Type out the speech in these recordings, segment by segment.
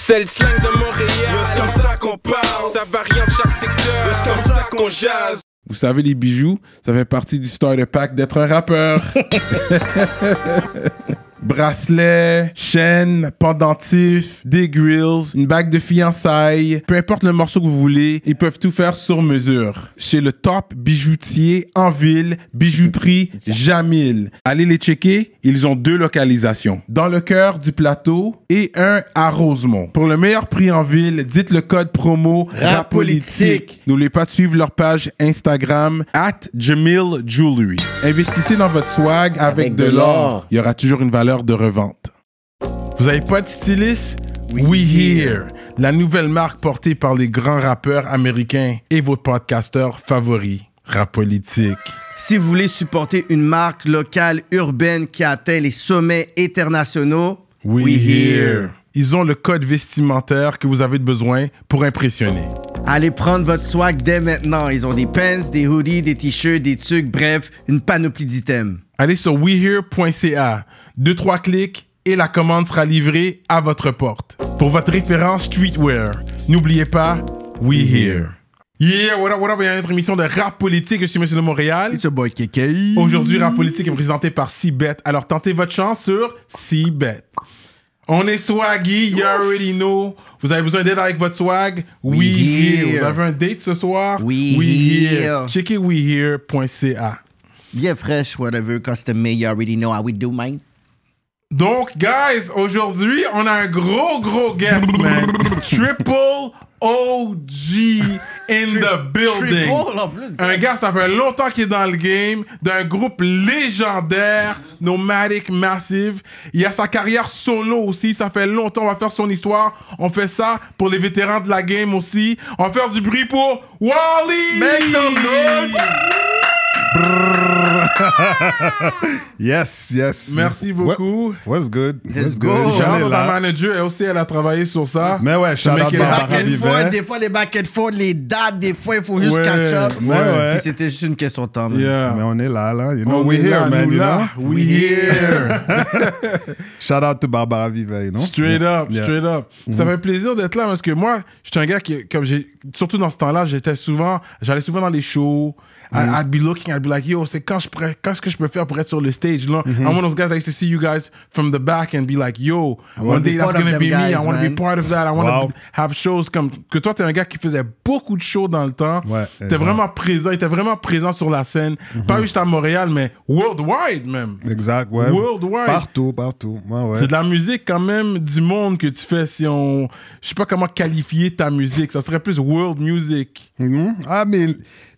C'est le slang de Montréal. C'est comme ça qu'on parle. Ça varie en chaque secteur. C'est comme ça qu'on jase. Vous savez, les bijoux, ça fait partie du de pack d'être un rappeur. bracelets, chaînes, pendentifs, des grilles, une bague de fiançailles, peu importe le morceau que vous voulez, ils peuvent tout faire sur mesure. Chez le top bijoutier en ville, bijouterie Jamil. Allez les checker, ils ont deux localisations, dans le cœur du plateau et un à Rosemont. Pour le meilleur prix en ville, dites le code promo RAPOLITIQUE. N'oubliez pas de suivre leur page Instagram at Jamil Investissez dans votre swag avec de l'or. Il y aura toujours une valeur de revente. Vous n'avez pas de styliste? We, la nouvelle marque portée par les grands rappeurs américains et vos podcasteurs favoris, Rap Politique. Si vous voulez supporter une marque locale urbaine qui atteint les sommets internationaux, We, Ils ont le code vestimentaire que vous avez besoin pour impressionner. Allez prendre votre swag dès maintenant. Ils ont des pants, des hoodies, des t-shirts, des tucs, bref, une panoplie d'items. Allez sur wehere.ca. Deux, trois clics et la commande sera livrée à votre porte. Pour votre référence streetwear, n'oubliez pas, we here. Yeah, what up, what up, bienvenue à notre émission de Rap Politique, je suis Monsieur de Montréal. It's your boy KK. Aujourd'hui, Rap Politique est présenté par Cibet. Alors tentez votre chance sur Cibet. On est swaggy, you already know. Vous avez besoin d'aide avec votre swag? We, here. Vous avez un date ce soir? We, we here. here. Checkez wehere.ca. Yeah, fresh, whatever, custom made, you already know how we do, mine. Donc, guys, aujourd'hui, on a un gros, gros guest, man. Triple OG in the building. un gars, ça fait longtemps qu'il est dans le game, d'un groupe légendaire, Nomadic Massive. Il a sa carrière solo aussi, ça fait longtemps, on va faire son histoire. On fait ça pour les vétérans de la game aussi. On va faire du bruit pour Wally! Make some noise! yes, yes. Merci beaucoup. what's good? Let's go. Good. Genre, manager, elle aussi, elle a travaillé sur ça. Mais ouais, shout out Barbara Vivet. Des fois, les back and forth, les dates, des fois, il faut juste catch up. Ouais, ouais. c'était juste une question de temps. Mais on est là, là. You know, we here, man. You We here. shout out to Barbara Vivet, you know? Straight up, straight up. Mm-hmm. Ça fait plaisir d'être là parce que moi, je suis un gars qui, comme j'ai, surtout dans ce temps-là, j'étais souvent, j'allais souvent dans les shows. I, mm. I'd be looking, I'd be like, yo, c'est quand je qu'est-ce que je peux faire pour être sur le stage? You know, mm-hmm. I'm one of those guys I used to see you guys from the back and be like, yo, one day that's gonna be me. I want to be part of that. I want to have shows comme que toi, t'es un gars qui faisait beaucoup de shows dans le temps. Ouais, t'es vraiment présent, t'es vraiment présent sur la scène. Mm-hmm. Pas juste à Montréal, mais worldwide même. Exact, ouais. Worldwide. Partout, partout. Ouais, ouais. C'est de la musique quand même du monde que tu fais. Si on, je sais pas comment qualifier ta musique, ça serait plus world music. Mm-hmm. Ah mais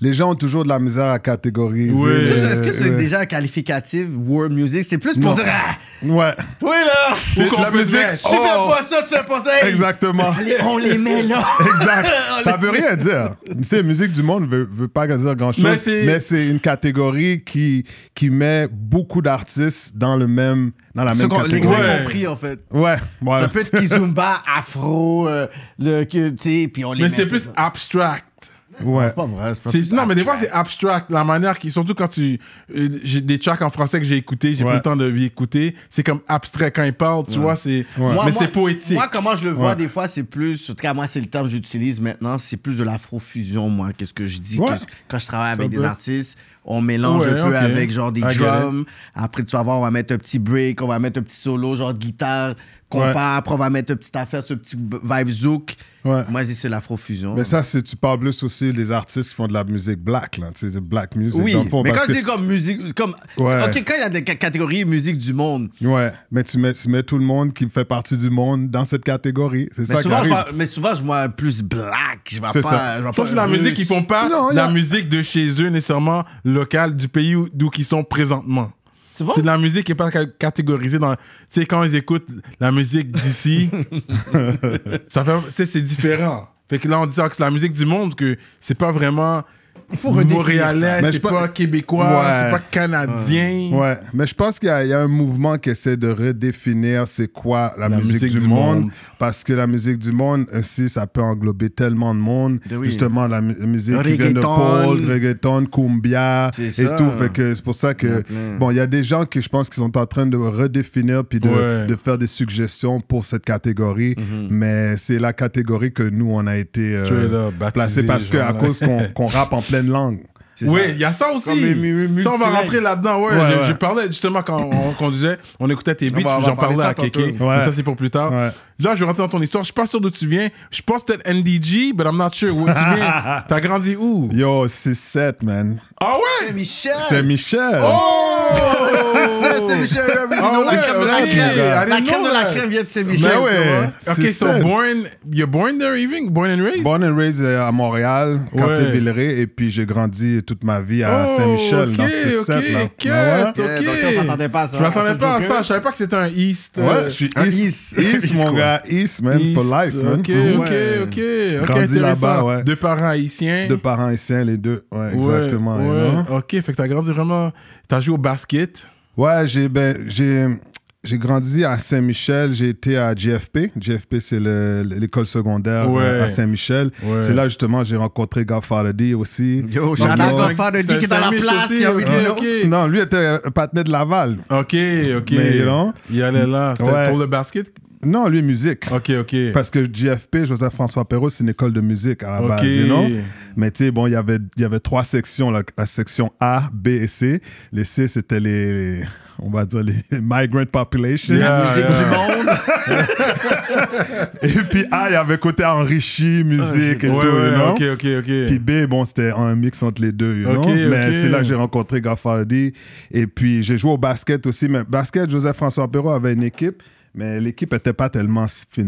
les gens ont toujours de la misère à catégoriser. Est-ce que c'est euh, déjà qualificatif, world music? C'est plus pour dire. Ah, ouais. Toi, là! C'est la musique. Si Tu fais oh! pas ça, tu fais pas ça. Exactement. on les met là. Exact. ça veut rien dire. Tu sais, musique du monde, veut, veut pas dire grand-chose. Mais c'est une catégorie qui, met beaucoup d'artistes dans le même dans la Ce même catégorie. ouais. en fait. Ouais, Ça peut être Kizumba, Afro, euh, le, puis on les Mais c'est plus abstract. Ouais. C'est pas vrai. C'est pas non, mais des fois, c'est abstract. La manière qui, surtout quand tu. Euh, j'ai des tracks en français que j'ai écouté, j'ai plus le temps de les écouter. C'est comme abstrait quand ils parlent, tu vois. C'est, mais c'est poétique. Moi, comment je le vois, des fois, c'est plus. En tout cas, moi, c'est le terme que j'utilise maintenant. C'est plus de l'afrofusion, moi. Qu'est-ce que je dis quand je travaille avec des artistes on mélange un peu avec genre des drums. Après, tu vas voir, on va mettre un petit break, on va mettre un petit solo, genre de guitare, compas. Après, on va mettre un petite affaire, ce petit vibe zouk. Moi, je c'est l'afrofusion. Mais ça, c'est, tu parles plus aussi des artistes qui font de la musique black, là. Tu sais, de black music. Oui, mais quand je dis comme musique. Comme... Ok, quand il y a des catégories musique du monde. Ouais, mais tu mets, tu mets tout le monde qui fait partie du monde dans cette catégorie. C'est ça qui arrive. mais souvent, je vois plus black. Je vois pas. Ça. Je vois pas la musique, ils font pas la musique de chez eux nécessairement local, du pays d'où ils sont présentement. C'est de la musique qui n'est pas catégorisée dans. Tu sais, quand ils écoutent la musique d'ici, ça c'est différent. Fait que là, on dit ah, que c'est la musique du monde, que c'est pas vraiment. Il faut Montréalais, c'est pas québécois, c'est pas canadien. Ouais, mais je pense qu'il y, a un mouvement qui essaie de redéfinir c'est quoi la, musique, du, monde. parce que la musique du monde aussi euh, ça peut englober tellement de monde. Ben Justement la musique qui vient de Paul, reggaeton, cumbia et tout. Fait que c'est pour ça que bon, il y a des gens qui je pense qui sont en train de redéfinir puis de, faire des suggestions pour cette catégorie, mm-hmm. mais c'est la catégorie que nous on a été euh, placés, placé parce que à cause qu'on rappe en plein certaine langue. Oui, il y a ça aussi. ça, on va rentrer là-dedans. Ouais, je, parlais justement quand on conduisait, on écoutait tes beats, j'en parlais à Kéké. Mais ça, c'est pour plus tard. Là, je vais rentrer dans ton histoire. Je suis pas sûr d'où tu viens. Je pense peut-être NDG, but I'm not sure. Où tu viens T'as grandi où Yo, 6-7, man. Ah ouais C'est Michel. C'est Michel. Oh C'est Michel. Ah ouais, la crème de la crème vient de c'est ben Michel. Mais ouais. Ok, so born, you're born there, even Born and raised Born and raised euh, à Montréal, quartier Villeray, et puis j'ai grandi toute ma vie à oh, Saint-Michel dans ce 7 là. Okay, OK, ah ouais? ok, donc là, pas à ça. Je m'attendais pas à ça. Je savais pas que c'était un East. Ouais, euh, je suis East. East, mon gars. East, man, for life, man. Ok, ok, ok. Grandi là-bas, ouais. Deux parents haïtiens. Deux parents haïtiens, les deux. Ouais, exactement. Ouais. Ok, fait que t'as grandi vraiment. T'as joué au basket. Ouais, j'ai. Ben, j'ai j'ai grandi à Saint-Michel, j'ai été à JFP. JFP, c'est l'école secondaire euh, à Saint-Michel. C'est là, justement, j'ai rencontré Gaf Faraday aussi. Yo, shout out euh, qui est dans la place. Non, lui était un de Laval. OK, OK. Mais non. Il allait là. C'était pour le basket non, lui, musique. OK, OK. Parce que JFP, Joseph-François Perrault, c'est une école de musique à la base, you Mais tu sais, bon, y il y avait trois sections, la, section A, B et C. Les C, c'était les on va dire, les migrant population, la musique du monde. et puis A, ah, il y avait côté enrichi, musique et tout, ouais, you know? Puis B, bon, c'était un mix entre les deux, you know? Mais c'est là que j'ai rencontré Gaffardi. Et puis, j'ai joué au basket aussi. Mais basket, Joseph-François Perrault avait une équipe mais l'équipe était pas tellement fin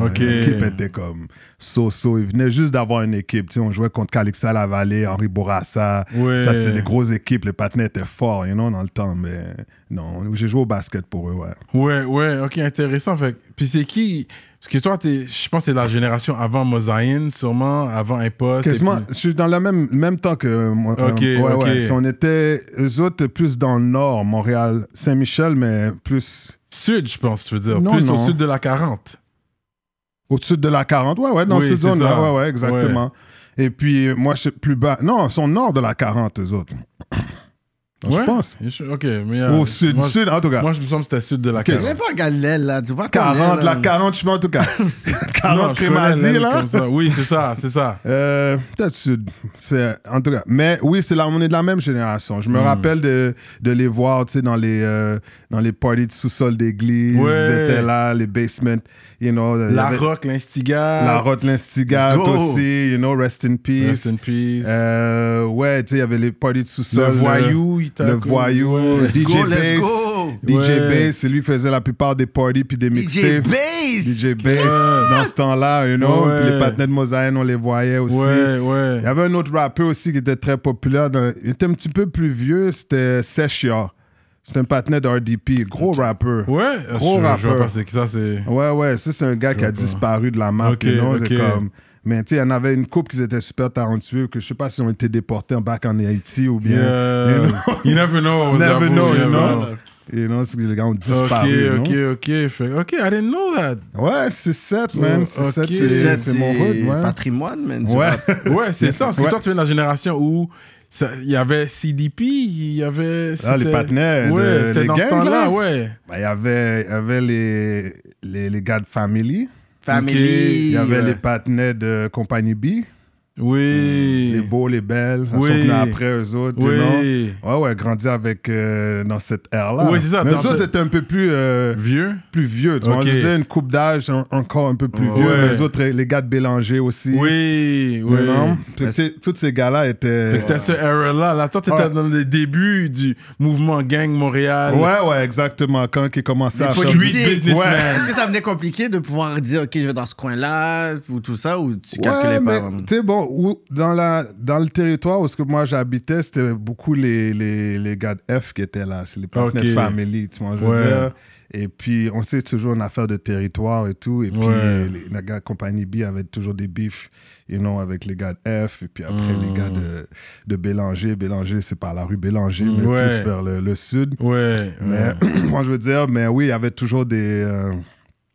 Okay. L'équipe était comme so-so. Ils venaient juste d'avoir une équipe. on jouait contre Calixa Lavallée, Henri Bourassa. Ça, c'était des grosses équipes. les Patnais étaient fort, you know, dans le temps. Mais non, j'ai joué au basket pour eux, ouais. Ouais, ouais, ok, intéressant. Fait. Puis c'est qui Parce que toi, je pense que c'est la génération avant Mosaïne, sûrement, avant Impost. Quasiment, je suis dans le même, même temps que moi. Euh, on était, eux autres, plus dans le nord, Montréal, Saint-Michel, mais plus Sud, je pense, tu veux dire. plus au sud de la 40. Au sud de la 40, ouais, ouais, dans ces cette zone-là, ouais, ouais, exactement. Et puis, euh, moi, je suis plus bas. Non, ils sont nord de la 40, eux autres. Je pense. OK, mais... Euh, Au sud, sud, en tout cas. Moi, je me semble que c'était sud de la okay. 40. C'est pas Galilée là. Tu vois 40, la 40, je en tout cas. 40 non, là. Oui, c'est ça, c'est ça. Euh, peut-être sud. En tout cas. Mais oui, c'est là, on est de la même génération. Je me hmm. rappelle de, de, les voir, tu sais, dans les, euh, dans les parties de sous-sol d'église. Ils étaient là, les basements, you know. La rock, l'instigate. La rock, l'instigate aussi, you know, rest in peace. Rest in peace. ouais, tu sais, il y avait les parties de sous-sol. Le voyou, le voyou, DJ Bass. DJ Bass, lui faisait la plupart des parties puis des mixtapes. DJ Bass! dans ce temps-là, you know. Ouais. Les patinets de on les voyait aussi. Il y avait un autre rappeur aussi qui était très populaire. Il était un petit peu plus vieux, c'était Seshia. C'est un patinet RDP, gros rappeur. Ouais, gros rappeur. ça, c'est... Ouais, ouais, ça, c'est un gars qui a disparu de la map. you know, C'est comme mais tu sais, il y en avait une couple qui étaient super talentueux, que je sais pas si ont été déportés en bac en Haïti ou bien. Yeah. You, know? you never know. never know, you know. You know, les gars ont disparu. Ok, non? ok, ok. ok. ok, I didn't know that. Ouais, c'est ça, man. C'est okay. c'est mon patrimoine, man. Ouais, ouais c'est ça. Parce que toi, tu viens de la génération où il y avait CDP, il y avait. Ah, les partenaires. Ouais, c'était dans gangs, ce temps-là, ouais. Bah, il y, avait, avait les, les, les gars de Family. Il y avait euh, les partenaires de Compagnie B. Oui. Hmm. Les beaux, les belles, ça oui. sont après eux autres. Oui. Ouais, ouais, grandi avec euh, dans cette ère-là. Oui, c'est ça. Mais eux autres étaient un peu plus. Euh, vieux Plus vieux. Tu vois, une coupe d'âge encore un peu plus vieux. les autres, les gars de Bélanger aussi. Oui, oui. Non? Tous ces gars-là étaient. C'était à cette ère-là. Là, toi, t'étais dans les débuts du mouvement Gang Montréal. Ouais, ouais, exactement. Quand qui commençait à changer. Est-ce que ça venait compliqué de pouvoir dire, OK, je vais dans ce coin-là, ou tout ça, ou tu calculais pas Tu sais, bon dans, la, dans le territoire où que moi j'habitais, c'était beaucoup les, les, gars de F qui étaient là. C'est les partenaires family, je veux dire. Et puis, on sait toujours une affaire de territoire et tout. Et puis, la, compagnie B avait toujours des bifs, you know, avec les gars de F. Et puis après, les gars de, hmm. Bélanger. Bélanger, c'est par la rue Bélanger, hmm, mais plus vers le, sud. Ouais. Mais, moi, je veux dire, mais oui, il y avait toujours des... Euh,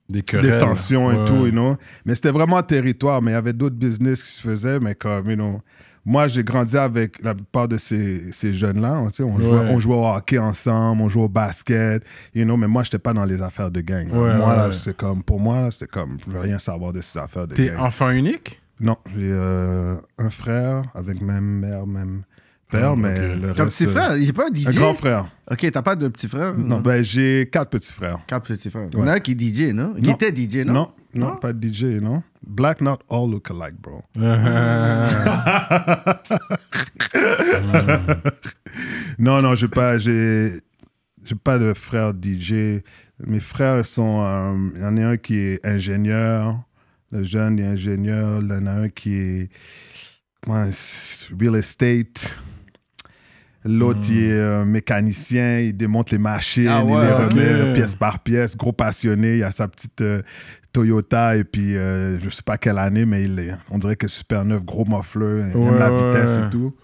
des, tensions et tout, you know. Mais c'était vraiment un territoire, mais il y avait d'autres business qui se faisaient, mais comme, you know, moi, j'ai grandi avec la plupart de ces, ces jeunes-là. Hein, on, on, on, jouait, au hockey ensemble, on jouait au basket, you know, mais moi, je n'étais pas dans les affaires de gang. moi, c'est comme, pour moi, c'était comme, je veux rien savoir de ces affaires de gang. T'es enfant unique? Non, j'ai euh, un frère avec même mère, même père, hmm, mais le Ton reste, petit frère, il n'est pas un DJ? Un grand frère. OK, t'as pas de petit frère? Non, ben j'ai quatre petits frères. Quatre petits frères. Il y en a un qui est DJ, non? Qui était DJ, non? Non, pas de DJ, non. Black not all look alike, bro. non, non, j'ai pas, j'ai, pas de frère DJ. Mes frères sont, il euh, y en a un qui est ingénieur, le jeune est ingénieur, il y en a un qui est comment, real estate. L'autre, hmm. il est euh, mécanicien, il démonte les machines, ah il les remet euh, pièce par pièce, gros passionné. Il a sa petite euh, Toyota et puis je sais pas quelle année, mais il est, on dirait que super neuf, gros muffler, il aime la vitesse et tout.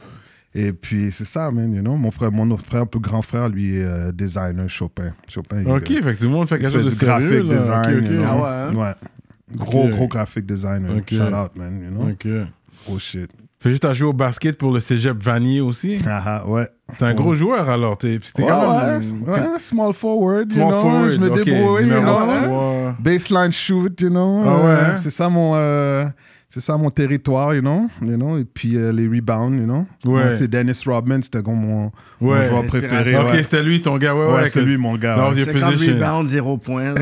Et puis c'est ça, man, you know, mon frère, mon autre frère, plus grand frère, lui est designer Chopin. Chopin ok, il, fait monde fait quelque chose de du sérieux, design, ah ouais. Hein? Gros, gros graphique designer. Shout out, man, you know. Oh shit fais juste à jouer au basket pour le cégep Vanier aussi. Ah, ah ouais. T'es un gros joueur alors. T'es, ouais, ouais, small forward. you know, forward. Je me débrouille. You know, Baseline shoot, you know. Ah, ouais. Euh, hein? C'est ça mon. Euh, c'est ça mon territoire, you know, you know? et puis euh, les rebounds, you know. Ouais. c'est Dennis Rodman, c'était comme mon, joueur préféré. Ok, ouais. c'était lui ton gars, ouais, ouais. c'est lui mon gars. 50 rebounds, 0 points.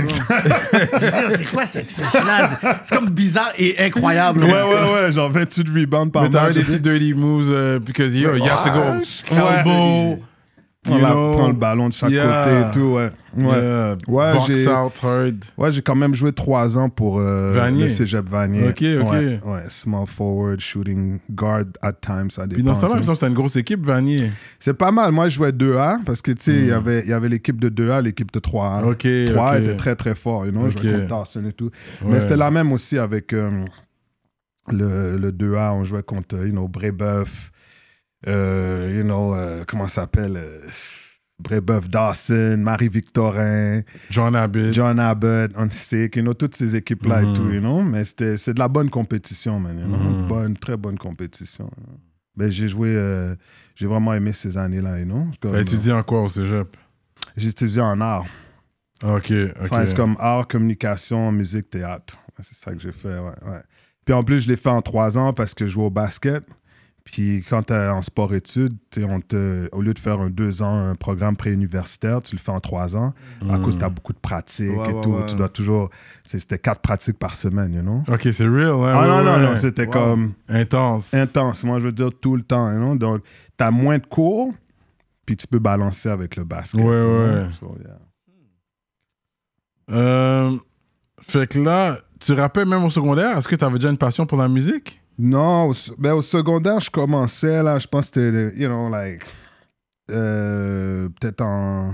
c'est quoi cette fiche là C'est comme bizarre et incroyable. ouais, ouais, ouais, genre 28 rebounds par Mais match. Mais des petits dirty moves, euh, because you, you have to go elbow, on a prend le ballon de chaque côté et tout, ouais. Ouais, ouais j'ai quand même joué trois ans pour euh, Vanier. le cégep Vanier. Ok, ok. Ouais, small forward, shooting guard at times, ça dépend. Puis dans ce temps-là, c'est une grosse équipe, Vanier. C'est pas mal. Moi, je jouais 2A parce que, tu sais, il y hmm. avait, l'équipe de 2A, l'équipe de 3A. 3A était très, très fort, you know, okay. jouais contre et tout. Mais c'était la même aussi avec euh, le, le 2A, on jouait contre, you know, Brébeuf. Euh, you know, euh, comment ça s'appelle? Euh, Brebeuf Dawson, Marie-Victorin, John Abbott, John Abbott, on sait, toutes ces équipes-là et mm-hmm. tout, you know, mais c'est de la bonne compétition, man, mm-hmm. bonne, très bonne compétition. Mais ben, j'ai joué, j'ai vraiment aimé ces années-là, you know. étudié ben, en quoi au cégep? étudié en art. Ok, comme art, communication, musique, théâtre. C'est ça que j'ai fait, ouais, Puis en plus, je l'ai fait en trois ans parce que je jouais au basket. Puis quand tu en sport-études, au lieu de faire un deux ans un programme pré-universitaire, tu le fais en trois ans à hmm. cause que tu as beaucoup de pratiques et tout. Tu dois toujours. C'était quatre pratiques par semaine, you know? Ok, c'est real, ouais. Ah non, non, non, c'était comme. Intense. Intense, moi je veux dire tout le temps, you know? Donc tu as moins de cours, puis tu peux balancer avec le basket. Ouais, ouais. Euh, fait que là, tu rappelles même au secondaire, est-ce que tu avais déjà une passion pour la musique? Non, au, ben, au secondaire, je commençais, là, je pense que c'était, you know, like, euh, peut-être en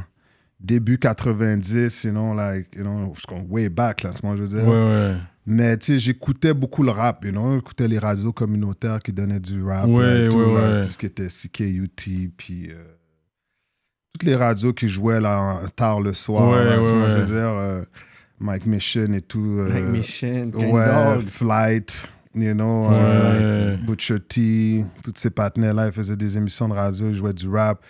début 90, you know, like, you know, way back, là, ce que je veux dire. Ouais, ouais. Mais tu sais, j'écoutais beaucoup le rap, you know, j'écoutais les radios communautaires qui donnaient du rap, là, tout, tout, ce qui était CKUT, puis euh, toutes les radios qui jouaient là, tard le soir, là, je veux dire, euh, Mike Mission et tout. Mike Mission, King Flight you know, ouais. Euh, Butcher T, tous ces partenaires-là, ils faisaient des émissions de radio, ils jouaient du rap.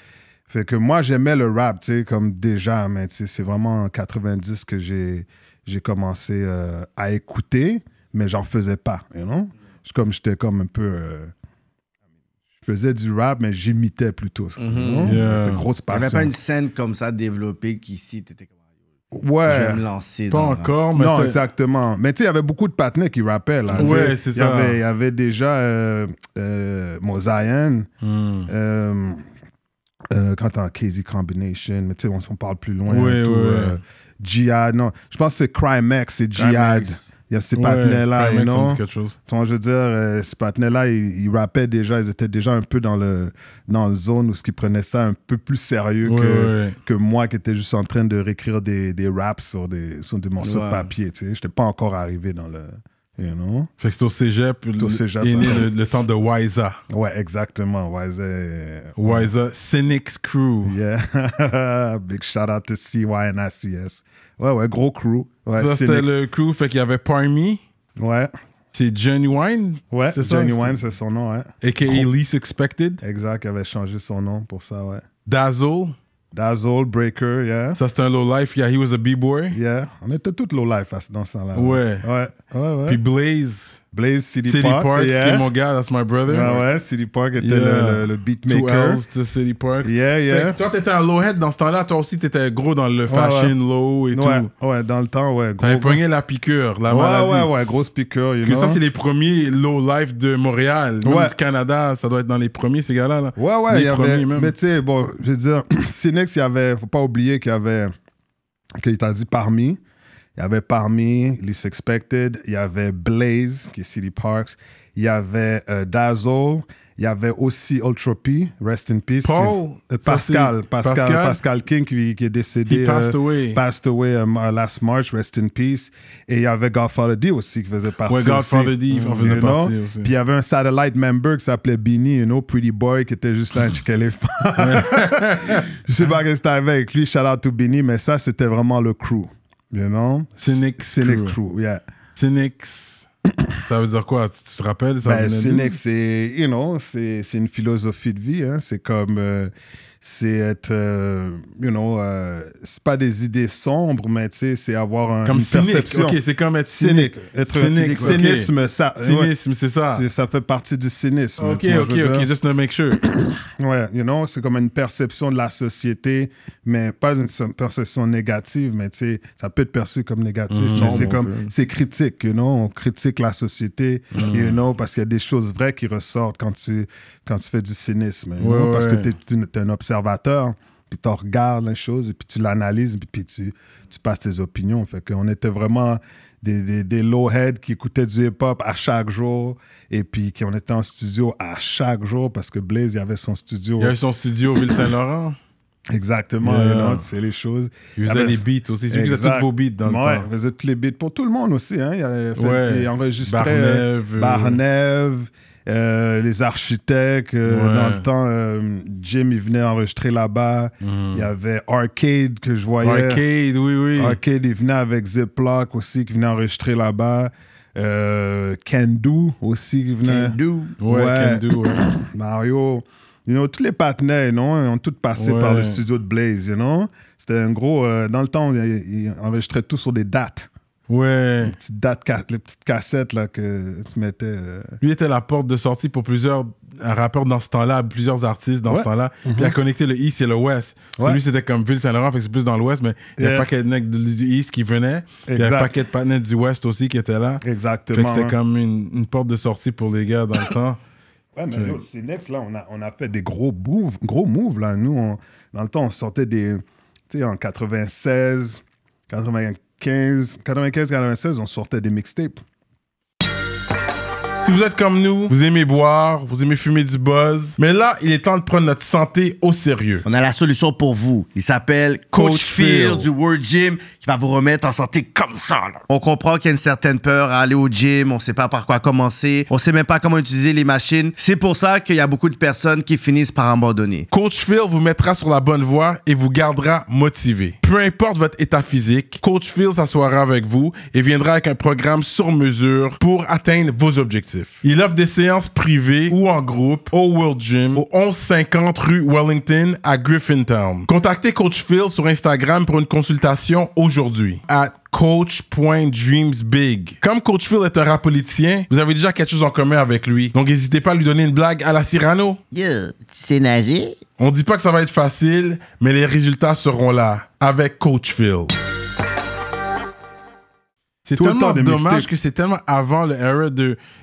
Fait que moi, j'aimais le rap, tu sais, comme déjà, mais c'est vraiment en 90 que j'ai, j'ai commencé euh, à écouter, mais j'en faisais pas, you know? Comme j'étais comme un peu... Euh, je faisais du rap, mais j'imitais plutôt. une mm-hmm. grosse Il C'est grosse pas une scène comme ça développée qu'ici, tu étais Ouais. me Pas encore, mais. Non, exactement. Mais tu sais, il y avait beaucoup de partenaires qui rappellent hein, ouais, c'est ça. Il y avait déjà euh, euh Mosaïen. Hmm. Euh, euh, quand t'as Casey Combination, mais tu sais, on s'en parle plus loin. Oui, hein, oui. non, je pense que c'est Crimex, c'est Jihad il y a ces partenaires-là, chose. je veux dire, euh, ces partenaires-là, ils, rappaient déjà, ils étaient déjà un peu dans le dans zone où ce prenaient ça un peu plus sérieux que, que moi qui étais juste en train de réécrire des, des raps sur des, sur des morceaux de papier, tu sais. J'étais pas encore arrivé dans le... You Fait que c'est au cégep, au cégep le, le, temps de Wiza. Ouais, exactement. Wiza. Wiza, Cynics Crew. Yeah. Big shout out to CYNICS. Ouais, ouais, gros crew. ça, c'était le crew. Fait qu'il y avait Parmi. Ouais. C'est Wine Ouais, c'est Wine c'est son nom, ouais. Et Least Expected. Exact, il avait changé son nom pour ça, ouais. Dazzle. Dazzle, Breaker, yeah. Ça, c'était un low life. Yeah, he was a B-boy. Yeah, on était tous low life dans ce temps-là. Ouais. Ouais, ouais, ouais. Puis Blaze. Blaze City, Park. c'est qui est mon gars, that's my brother. Ah ouais, City Park était le, le, beatmaker. de City Park. Yeah, yeah. toi, t'étais low-head dans ce temps-là, toi aussi, t'étais gros dans le fashion low et tout. Ouais, ouais, dans le temps, ouais. T'avais pogné la piqûre, la maladie. Ouais, ouais, ouais, grosse piqûre. You que know? Ça, c'est les premiers low life de Montréal. du Canada, ça doit être dans les premiers, ces gars-là. Là. Ouais, ouais, il y avait, même. Mais tu sais, bon, je veux dire, Cynex, il y avait, faut pas oublier qu'il y avait, qu'il t'a dit parmi. Il y avait Parmi, Least Expected. Il y avait Blaze, qui est City Parks. Il y avait euh, Dazzle. Il y avait aussi Ultropy, Rest in Peace. Paul, euh, Pascal, Pascal, Pascal, King qui, est décédé. Il passed euh, away. Passed away um, last March, Rest in Peace. Et il y avait Godfather D aussi qui faisait partie. Ouais, Godfather D faisait partie aussi. Puis il y avait un satellite member qui s'appelait Beanie, you know, Pretty Boy, qui était juste là un petit éléphant. Je sais pas qu'est-ce que c'était avec lui, shout out to Beanie, mais ça c'était vraiment le crew. You know? Cynic Cynic crew. yeah. Cynics. ça veut dire quoi Tu te rappelles ça ben, c'est you know, c'est, une philosophie de vie. Hein. C'est comme. Euh, c'est être, euh, you know, euh, c'est pas des idées sombres, mais tu sais, c'est avoir un, une perception. Okay, c'est comme être cynique. Être cynisme, ça. Cynisme, c'est ça. Ça fait partie du cynisme. Ok, ok, ok, just to make sure. ouais, you know, c'est comme une perception de la société, mais pas une perception négative, mais tu sais, ça peut être perçu comme négatif, mm-hmm. c'est comme, c'est critique, you know, on critique la société, mm. you know, parce qu'il y a des choses vraies qui ressortent quand tu, quand tu fais du cynisme, parce que tu es un observateur observateur, puis tu regardes les choses, puis tu l'analyses, puis, puis tu, passes tes opinions. Fait qu'on était vraiment des, des, low-heads qui écoutaient du hip-hop à chaque jour, et puis on était en studio à chaque jour, parce que Blaze, il avait son studio. Il y avait son studio au Ville-Saint-Laurent Exactement, tu sais les choses. Il faisait les beats aussi, c'est faisait tous vos beats dans le temps. il faisait tous les beats pour tout le monde aussi. Hein. Il, avait fait, ouais. enregistrait euh, euh, les architectes. Euh, dans le temps, euh, Jim, il venait enregistrer là-bas. Mm. Il y avait Arcade que je voyais. Arcade, oui, oui. Arcade, il venait avec Ziploc aussi, qui venait enregistrer là-bas. Euh, Do aussi, qui venait. Ouais, ouais. Mario. You tous les partenaires, non, ont tous passé par le studio de Blaze, you know. C'était un gros... dans le temps, ils enregistraient tout sur des dates. Ouais. Les petites, cassettes là, que tu mettais. Euh. Lui était la porte de sortie pour plusieurs rappeurs dans ce temps-là, plusieurs artistes dans ce temps-là. Puis mhm. il a connecté le East et le West. Lui, c'était comme Ville-Saint-Laurent, fait c'est plus dans l'Ouest, mais il y a un paquet de necks du East qui venait. Il y a un paquet de pannettes du West aussi qui était là. Exactement. Fait c'était hein. comme une, une porte de sortie pour les gars dans le temps. Ouais, mais nous, ces next, là, on a, on a fait des gros moves, gros moves, là. Nous, on, dans le temps, on sortait des... Tu sais, en 96, 94, 95, 96, on sortait des mixtapes. Si vous êtes comme nous, vous aimez boire, vous aimez fumer du buzz, mais là, il est temps de prendre notre santé au sérieux. On a la solution pour vous. Il s'appelle Coach, Phil, du World Gym qui va vous remettre en santé comme ça. On comprend qu'il y a une certaine peur à aller au gym, on ne sait pas par quoi commencer, on ne sait même pas comment utiliser les machines. C'est pour ça qu'il y a beaucoup de personnes qui finissent par abandonner. Coach Phil vous mettra sur la bonne voie et vous gardera motivé. Peu importe votre état physique, Coach Phil s'assoira avec vous et viendra avec un programme sur mesure pour atteindre vos objectifs. Il offre des séances privées ou en groupe au World Gym au 1150 rue Wellington à Griffintown. Contactez Coach Phil sur Instagram pour une consultation aujourd'hui à coach.dreamsbig. Comme Coach Phil est un rap politicien, vous avez déjà quelque chose en commun avec lui. Donc n'hésitez pas à lui donner une blague à la Cyrano. Yeah, tu sais nager? On dit pas que ça va être facile, mais les résultats seront là avec Coach Phil. C'est tellement dommage que c'est tellement avant l'ère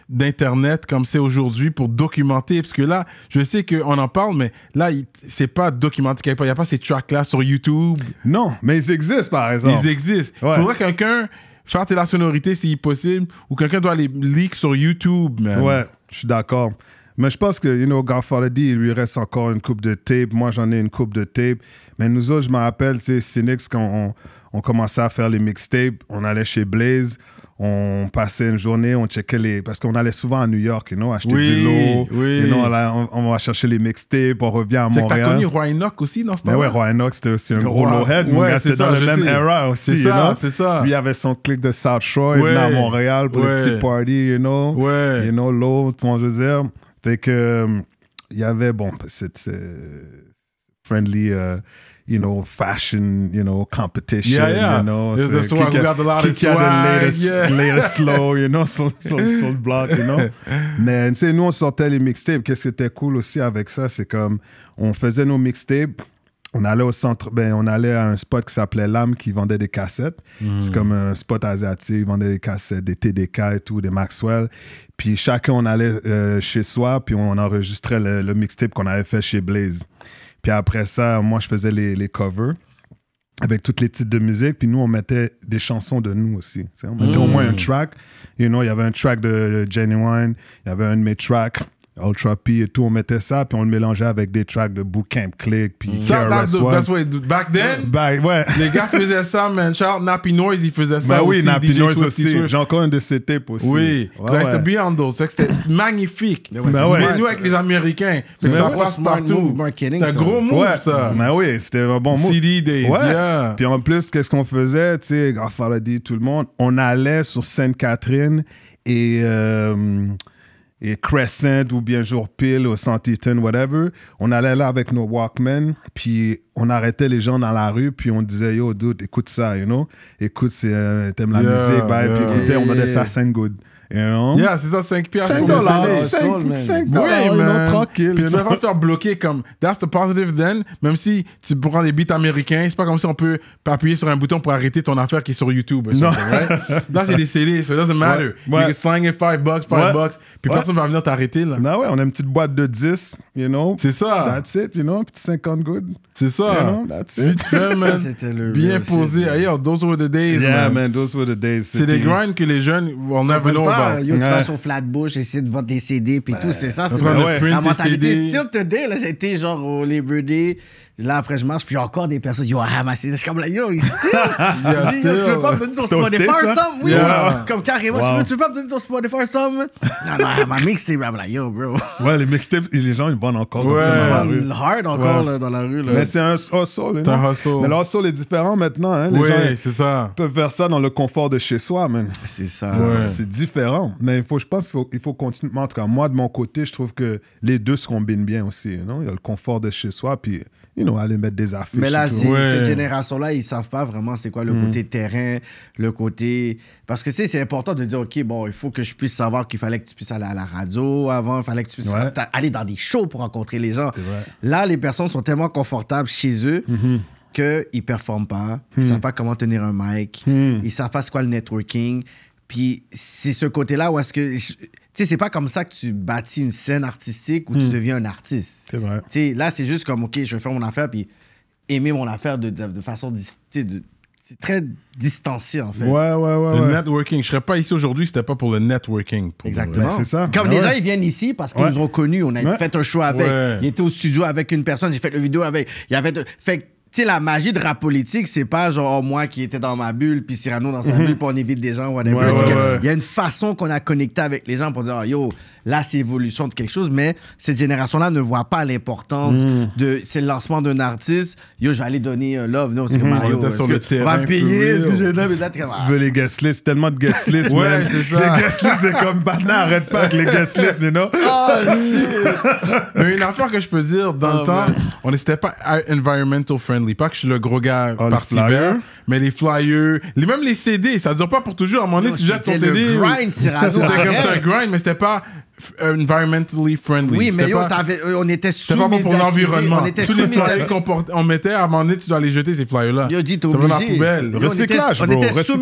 d'Internet comme c'est aujourd'hui pour documenter. Parce que là, je sais qu'on en parle, mais là, c'est pas documenté. Il n'y a pas ces tracks-là sur YouTube. Non, mais ils existent, par exemple. Ils existent. Il faudrait Faudrait quelqu'un fasse la sonorité si possible ou quelqu'un doit les leaks sur YouTube, Ouais, je suis d'accord. Mais je pense que, you know, Godfather il lui reste encore une coupe de tape. Moi, j'en ai une coupe de tape. Mais nous autres, je me rappelle, c'est sais, quand on on commençait à faire les mixtapes, on allait chez Blaze, on passait une journée, on checkait les. Parce qu'on allait souvent à New York, you know, acheter du lot. You know, on, allait, on, va chercher les mixtapes, on revient à Montréal. Tu as connu Roy Enoch aussi non ce temps ouais, Roy Enoch, c'était aussi un gros lowhead. Ouais, c'était dans la même era aussi. C'est ça, c'est ça. Lui avait son clic de South Shore, il venait à Montréal pour les petits parties, you know. Ouais. You know, l'autre, bon, je veux dire. Fait que, euh, il y avait, bon, c'est friendly. Euh, you know, fashion, you know, competition. Yeah, yeah. You know, so the got a lot of swag. yeah. slow, you know, sur, sur, sur le bloc, you know. Mais, tu sais, nous, on sortait les mixtapes. Qu'est-ce qui était cool aussi avec ça, c'est comme, on faisait nos mixtapes, on allait au centre, ben, on allait à un spot qui s'appelait L'âme qui vendait des cassettes. Mm. C'est comme un spot asiatique, ils vendaient des cassettes, des TDK et tout, des Maxwell. Puis chacun, on allait euh, chez soi, puis on enregistrait le mixtape qu'on avait fait chez Blaze. Puis après ça, moi, je faisais les, covers avec tous les titres de musique. Puis nous, on mettait des chansons de nous aussi. On mettait au moins un mm. track. You know, il y avait un track de Genuine, il y avait un de mes tracks Ultra P et tout, on mettait ça, puis on le mélangeait avec des tracks de Bootcamp Click, puis Ça, that's the Back then, Back, ouais. les gars faisaient ça, man. Charles Nappy Noise, il faisait ça Ben oui, Nappy Noise aussi. J'ai encore un de ses tapes aussi. Oui, Ouais, ça ouais. bien en C'était magnifique. Mais ouais, ben c'est ouais. nous, avec les Américains, c'est ça passe partout. C'est un gros move, ça. mais ben oui, c'était un bon move. CD days, yeah. Puis en plus, qu'est-ce qu'on faisait, tu sais, a tout le monde, on allait sur Sainte-Catherine et... Euh, et Crescent ou bien Jour Pile au Santiton, whatever. On allait là avec nos Walkman, puis on arrêtait les gens dans la rue, puis on disait Yo, dude, écoute ça, you know? Écoute, c'est, euh, t'aimes la musique, bah, puis écoutez, on donnait ça 5 good. You Yeah, c'est ça, 5 piastres 5 dollars, 5, oui, mais. tranquille. Puis tu vas pas faire bloquer comme, that's the positive then, même si tu prends des beats américains, c'est pas comme si on peut appuyer sur un bouton pour arrêter ton affaire qui est sur YouTube. Non. là, c'est des CD, so it doesn't matter. You can slang it 5 bucks, 5 bucks, puis personne va venir t'arrêter, là. Non, ouais, on a une petite boîte de 10, you know. C'est ça. That's it, you know, petit 50 good. C'est ça. Vite fait, man. Bien posé. Ailleurs, those were the days, yeah, man. those were the days. C'est des grinds que les jeunes, on never know pas. about. Yo, tu vas sur Flatbush, essayer de vendre des CD, puis tout, c'est ça. C'est la mentalité. Still today, là, j'ai été genre au Liberty, Là, après, je marche, puis encore des personnes. Yo, ah, mais c'est. Je suis comme là, yo, il still. tu veux pas me donner ton Spotify de comme carrément. Tu, veux, pas me donner ton Spotify de something? non, ah, ma, ma mixtape, I'm like, yo, bro. ouais, les mixtapes, les gens, ils vont encore dans la rue. Hard encore dans la rue. Mais c'est un hustle. Mais le hustle est différent maintenant. Hein. Les oui, c'est ça. peuvent faire ça dans le confort de chez soi, C'est ça. C'est différent. Mais il faut, je pense qu'il faut, continuer. En tout cas, moi, de mon côté, je trouve que les deux se combinent bien aussi. You Il y a le confort de chez soi, puis, on mettre des affiches. Mais là, ces cette génération-là, ils ne savent pas vraiment c'est quoi le hmm. côté terrain, le côté. Parce que, c'est important de dire, OK, bon, il faut que je puisse savoir qu'il fallait que tu puisses aller à la radio avant, il fallait que tu puisses aller dans des shows pour rencontrer les gens. Là, les personnes sont tellement confortables chez eux. Hmm. que ils qu'ils ne performent pas, ils ne hmm. savent pas comment tenir un mic, ils ne savent pas ce qu'est le networking, puis c'est ce côté-là où est-ce que. Tu sais, c'est pas comme ça que tu bâtis une scène artistique ou tu hmm. deviens un artiste. C'est vrai. Tu sais, là, c'est juste comme, OK, je vais faire mon affaire, puis aimer mon affaire de, de, façon. c'est très distancié en fait. Ouais, ouais, ouais. Le networking. Je serais pas ici aujourd'hui si c'était pas pour le networking. Exactement. c'est ça. Comme ben les gens, ils viennent ici parce qu'ils nous ont connus. On a fait un show avec. Ils étaient au studio avec une personne. J'ai fait le vidéo avec. Il y avait. Fait sais, la magie de rap politique, c'est pas genre oh, moi qui étais dans ma bulle, puis Cyrano dans sa mhm. bulle, pour on évite des gens, whatever. Il y a une façon qu'on a connecté avec les gens pour dire oh, yo, là, c'est l'évolution de quelque chose, mais cette génération-là ne voit pas l'importance hmm. de. C'est le lancement d'un artiste. Yo, j'allais donner un euh, love, non, c'est mmh. Mario. On, sur terrain, on va payer ce que j'ai là, mais là, très mal. Ah, les guest lists, tellement de guest lists, Les guest lists, c'est comme Batman arrête pas avec les guest lists, you know? Oh, shit. mais une affaire que je peux dire, dans le oh, temps, on n'était pas environmental friendly. Pas que je suis le gros gars oh, parti vert, mais les flyers, les, même les CD, ça dure pas pour toujours. À un moment donné, tu jettes ton CD. Grind, c'est comme un grind, mais c'était pas euh, environmentally friendly. Oui, mais pas, euh, on était sous pas bon pour l'environnement. On était Tous les flyers qu'on on mettait, à un moment donné, tu dois aller jeter, ces flyers-là. Yo, dit, Dans la poubelle. recyclage, on était, On était sous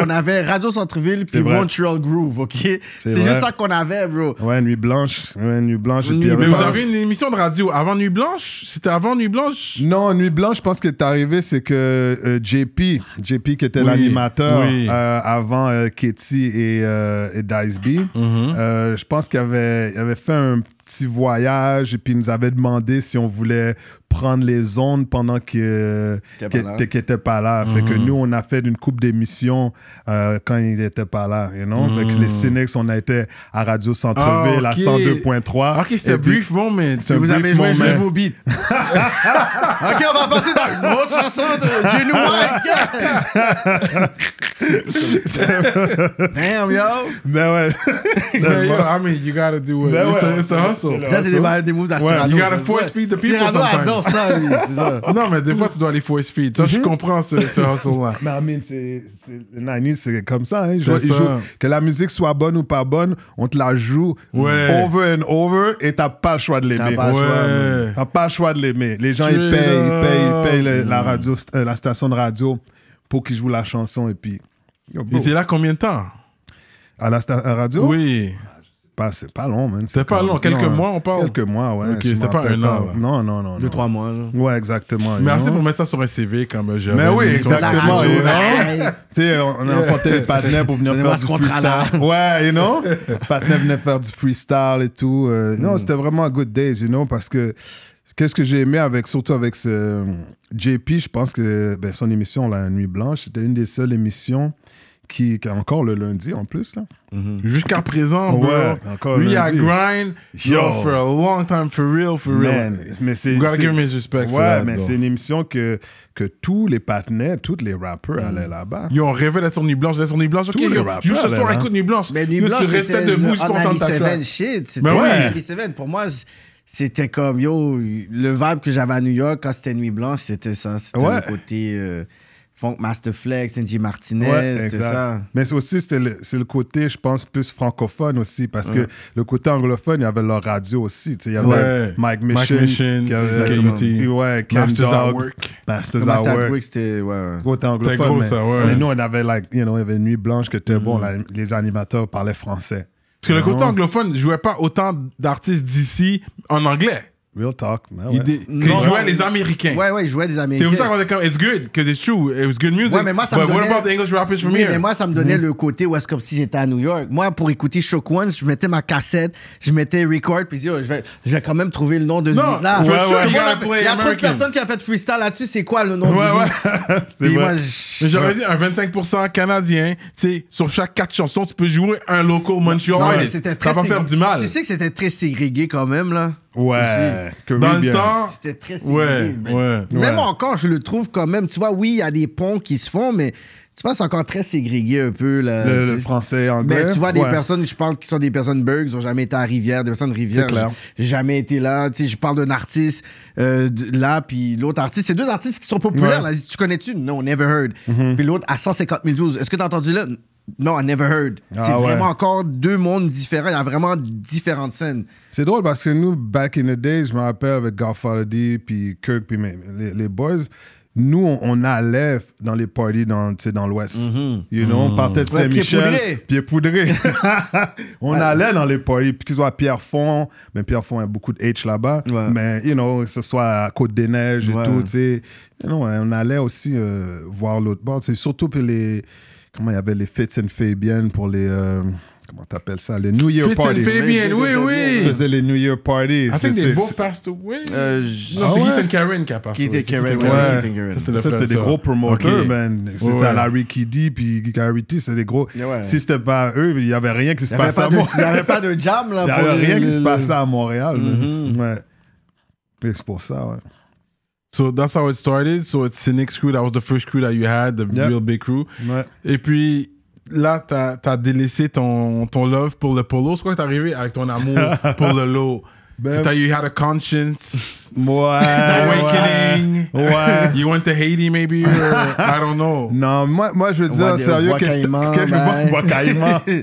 on avait Radio centreville puis Montreal Groove, OK? C'est juste ça qu'on avait, bro. Ouais, Nuit Blanche. Ouais, Nuit Blanche. mais vous avez une émission de radio avant Nuit Blanche? C'était avant Nuit Blanche? Non, Nuit Blanche, je pense que t'es arrivé, c'est que euh, JP, JP qui était l'animateur avant Katie et, et Dice B, mm-hmm. Je pense qu'il avait, avait fait un petit voyage et puis il nous avait demandé si on voulait prendre les ondes pendant que qu'il qu pas là. Fait que mhm. nous, on a fait une coupe d'émissions euh, quand ils étaient pas là, you know? Mm Fait que les mhm. Cynics, on a été à Radio Centre-Ville, la ah, 102.3. Ok, c'était un brief moment. vous avez joué juste vos beats. ok, on va passer dans une autre chanson de Jenny White. Damn, yo! Mais ben ouais. Ben, yo, I mean, you gotta do it. Ben it's, ouais. a, hustle. Ça, c'est des moves à Cyrano. You gotta force feed the people sometimes ça, Non, mais des fois, tu dois aller full speed. toi je mm-hmm. comprends ce, ce Mais I c'est, c'est, 90 c'est comme ça. Hein. que la musique soit bonne ou pas bonne, on te la joue Ouais. over and over et t'as pas le choix de l'aimer. T'as pas choix, pas choix de l'aimer. Les gens, ils payent, ils payent, payent la, radio, euh, la station de radio pour qu'ils jouent la chanson et puis... Yo, Et c'est là combien de temps à la radio? Oui pas, pas long, man. C'est pas long, quelques mois, on parle Quelques mois, ouais. Ok, c'était pas un an. Non, non, non. Deux, trois mois. Ouais, exactement. Merci pour mettre ça sur un CV comme jeune. Ben Mais oui, exactement. Tu sais, on a emporté le partenaire pour venir faire du freestyle. Ouais, you know? Le partenaire venait faire du freestyle et tout. Euh, non, hmm. c'était vraiment good days, you know, parce que qu'est-ce que j'ai aimé avec, surtout avec ce euh, JP, je pense que ben, son émission, La Nuit Blanche, c'était une des seules émissions qui, est encore le lundi en plus. là. Mhm. Jusqu'à présent, bro. encore lui, a grind, yo. for a long time, for real, for real. Man, mais c'est, gotta give me respect ouais, mais c'est une émission que, que tous les partenaires, tous les rappeurs mhm. allaient là-bas. Ils ont rêvé d'être sur Nuit Blanche, d'être sur Nuit Blanche. Ok, tous yo, juste ce soir, Nuit Blanche. Mais Nuit Blanche, c'était de debout jusqu'au mais de ta shit, c'était ouais. Pour moi, c'était comme, yo, le vibe que j'avais à New York quand c'était Nuit Blanche, c'était ça. C'était le côté. Euh, Funk Masterflex, NG Martinez, c'est ça. Mais c'est aussi, c'est le, côté, je pense, plus francophone aussi, parce que le côté anglophone, il y avait leur radio aussi. Il y avait Mike Mission, qui avait, KUT, ouais, Masters at Work. Masters at Work, c'était ouais, côté anglophone. Gros, mais, ça, mais, nous, on avait, like, you know, il y avait Nuit Blanche que bon, mm. les animateurs parlaient français. Parce que le côté anglophone ne jouait pas autant d'artistes d'ici en anglais. Real talk, Ouais. Il, jouait les Américains. Ouais, ouais, il jouait des Américains. C'est pour ça qu'on est comme, it's good, because it's true, it was good music. Ouais, mais moi, ça me donnait... what about the English moi, ça me donnait mm-hmm. le côté où est comme si j'étais à New York. Moi, pour écouter Shock Ones, je mettais ma cassette, je mettais record, puis je oh, vais, quand même trouver le nom de ce là. Ouais, ouais, il y a, trop de personnes qui ont fait freestyle là-dessus, c'est quoi le nom ouais, du ouais. ouais. J'aurais dit un 25% canadien, tu sais, sur chaque quatre chansons, tu peux jouer un local Montreal. Non, c'était très... Ça va faire du mal. Tu sais que c'était très ségrégué quand même, là. Ouais. Dans le temps. C'était très ségrégé Ouais, Même encore, je le trouve quand même. Tu vois, oui, il y a des ponts qui se font, mais tu vois, c'est encore très ségrégué un peu. le, français anglais. Mais ben, tu vois, des personnes, je parle qui sont des personnes bugs, ils n'ont jamais été à Rivière, des personnes de Rivière, j'ai jamais été là. Tu sais, je parle d'un artiste euh, là, puis l'autre artiste. C'est deux artistes qui sont populaires. Tu connais-tu? Non, never heard. Mm-hmm. Puis l'autre à 150 000 views. Est-ce que tu as entendu là? Non, I never heard. Ah c'est vraiment encore deux mondes différents. Il y a vraiment différentes scènes. C'est drôle parce que nous, back in the day, je me rappelle avec Godfather puis Kirk, puis les, boys, nous, on, allait dans les parties dans, dans l'Ouest. Mm-hmm. you know, On mm-hmm. partait de Saint-Michel. Ouais, pied poudré. on allait dans les parties, puis que ce soit à Pierrefonds, mais Pierrefonds, il a beaucoup de H là-bas, mais you know, que ce soit à Côte-des-Neiges et tout, tu sais. on allait aussi euh, voir l'autre bord. Surtout pour les comment il y avait les Fits and Fabian pour les. Euh, comment t'appelles ça Les New Year parties. Party. Fits Fabian, oui, oui. Ils faisaient les New Year Parties. I think they both passed away. Euh, non, ah c'est ouais. Ethan Karen qui a passé Ethan Karen, ouais. Ça, c'est des gros promoteurs, man. C'était Larry Kiddy puis Gary T, c'est des gros. Si c'était pas eux, il n'y avait rien qui se passait à Montréal. Il n'y avait pas de jam, là. Il n'y avait rien qui se passait à Montréal. Mm-hmm. Ouais. C'est pour ça, ouais. So that's how it started. So it's the next crew. That was the first crew that you had, the real big crew. Ouais. Et puis là, t'as as délaissé ton, ton love pour le polo. C'est quoi qui est arrivé avec ton amour pour le lot? Ben, dire you had a conscience. Ouais. awakening. Ouais. You went to Haiti, maybe. Or, I don't know. Non, moi, moi je veux dire, sérieux, qu'est-ce que.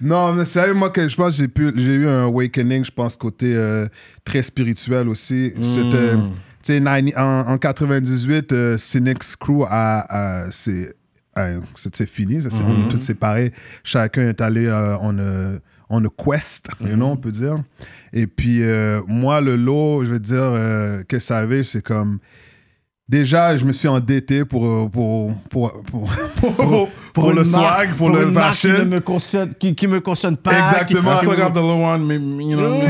Non, mais sérieux, moi, que, je pense que j'ai eu un awakening, je pense, côté euh, très spirituel aussi. Mm. C'était en, en, 98, euh, Cynics Crew a, c'est fini, ça, mhm. on est tous séparés. Chacun est allé en euh, on quest, mhm. on peut dire. Et puis, euh, moi, le lot, je veux dire, que ça avait, c'est comme Déjà, je me suis endetté pour, euh, pour, pour, pour, pour, le swag, pour, le fashion. Qui, me concerne, qui, me concerne pas. Exactement. I forgot the mais you know.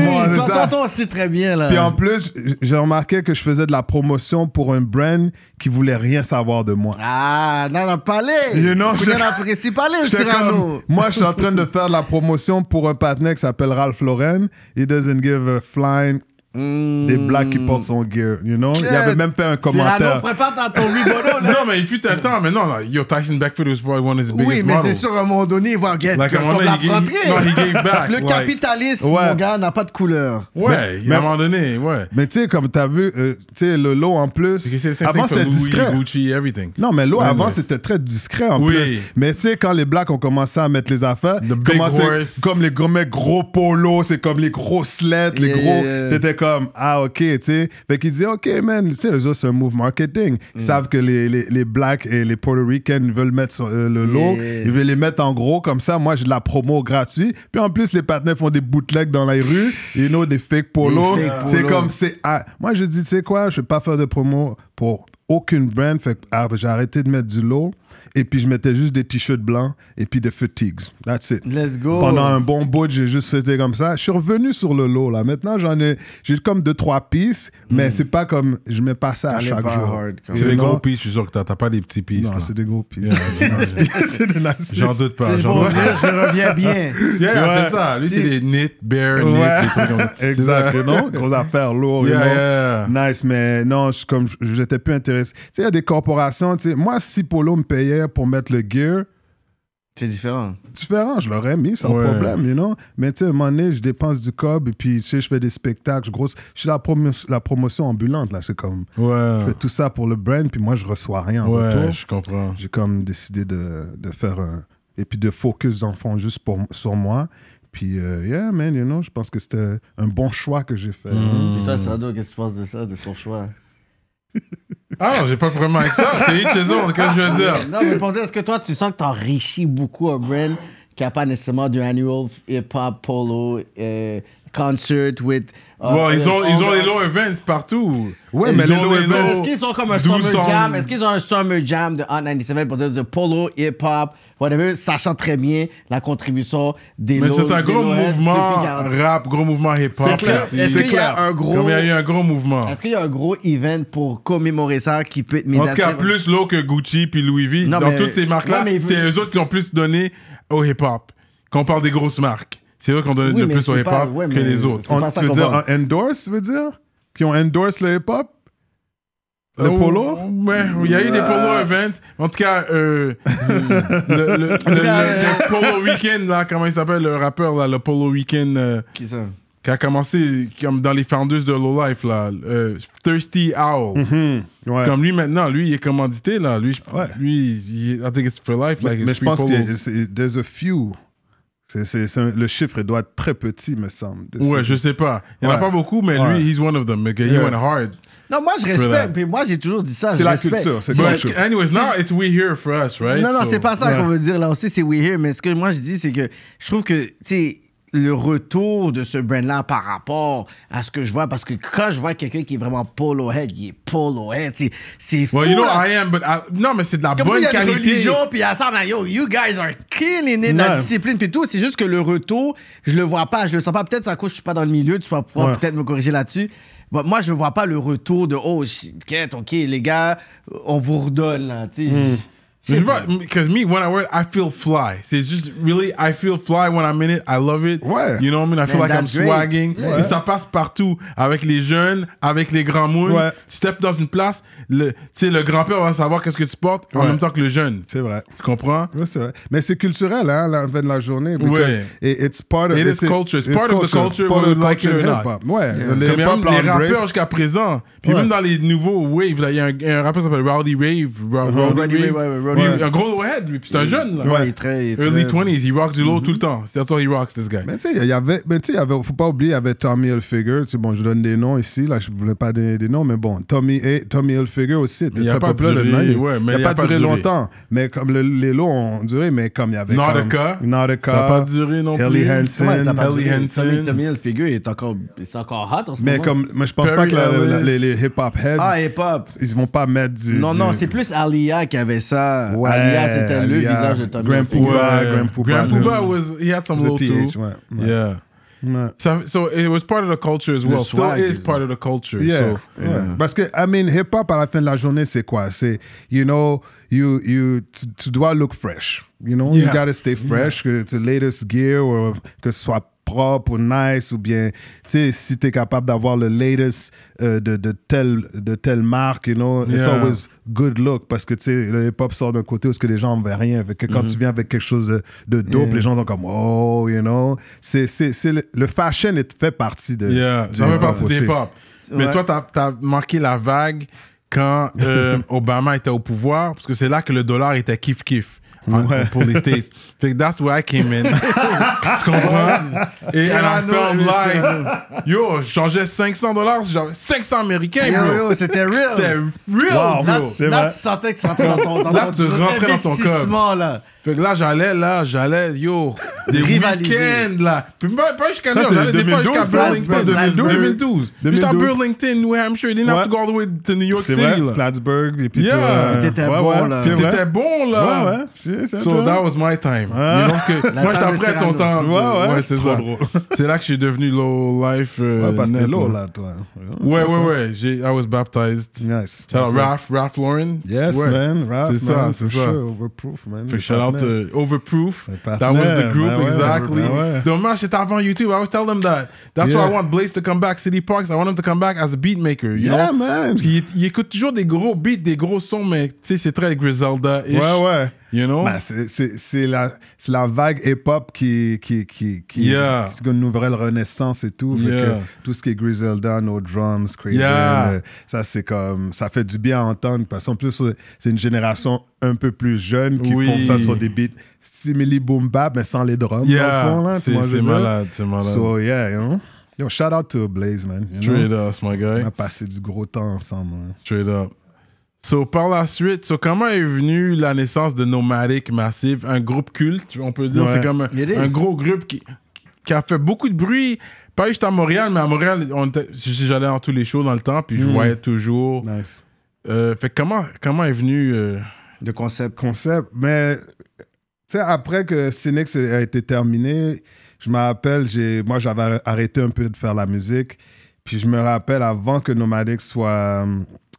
t'entends aussi très bien, là. Puis en plus, j'ai remarqué que je faisais de la promotion pour un brand qui voulait rien savoir de moi. Ah, non, non, pas You know, je n'apprécie pas les, Cyrano. moi, je suis en train de faire de la promotion pour un partenaire qui s'appelle Ralph Lauren. He doesn't give a flying Hmm. Des blacks qui portent son gear, you know? Il avait euh, même fait un commentaire. prépare ton non, mais il fut un temps, mais non, yo, Tyson Backfield was probably one of his biggest Oui, mais c'est sûr, à un moment donné, il va get, like, comme la rentrée. Le capitaliste mon gars, n'a pas de couleur. Ouais, mais, à un moment donné, ouais. Mais tu sais, comme t'as vu, euh, tu sais, le lot en plus, avant c'était discret. Non, mais l'eau avant, c'était très discret en plus. Mais tu sais, quand les blacks ont commencé à mettre les affaires, comme les gros, gros polos, c'est comme les gros lettres, les gros comme, ah, OK, tu sais. Fait qu'ils disent, OK, man, tu sais, eux autres, c'est un move marketing. Ils mm. savent que les, les, les, Blacks et les Puerto Ricains veulent mettre euh, le lot. Ils veulent les mettre en gros, comme ça, moi, j'ai de la promo gratuite. Puis en plus, les partenaires font des bootlegs dans la rue, you know, des fake polos. C'est comme, c'est. Ah, moi, je dis, tu sais quoi, je vais pas faire de promo pour aucune brand. Fait que ah, j'ai arrêté de mettre du lot. Et puis je mettais juste des t-shirts blancs et puis des fatigues. That's it. Let's go. Pendant un bon bout, j'ai juste été comme ça. Je suis revenu sur le lot là. Maintenant, j'en ai, j'ai comme deux trois pistes, mais hmm. c'est pas comme je mets pas ça à chaque jour. C'est des gros pistes, je suis sûr que t'as pas des petits pistes. Non, c'est des gros pistes. c'est des nice J'en doute pas. je reviens bien. ouais. c'est ça. Lui, c'est les knit, bare knit, exactement gros affaires lourd. Nice, mais non, je, comme j'étais plus intéressé. Tu sais, il y a des corporations. Tu sais, moi, si Polo me payait pour mettre le gear. C'est différent. Différent, je l'aurais mis sans problème, you know. Mais tu sais, un moment donné, je dépense du cob et puis, tu sais, je fais des spectacles, gros. Je suis la, la promotion ambulante, là. C'est comme. Ouais. Je fais tout ça pour le brand, puis moi, je reçois rien en ouais, je comprends. J'ai comme décidé de, faire un. Et puis de focus en fond, juste pour, sur moi. Puis, euh, yeah, man, you know, je pense que c'était un bon choix que j'ai fait. Putain, hein. hmm. Sado, qu'est-ce que tu penses de ça, de son choix ah, j'ai pas vraiment avec ça. T'es chez eux, Qu'est-ce que je veux dire. Non, mais pour dire, est-ce que toi, tu sens que t'enrichis beaucoup un brand qui a pas nécessairement du annual hip-hop, polo, euh, concert with. Bon, euh, ils ont, ils ont les low events partout. Ouais, mais les low events. Est-ce qu'ils ont comme un summer jam? Est-ce qu'ils ont un summer jam de Hot 97 pour dire de polo, hip-hop? sachant très bien la contribution des Mais c'est un gros mouvement rap, gros mouvement hip-hop. Est-ce qu'il y a un gros... il y a eu un gros mouvement. Est-ce qu'il y a un gros event pour commémorer ça qui peut être En tout cas, plus low que Gucci puis Louis V. dans toutes ces marques-là, c'est eux autres qui ont plus donné au hip-hop. Quand on parle des grosses marques, c'est eux qui ont donné de plus au hip-hop que les autres. On, tu endorse, tu veux dire? Qui ont endorse le hip-hop? Le oh, polo Ouais, il y a eu des ah. polo events. En tout cas, euh, le, polo weekend, là, comment il s'appelle, le rappeur, là, le polo weekend. Euh, qui a commencé dans les founders de Low Life, là. Euh, Thirsty Owl. Mm-hmm. Comme lui maintenant, lui, il est commandité, là. Lui, ouais. lui il, I think it's for life. Like, mais, je pense qu'il que there's a few. C le chiffre doit être très petit, me semble. Ouais, je sais pas. Il n'y en a pas beaucoup, mais lui, he's one of them. Il He a went hard. Non, moi, je respecte. Puis moi, j'ai toujours dit ça. C'est la culture. C'est la culture. Anyways, now it's we here for us, right? Non, non, c'est pas ça qu'on veut dire là aussi, c'est we here. Mais ce que moi, je dis, c'est que je trouve que, tu sais, le retour de ce brand-là par rapport à ce que je vois, parce que quand je vois quelqu'un qui est vraiment polo head, il est polo head, c'est fou. Well, you know, I am, but non, mais c'est de la Comme bonne si y a qualité. Comme religion, puis a ça, yo, you guys are killing it, la discipline, puis tout. C'est juste que le retour, je le vois pas, je le sens pas. Peut-être à cause je suis pas dans le milieu, tu vas pouvoir peut-être me corriger là-dessus moi, je ne vois pas le retour de Oh, ok, les gars, on vous redonne. Là, hmm. Because me, when I wear it, I feel fly. C'est juste, just really, I feel fly when I'm in it. I love it. Ouais. You know what I mean? I feel like I'm swagging. Et ça passe partout. Avec les jeunes, avec les grands moules. Ouais. Step dans une place, le, grand-père va savoir qu'est-ce que tu portes en même temps que le jeune. C'est vrai. Tu comprends? Oui, c'est vrai. Mais c'est culturel, hein, la fin de la journée. Because it, it's part of it culture. It's, part, culture. of the culture, part of the culture Ouais. Les, rappeurs jusqu'à présent. Puis même dans les nouveaux waves, il y, a un rappeur qui s'appelle Rowdy Rave. Rowdy uh-huh. Rave un gros head, lui. Puis c'est un jeune, là. Ouais, il est très. early très... 20s, il rock du low tout le mm-hmm. temps. C'est toi, il rocks, this guy. Mais tu sais, il y avait, mais tu sais, faut pas oublier, il y avait Tommy Hilfiger. Tu sais, bon, je donne des noms ici, là, je voulais pas donner des noms, mais bon, Tommy, et, eh, Tommy Hilfiger aussi était très populaire le il n'a pas, duré longtemps. Mais comme le, les lots ont duré, mais comme il y avait. Nautica. Nautica. Ça n'a pas duré non plus. Ellie Hansen. Ellie Hansen. Tommy Hilfiger est encore, c'est encore hot en ce mais moment. Comme, mais je pense pas que les, hip-hop heads. Ah, hip-hop. Ils vont pas mettre du. Non, non, c'est plus Aliyah qui avait ça. Ouais, le visage de Tommy Grand Pouba. Grand Pouba was, he had some little too. Ouais, ouais. Yeah. So, so, it was part of the culture as well. Still is part of the culture. Yeah. So, Parce que, I mean, hip-hop à la fin de la journée, c'est quoi? C'est, you know, you, you, tu, dois look fresh. You know, yeah. you gotta stay fresh, yeah. que the latest gear, or que ce soit propre ou nice ou bien si tu es capable d'avoir le latest euh, de, telle, de telle marque, you know, it's always good look parce que tu le hip-hop sort d'un côté où ce que les gens n'en veulent rien. quand tu mm-hmm. viens avec quelque chose de, dope, les gens sont comme oh, you know. c'est le, le, fashion fait partie de. Yeah, ça partie Mais toi, tu as, marqué la vague quand euh, Obama était au pouvoir parce que c'est là que le dollar était kiff-kiff pour les States. Fait que that's where I came in. tu comprends? Et I a fait live. Yo, je changeais 500 dollars, j'avais 500 américains, c'était real. C'était real, wow, bro. Là, tu, sentais que tu rentrais dans ton, cœur, là, tu rentrais dans ton, cœur là. Fait que là, j'allais, là, j'allais, yo, des week-ends, là. Puis pas, pas jusqu'à là, j'allais des fois jusqu'à Burlington. 2012. 2012. Juste à Burlington, New Hampshire. You didn't have to go all the way to New York City, vrai, là. Plattsburgh, et puis yeah. toi. Euh, t'étais bon, là. T'étais bon, là. Ouais, ouais. So that was my time. Ah. moi, je t'apprête ton temps. Ouais, ouais. c'est ça. C'est là que je suis devenu low life. Euh, ouais, parce que t'es low, là, toi. Ouais, ouais, ouais. I was baptized. Nice. Raph, Raph Lauren. Yes, man. Raph, C'est ça, c'est ça. Overproof, man. Fait Overproof. That was the ben group, exactly. Ben ouais. Dommage, c'était avant YouTube. I always tell them that. That's why I want Blaze to come back, City Parks. I want him to come back as a beatmaker yeah, man. il, écoute toujours des gros beats, des gros sons, mais tu sais, c'est très Griselda-ish. Ouais, ouais. You know? Ben, c'est la, la, vague hip-hop qui, qui, qui, qui, une nouvelle renaissance et tout. tout ce qui est Griselda, nos Drums, Crazy euh, ça, c'est comme, ça fait du bien à entendre. Parce qu'en plus, c'est une génération un peu plus jeune qui font ça sur des beats simili boom bap, mais sans les drums. Yeah. C'est malade, c'est malade. So, yeah, you know? Yo, shout out to Blaze, man. You Trade know? us, my guy. On a passé du gros temps ensemble. Hein. Trade up. So, par la suite, comment est venue la naissance de Nomadic Massive, un groupe culte, on peut dire, c'est comme un, gros groupe qui, a fait beaucoup de bruit, pas juste à Montréal, mais à Montréal, j'allais dans tous les shows dans le temps, puis je mm. voyais toujours. Nice. Euh, fait comment, comment est venu euh, le concept Concept, mais tu après que Cynics a été terminé, je me rappelle, moi j'avais arrêté un peu de faire la musique, puis je me rappelle avant que Nomadic soit,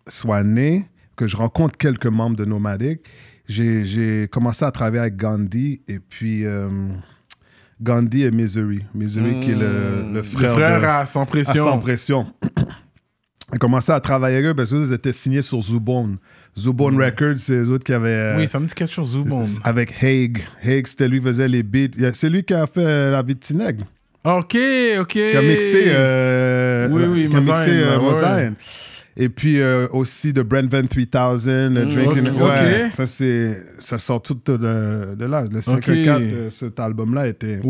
soit né, que je rencontre quelques membres de Nomadic. J'ai commencé à travailler avec Gandhi et puis euh, Gandhi et Misery. Misery qui est le, frère, hmm. le frère à Sans Pression. À sans pression. J'ai commencé à travailler avec eux parce qu'ils étaient signés sur Zubone. Zubone hmm. Records, c'est eux autres qui avaient. Euh, oui, ça me dit quelque chose, Zubone. Avec Haig. Haig, c'était lui qui faisait les beats. C'est lui qui a fait euh, la vie Ok, ok. Qui a mixé. Euh, oui, oui, Qui a mixé euh, et puis euh, aussi de Brent Van 3000, mm, Drinking. ouais, ça ça sort tout de, là. Le 5 4 de cet album-là était,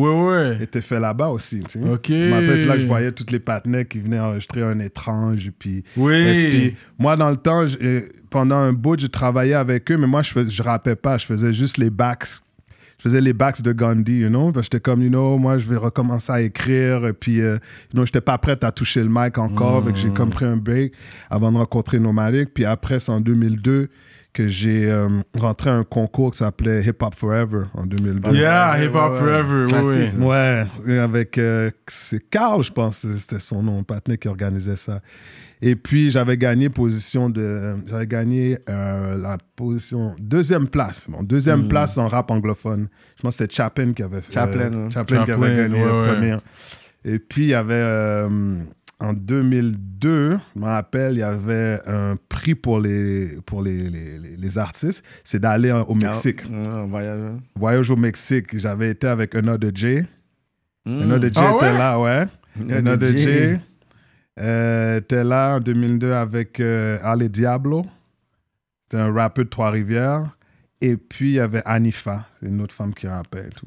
était fait là-bas aussi. Tu sais. Ok. c'est là que je voyais toutes les partenaires qui venaient enregistrer un étrange. puis, moi dans le temps, euh, pendant un bout, je travaillais avec eux, mais moi je, ne je rappais pas, je faisais juste les backs je faisais les backs de Gandhi, you know. J'étais comme, you know, moi, je vais recommencer à écrire. Et puis, non, euh, you know, j'étais pas prête à toucher le mic encore. Mmh. J'ai mm. comme pris un break avant de rencontrer Nomadic. Puis après, c'est en 2002 que j'ai euh, rentré à un concours qui s'appelait Hip Hop Forever en 2020. Ah, yeah, Hip Hop Forever, oui. Ouais, avec euh, c'est Carl, je pense, c'était son nom, Patney qui organisait ça. Et puis j'avais gagné position de, j'avais gagné euh, la position deuxième place, mon deuxième mm. place en rap anglophone. Je pense que c'était Chaplin qui avait Chaplin, Chaplin, Chaplin, qui avait gagné première. Et puis il y avait en 2002, je me rappelle, il y avait un prix pour les, pour les, artistes, c'est d'aller au ah, Mexique. Hein. voyage. au Mexique. J'avais été avec Another J. Hmm. Another J ah était là, ouais. Another, J, euh, était là en 2002 avec euh, Ale Diablo. C'était un rappeur de Trois-Rivières. Et puis, il y avait Anifa, une autre femme qui rappelle. Tout.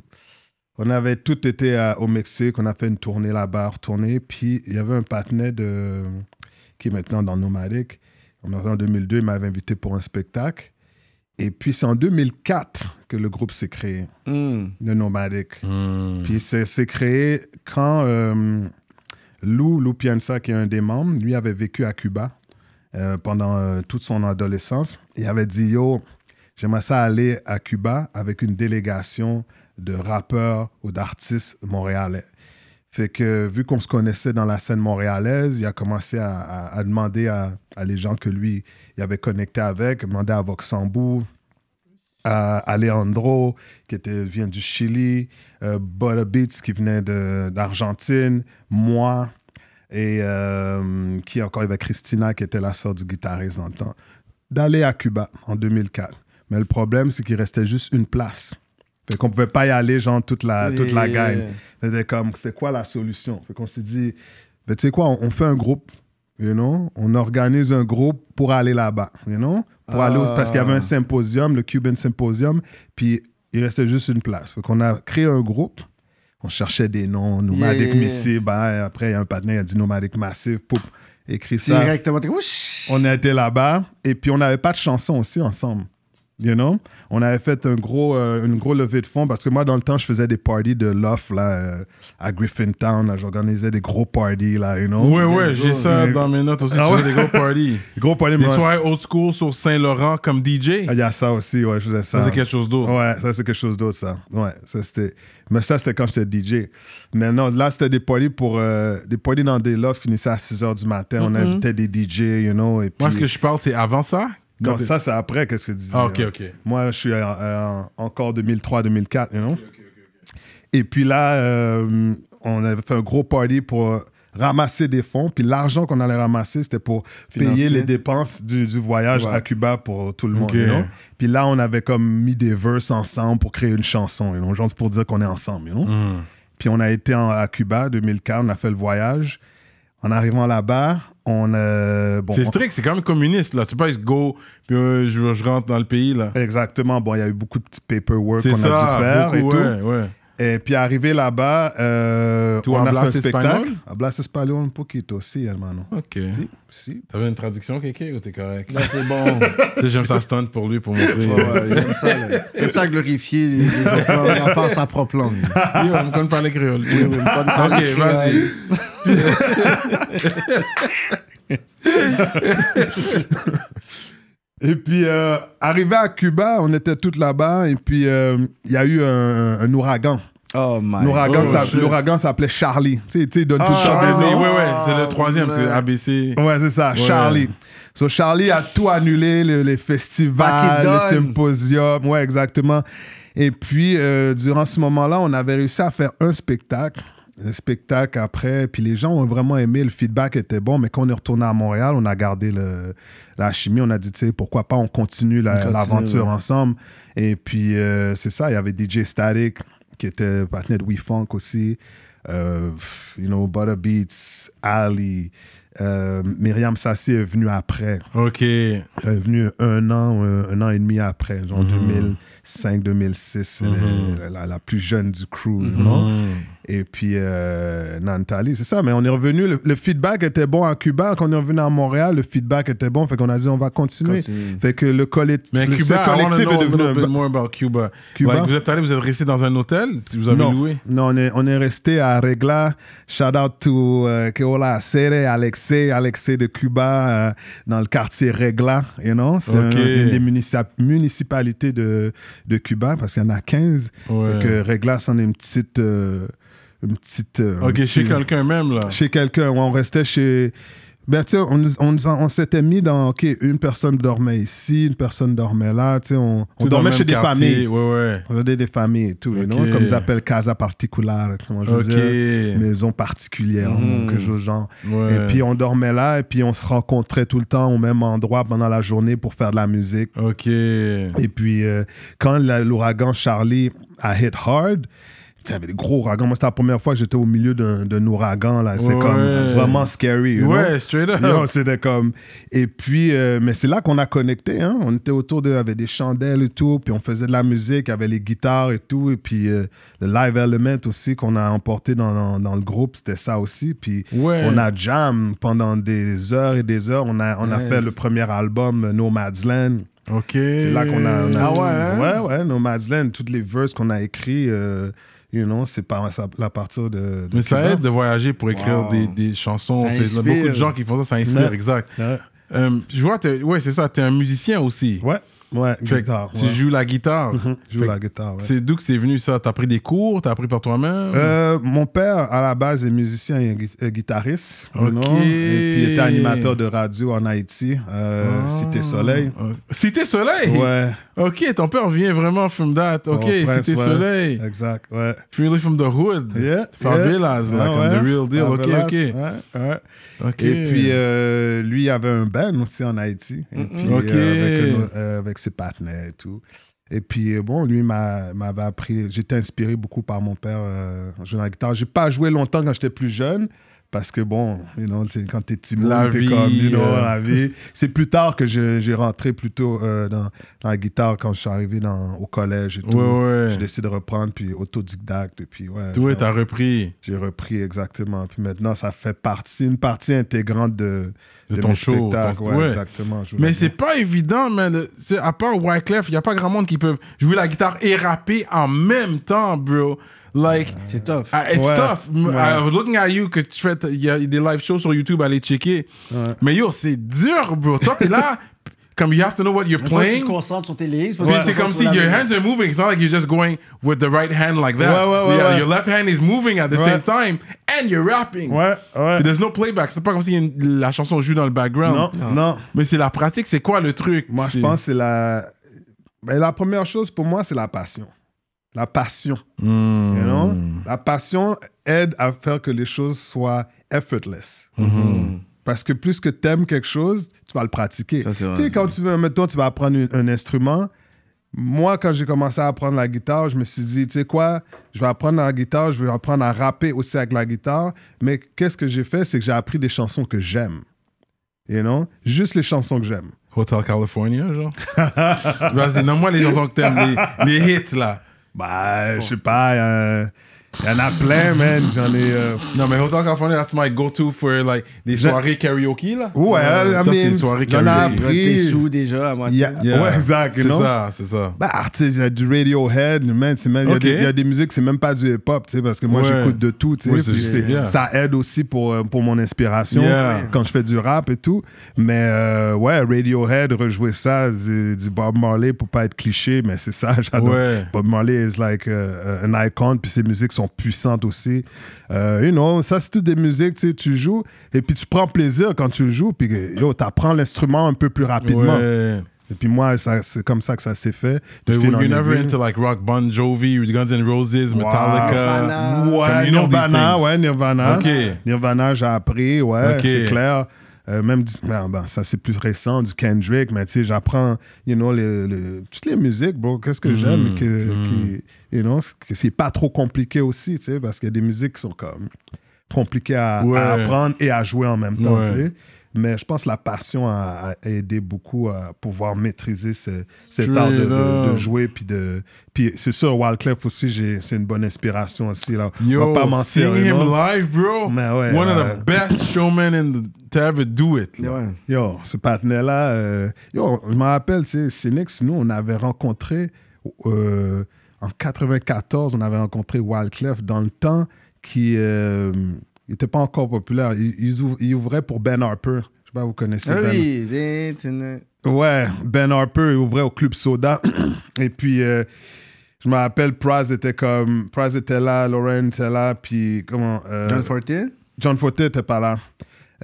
On avait tout été au Mexique, on a fait une tournée là-bas, tournée. Puis il y avait un partenaire qui est maintenant dans Nomadic. en 2002, il m'avait invité pour un spectacle. Et puis c'est en 2004 que le groupe s'est créé, hmm. le Nomadic. Hmm. Puis c'est créé quand euh, Lou, Lou Pienza, qui est un des membres, lui avait vécu à Cuba euh, pendant euh, toute son adolescence. Il avait dit Yo, j'aimerais ça aller à Cuba avec une délégation de rappeurs ou d'artistes montréalais. Fait que vu qu'on se connaissait dans la scène montréalaise, il a commencé à, demander à, les gens que lui il avait connecté avec, demandé à Voxambou, à Alejandro, qui était, vient du Chili, euh, qui venait d'Argentine, moi, et euh, qui encore, il avait Christina, qui était la sœur du guitariste dans le temps, d'aller à Cuba en 2004. Mais le problème, c'est qu'il restait juste une place fait qu'on pouvait pas y aller, genre, toute la, toute la gang. C'était comme, c'est quoi la solution? Fait qu'on s'est dit, ben, tu sais quoi, on, fait un groupe, you know? On organise un groupe pour aller là-bas, you know? Pour aller ah. parce qu'il y avait un symposium, le Cuban Symposium, puis il restait juste une place. Fait qu'on a créé un groupe. On cherchait des noms, Nomadic Missive. Ben, après, il y a un partenaire qui a dit Nomadic Massive. Poup, écrit ça. Directement. On était là-bas. Et puis, on n'avait pas de chanson aussi ensemble. You know? On avait fait un gros, euh, une gros levée de fonds parce que moi, dans le temps, je faisais des parties de love là, euh, à Griffintown. J'organisais des gros parties, là, you know? Oui, oui, j'ai ça dans mes notes aussi. Ah, tu des gros parties. des gros parties, Des soirées old school sur Saint-Laurent comme DJ. Ah, il y a ça aussi, ouais, je faisais ça. Ça, c'est quelque chose d'autre. Ouais, ça, c'est quelque chose d'autre, ça. Ouais, ça, c'était... Mais ça, c'était quand j'étais DJ. Mais non, là, c'était des parties pour... Euh, des parties dans des lofts finissaient à 6 h du matin. On mm-hmm. invitait des DJ, you know, Moi, ce que je parle, c'est avant ça non, ça, c'est après, qu'est-ce que tu disais. Ah, hein. ok, ok. Moi, je suis euh, euh, encore 2003-2004, Et puis là, euh, on avait fait un gros party pour ramasser des fonds. Puis l'argent qu'on allait ramasser, c'était pour payer les dépenses du, voyage à Cuba pour tout le monde. Puis là, on avait comme mis des verses ensemble pour créer une chanson, you know? pour dire qu'on est ensemble. Mm. Puis on a été à Cuba 2004, on a fait le voyage. En arrivant là-bas, on. Euh, bon, c'est strict, c'est quand même communiste, là. Tu sais pas juste go, puis euh, je, rentre dans le pays, là. Exactement. Bon, il y a eu beaucoup de petits paperwork qu'on a dû faire beaucoup, et tout. Et puis arrivé là-bas, euh, on a fait un spectacle. Hablas espagnol un poquito, aussi, hermano. Ok. Si, si. T'avais une traduction, Kéké, ou t'es correct? Là, c'est bon. j'aime ça stunt pour lui, pour montrer. j'aime ça, ça glorifier les, autres à sa propre langue. Oui, on me connaît pas créole. Ok, vas-y. Et puis, euh, arrivé à Cuba, on était toutes là-bas, et puis euh, il y a eu un, ouragan. Oh my L'ouragan s'appelait Charlie. Tu sais, tu donne tout ah, Charlie, Oui, c'est le troisième, c'est ABC. Ah, ouais, c'est ça, Charlie. So Charlie a tout annulé, les, festivals, les symposiums, ouais, exactement. Et puis, euh, durant ce moment-là, on avait réussi à faire un spectacle le spectacle après. Puis les gens ont vraiment aimé, le feedback était bon, mais quand on est retourné à Montréal, on a gardé la chimie, on a dit, tu sais, pourquoi pas, on continue l'aventure ensemble. Et puis, euh, c'est ça, il y avait DJ Static, qui était partenaire de Funk aussi, euh, you know, Butter Ali. Euh, Myriam Sassi est venue après. OK. Elle est venue un an, un, an et demi après, genre 2000. Mhm. 5-2006, mm-hmm. la, plus jeune du crew. Mm-hmm. Et puis, euh, Nantali, c'est ça. Mais on est revenu, le, feedback était bon à Cuba. Quand on est revenu à Montréal, le feedback était bon. Fait qu'on a dit, on va continuer. Fait que le, collectif collectif est devenu... un... Cuba. vous êtes allé, vous êtes resté dans un hôtel Vous avez non. loué Non, on est, on est resté à Regla. Shout out to Keola euh, Serre Alexé. Alexé de Cuba, euh, dans le quartier Regla. You know? C'est une des municipalités de, de Cuba parce qu'il y en a 15. que Réglas en est une petite. Euh, une petite. Euh, ok, chez quelqu'un même, là. Chez quelqu'un. on restait chez ben, on, s'était mis dans, OK, une personne dormait ici, une personne dormait là, tu sais, on, on dormait chez des familles. Ouais, ouais. On avait des familles et tout, comme ils appellent casa particular, comment je maison particulière, mhm. Et puis on dormait là, et puis on se rencontrait tout le temps au même endroit pendant la journée pour faire de la musique. OK. Et puis, euh, quand l'ouragan Charlie a hit hard, il y avait des gros ouragans. Moi, c'était la première fois que j'étais au milieu d'un ouragan. là. C'est comme vraiment scary. Ouais, straight up. c'était comme. Et puis, euh, mais c'est là qu'on a connecté. Hein? On était autour de. avait des chandelles et tout. Puis on faisait de la musique. Il avait les guitares et tout. Et puis euh, le live element aussi qu'on a emporté dans, dans, le groupe, c'était ça aussi. Puis on a jam pendant des heures et des heures. On a, on a fait le premier album, euh, Nomadsland. OK. C'est là qu'on a. ah hein? ouais? Ouais, ouais, Nomadsland. Toutes les verses qu'on a écrites... You know, c'est pas la partie de, de Mais ça aide de voyager pour écrire des, des, chansons. a beaucoup de gens qui font ça, ça inspire, exact. Euh, je vois, ouais, c'est ça, t'es un musicien aussi. Ouais. Ouais, guitare. Tu joues la guitare. Mhm, joue la guitare, ouais. C'est d'où que c'est venu ça T'as pris des cours T'as appris par toi-même euh, Mon père, à la base, est musicien et guitariste. OK. Et puis, il était animateur de radio en Haïti, euh, ah. Cité Soleil. Cité Soleil Ouais. Ok, ton père vient vraiment from that. Ok, Cité Soleil. Exact, ouais. Really from the hood. Yeah. Fabulous, yeah. like ah, the real deal. Ah, ok, ok. Et puis, euh, lui, il avait un band aussi en Haïti. Et puis, avec, ses partenaires et tout. Et puis, euh, bon, lui m'avait appris. J'étais inspiré beaucoup par mon père euh, en jouant J'ai pas joué longtemps quand j'étais plus jeune, parce que bon, you know, quand t'es timide, t'es comme, euh. la vie. C'est plus tard que j'ai rentré plutôt euh, dans, la guitare quand je suis arrivé dans, au collège et tout. J'ai décidé de reprendre, puis autodidacte, et puis ouais. Tout t'as repris. J'ai repris, exactement. Puis maintenant, ça fait partie, une partie intégrante de, de, ton mes show. Ouais, exactement. Mais c'est pas évident, man. À part Wyclef, il n'y a pas grand monde qui peut jouer la guitare et rapper en même temps, bro. Like, c'est tough. Uh, it's ouais. tough. Ouais. I was looking at you, que tu fais, y a des live shows sur YouTube, allez checker. Mais yo, c'est dur, bro. Toi, t'es là. Comme you have to know what you're toi, playing. tu te concentres sur tes Puis c'est comme si your main. hands are moving. It's not like you're just going with the right hand like that. Yeah, your left hand is moving at the same time and you're rapping. Ouais, ouais. there's no playback. C'est pas comme si la chanson joue dans le background. Non, ah. non. Mais c'est la pratique. C'est quoi le truc? Moi, je pense que c'est la. Mais ben, la première chose pour moi, c'est la passion la passion. Hmm. La passion aide à faire que les choses soient effortless. Hmm. Parce que plus que tu aimes quelque chose, tu vas le pratiquer. Tu sais, quand tu veux, mettons, tu vas apprendre un, instrument. Moi, quand j'ai commencé à apprendre la guitare, je me suis dit, tu sais quoi, je vais apprendre la guitare, je vais apprendre à rapper aussi avec la guitare. Mais qu'est-ce que j'ai fait? C'est que j'ai appris des chansons que j'aime. You know? Juste les chansons que j'aime. Hotel California, genre. Vas-y, nomme-moi les chansons que t'aimes, les hits, là. Bah, je sais pas. Euh, il y en a plein, man. J'en ai. Euh, non, mais Hotel California, that's my go-to for like des soirées karaoke, là. Ouais, ça, c'est une soirée karaoke. T'es sous déjà à moitié. Ouais, exact. C'est ça, c'est ça. Bah, artiste, il y a du Radiohead, man. Il y, a des musiques, c'est même pas du hip-hop, tu sais, parce que moi, j'écoute de tout, tu sais. Ça aide aussi pour, euh, pour mon inspiration quand je fais du rap et tout. Mais euh, ouais, Radiohead, rejouer ça, du, Bob Marley pour pas être cliché, mais c'est ça, j'adore. Bob Marley is like an icon, puis ses musiques sont puissante aussi. Euh, you know, ça, c'est toutes des musiques, tu sais, tu joues et puis tu prends plaisir quand tu le joues, puis yo, t'apprends l'instrument un peu plus rapidement. Et puis moi, c'est comme ça que ça s'est fait. tu you never into like rock, Bon Jovi, Guns N' Roses, Metallica. Wow. Nirvana. Ouais, Nirvana, ouais, Nirvana. Nirvana, j'ai appris, ouais, c'est clair. Euh, même ben, ben, ça c'est plus récent, du Kendrick, mais tu sais, j'apprends, you know, toutes les musiques, bro, qu'est-ce que j'aime, mm-hmm. que, mm-hmm. que c'est pas trop compliqué aussi, tu sais, parce qu'il y a des musiques qui sont comme compliquées à, apprendre et à jouer en même temps, tu sais mais je pense que la passion a, aidé beaucoup à pouvoir maîtriser ce, cet art de, jouer. Puis, puis c'est sûr, Wildcliff aussi, c'est une bonne inspiration aussi. Là. On va pas mentir. Seeing him live, bro. One of the euh, best showmen in the, to ever do it. Yo, ce partenaire-là, euh, yo, je me rappelle, c'est Nix. nous, on avait rencontré euh, en 94, on avait rencontré Wildcliff dans le temps qui il n'était pas encore populaire. Il, ouvrait pour Ben Harper. Je sais pas, vous connaissez ah ben. ouais, Ben Harper, il ouvrait au Club Soda. Et puis, euh, je me rappelle, Praz était comme. Praz était là, Lauren était là, puis comment. Euh, John Forte. John Forte était pas là.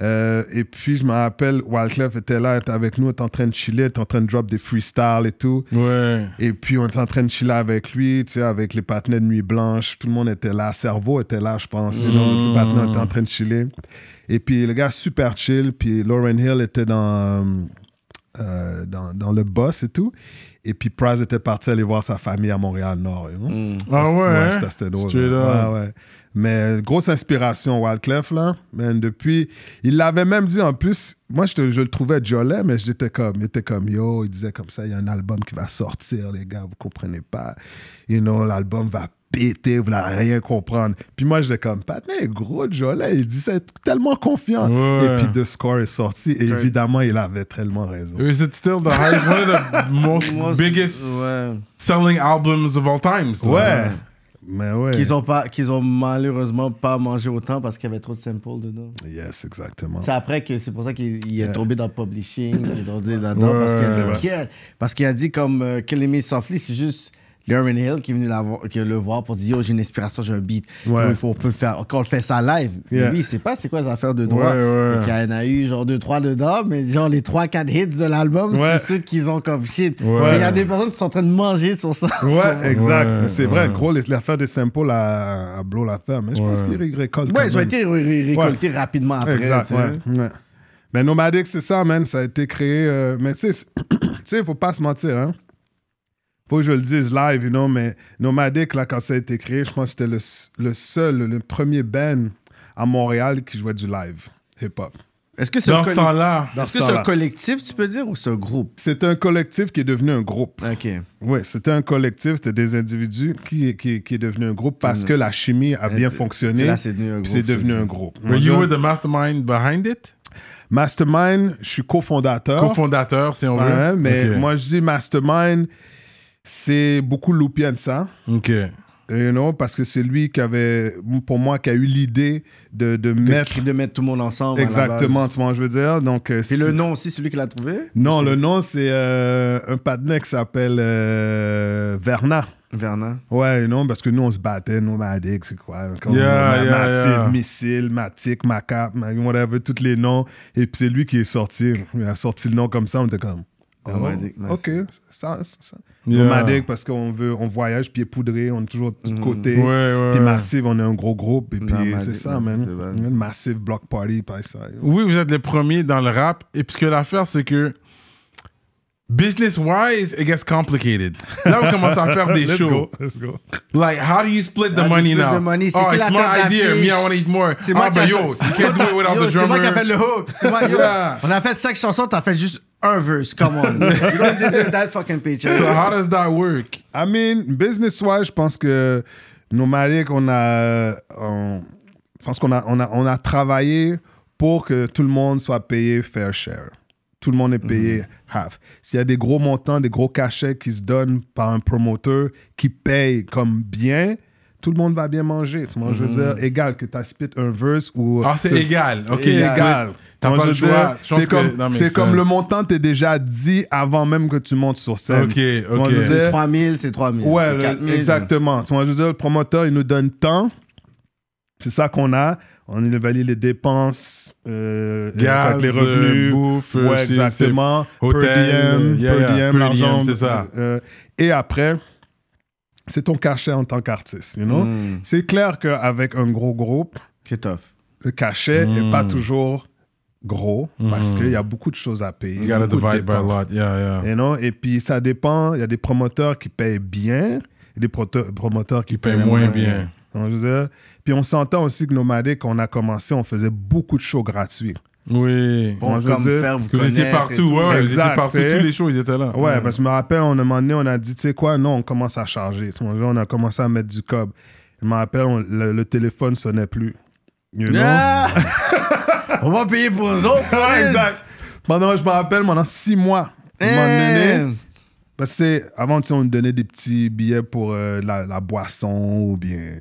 Euh, et puis, je me rappelle, Wildcliff était là, était avec nous, était en train de chiller, était en train de drop des freestyles et tout. Ouais. Et puis, on était en train de chiller avec lui, tu sais, avec les patinets de Nuit Blanche. Tout le monde était là. Cerveau était là, je pense. les mm. patinets étaient en train de chiller. Et puis, le gars, super chill. Puis, Lauren Hill était dans, euh, dans, le boss et tout. Et puis Price était parti aller voir sa famille à Montréal-Nord. Mm. Ah ouais? Hein? c'était drôle. Mais grosse inspiration, Wildcliff, là. Man, depuis, il l'avait même dit en plus. Moi, je, le trouvais jolet, mais j'étais comme, il était comme, yo, il disait comme ça, il y a un album qui va sortir, les gars, vous comprenez pas. You know, l'album va péter, vous n'allez rien comprendre. Puis moi, j'étais comme, mais gros jolet, il dit ça tellement confiant. Et puis The Score est sorti, et évidemment, il avait tellement raison. Is it still the one biggest selling albums of all Ouais. Mais ouais. Qu'ils ont, pas, qu'ils ont malheureusement pas mangé autant parce qu'il y avait trop de samples dedans. Yes, exactement. C'est après que c'est pour ça qu'il est tombé dans le publishing, il est tombé là-dedans parce qu'il a dit, parce qu'il a dit comme euh, Softly, c'est juste Lauren Hill qui est venu le voir pour dire Yo, j'ai une inspiration, j'ai un beat. il faut, on peut le faire. Quand on fait ça live, mais lui, il sait pas c'est quoi les affaires de droit. il y en a eu genre deux, trois dedans, mais genre les trois, quatre hits de l'album, c'est ceux qu'ils ont comme shit. Il y a des personnes qui sont en train de manger sur ça. Ouais, exact. c'est vrai, gros, faire des samples à, à Blow la femme. mais je pense qu'ils récoltent. Ouais, ils ont été récoltés rapidement après. Exact, Mais Nomadic, c'est ça, man. Ça a été créé. Euh, mais tu sais, il faut pas se mentir, hein. Faut que je le dise live, you know, mais Nomadic, là, quand ça a été créé, je pense que c'était le, le, seul, le premier band à Montréal qui jouait du live hip-hop. Est-ce que c'est un, collectif, ce un collectif, tu peux dire, ou c'est un groupe? C'est un collectif qui est devenu un groupe. OK. Oui, c'était un collectif, c'était des individus qui, qui, qui, est devenu un groupe parce mm. que la chimie a bien fonctionné. c'est devenu un groupe. you were the mastermind behind it? Mastermind, je suis cofondateur. Cofondateur, si on veut. mais moi, je dis mastermind c'est beaucoup ça OK. You know, parce que c'est lui qui avait, pour moi, qui a eu l'idée de, de, mettre. De mettre tout le monde ensemble. Exactement, tu vois, je veux dire. Donc, euh, Et le nom aussi, celui qui l'a trouvé Non, le nom, c'est euh, un patinet qui s'appelle euh, Verna. Verna. Ouais, non, parce que nous, on se battait, nous, madix c'est quoi? Comme, massive, Missile, Matic, Macap, whatever, tous les noms. Et puis c'est lui qui est sorti. Il a sorti le nom comme ça, on était comme. Ah OK. Ça, ça. Yeah. parce qu'on veut, on voyage, puis poudré, on est toujours de mm. côté. puis Massive, on est un gros groupe. Et puis c'est ça, même, Massive Block Party, pas ça. Oui, vous êtes les premiers dans le rap. Et puisque l'affaire, c'est que business wise, it gets complicated. Là, on commence à faire des shows. let's go. Like, how do you split the how money split now? The money? Oh, it's my idea. Me, I want to eat more. C'est ah, bah, yo, you can't do it without the drummer. C'est moi qui a fait le hook. Moi, On a fait cinq chansons, t'as fait juste un verse. Come on. you don't deserve that fucking paycheck. So how does that work? I mean, business wise, je pense que nos maris, on a, on, je pense qu'on a, on a, on a travaillé pour que tout le monde soit payé fair share tout le monde est payé mhm. half. S'il y a des gros montants, des gros cachets qui se donnent par un promoteur qui paye comme bien, tout le monde va bien manger. Tu veux mhm. dire, égal que tu as spit un verse ou. Ah, c'est euh, égal. Ok. C'est égal. C'est comme, comme le montant t'es déjà dit avant même que tu montes sur scène. Ok, ok. C'est 3 000, c'est 3 000. Ouais, exactement. Tu vois, je veux dire, le promoteur, il nous donne tant. C'est ça qu'on a on évalue les dépenses, euh, euh, avec les revenus, euh, bouffe, exactement, hôtel, per l'argent, et après, c'est ton cachet en tant qu'artiste, you know. Mm. C'est clair qu'avec un gros groupe, c'est tough. Le cachet n'est pas mm. toujours gros parce mm. qu'il y a beaucoup de choses à payer. You gotta a lot, yeah, yeah. know? Et puis ça dépend, il y a des promoteurs qui payent bien et des promoteurs qui, paient payent, moins bien puis on s'entend aussi que Nomadic, on a commencé, on faisait beaucoup de shows gratuits. Oui. Bon, comme faire vous Ils partout, exact, ils étaient partout, tous les shows, ils étaient là. Ouais, parce que je me rappelle, on a donné, on a dit, tu sais quoi, non, on commence à charger. On a commencé à mettre du cob. Je me rappelle, le, téléphone sonnait plus. Ah! on va payer pour nous autres. exact. Pendant, je me rappelle, pendant six mois, hey. Eh! parce que avant, tu sais, on nous donnait des petits billets pour euh, la, boisson ou bien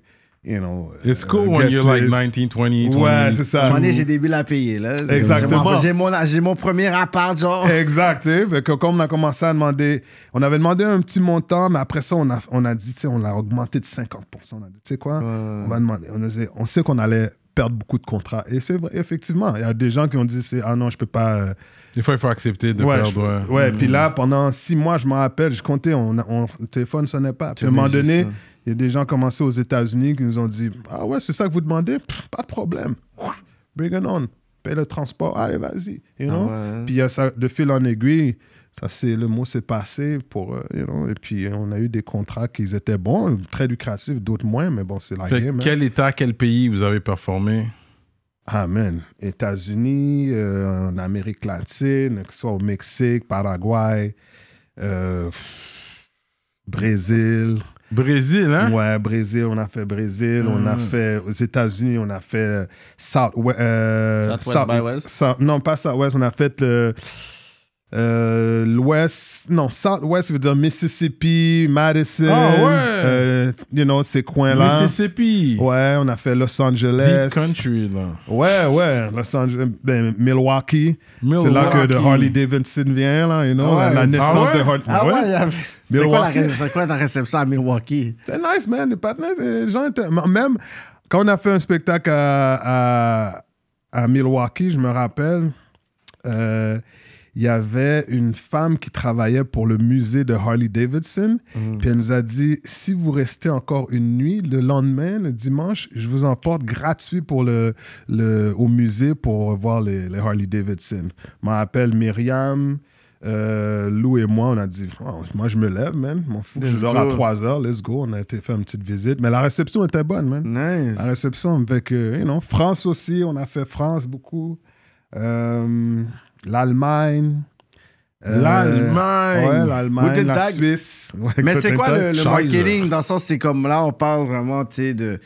you know. It's euh, cool when you're like 19, 20, 20. Ouais, c'est ça. Moi, j'ai des à payer, là. Exactement. J'ai mon, mon, premier appart, genre. Exact, Comme on a commencé à demander, on avait demandé un petit montant, mais après ça, on a, on a dit, tu sais, on l'a augmenté de 50%. On a dit, tu sais quoi, on va On, a on sait qu'on allait perdre beaucoup de contrats. Et c'est vrai, effectivement, il y a des gens qui ont dit, ah non, je peux pas. Euh, des fois, il faut accepter de perdre. Ouais. ouais, mm. puis là, pendant six mois, je me rappelle, je comptais, on, on, le téléphone sonnait pas. à un moment donné, il y a des gens commencé aux États-Unis qui nous ont dit Ah ouais, c'est ça que vous demandez Pas de problème. Bring it on. Paye le transport. Allez, vas-y. You ah know? Puis il y a ça de fil en aiguille. Ça, c'est le mot s'est passé pour. Euh, you know? Et puis, on a eu des contrats qui étaient bons, très lucratifs, d'autres moins, mais bon, c'est la game. Hein. Quel État, quel pays vous avez performé Amen. Ah, États-Unis, euh, en Amérique latine, que ce soit au Mexique, Paraguay, euh, Brésil, Brésil, hein? Ouais, Brésil, on a fait Brésil, on a hmm. fait aux États-Unis, on a fait euh, South, euh, Southwest West. South, non, pas Southwest, on a fait le. Euh, l'ouest, non, southwest veut dire Mississippi, Madison, oh, ouais. Euh, you know, ces coins-là. Mississippi. Ouais, on a fait Los Angeles. Deep country, là. Ouais, ouais, Los Angeles, Milwaukee. Ben, Milwaukee. C'est là que Harley Davidson vient, là, you know, la, naissance ah de Harley. Ah, ouais, c'était quoi, quoi, réception à Milwaukee? C'était nice, man. Les euh, les gens Même quand on a fait un spectacle à, à, Milwaukee, je me rappelle, euh, il y avait une femme qui travaillait pour le musée de Harley-Davidson. Mhm. Puis elle nous a dit si vous restez encore une nuit, le lendemain, le dimanche, je vous emporte gratuit pour le, le, au musée pour voir les, Harley-Davidson. Je me Myriam. Euh, Lou et moi, on a dit, ah, moi je me lève, man, Mon fous. à 3 heures, let's go. On a été faire une petite visite. Mais la réception était bonne, man. Nice. La réception avec, euh, France aussi, on a fait France beaucoup. Euh, L'Allemagne. Euh, L'Allemagne. Ouais, l'Allemagne, la Suisse. Mais c'est quoi le, marketing? Dans le sens, c'est comme là, on parle vraiment, tu sais, de,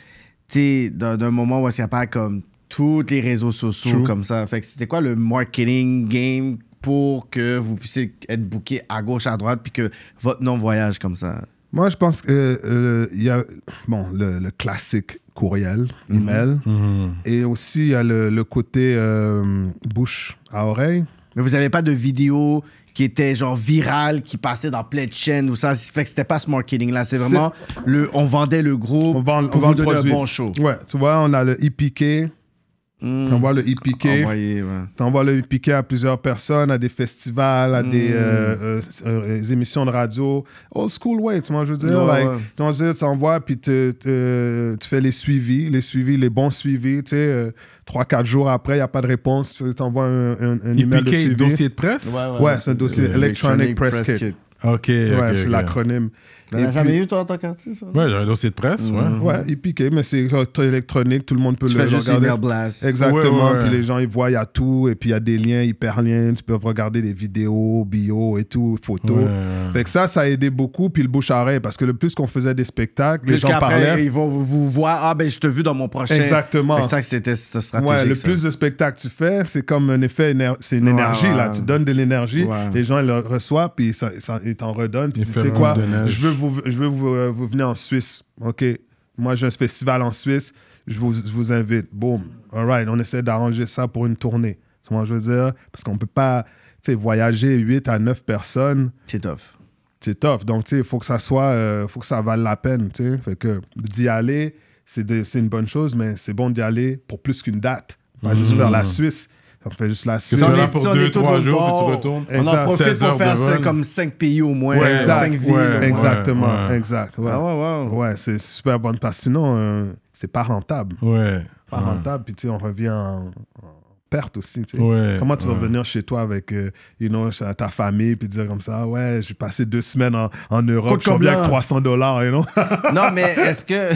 d'un moment où il n'y a pas comme tous les réseaux sociaux comme ça. Fait que c'était quoi le marketing game pour que vous puissiez être booké à gauche, à droite, puis que votre nom voyage comme ça? Moi, je pense qu'il euh, il y a bon, le, classique courriel, mhm. email, mhm. et aussi il y a le, côté euh, bouche à oreille. Mais vous n'avez pas de vidéo qui était genre virale, qui passait dans plein de chaînes ou ça. Ça fait que c'était pas ce marketing-là. C'est vraiment le, on vendait le groupe on vend, pour on vous vend donner bon show. Ouais, tu vois, on a le IPK, tu hmm. T'envoies le e-piqué. T'envoies le e à plusieurs personnes, à des festivals, à des, hmm. euh, euh, euh, émissions de radio. Old school way, tu vois, je veux dire. Tu envoies, puis tu fais les suivis, les suivis, les bons suivis. Tu sais, trois, quatre jours après, il n'y a pas de réponse. Tu envoies un, un, un email de suivi. dossier de presse? Ouais, c'est un dossier Electronic, Press, Kit. OK. Ouais, c'est l'acronyme. T'en jamais eu, toi, en tant qu'artiste? Ouais, j'ai un dossier de presse, ouais. Mm-hmm. Ouais, il piquait, mais c'est électronique, tout le monde peut le, fais juste regarder. Blast. Exactement, puis les gens, ils voient, il y a tout, et puis il y a des liens, hyperliens, tu peux regarder des vidéos, bio et tout, photos. Fait que ça, ça a aidé beaucoup, puis le bouche à oreille, parce que le plus qu'on faisait des spectacles, les gens parlaient. ils vont vous voir, ah ben je te vu dans mon prochain. Exactement. C'est ça que c'était stratégie Ouais, le plus de spectacles tu fais, c'est comme un effet, c'est une énergie, là. Tu donnes de l'énergie, les gens, ils le reçoivent, puis ça, ils t'en redonnent, puis tu sais quoi, je veux je veux vous, euh, vous venez en Suisse. OK. Moi, j'ai un festival en Suisse. Je vous, vous invite. Boom. All right. On essaie d'arranger ça pour une tournée. moi je veux dire? Parce qu'on ne peut pas voyager 8 à 9 personnes. C'est tough. C'est tough. Donc, il faut que ça soit, euh, faut que ça vale la peine. Fait que d'y aller, c'est une bonne chose, mais c'est bon d'y aller pour plus qu'une date. Je suis juste mhm. vers la Suisse on fait juste la suite. On est pour deux, tu retournes. On en profite pour faire ça, comme cinq pays au moins, cinq villes. Exactement, exact. Ouais, ah, ouais, ouais. c'est super bon. parce que sinon, euh, c'est pas rentable. Ouais. Pas rentable, puis tu sais, on revient en perte aussi. Comment tu vas venir chez toi avec euh, you ta famille puis dire comme ça, ouais, j'ai passé deux semaines en, en Europe, combien avec 300 dollars, you know? non, mais est-ce que,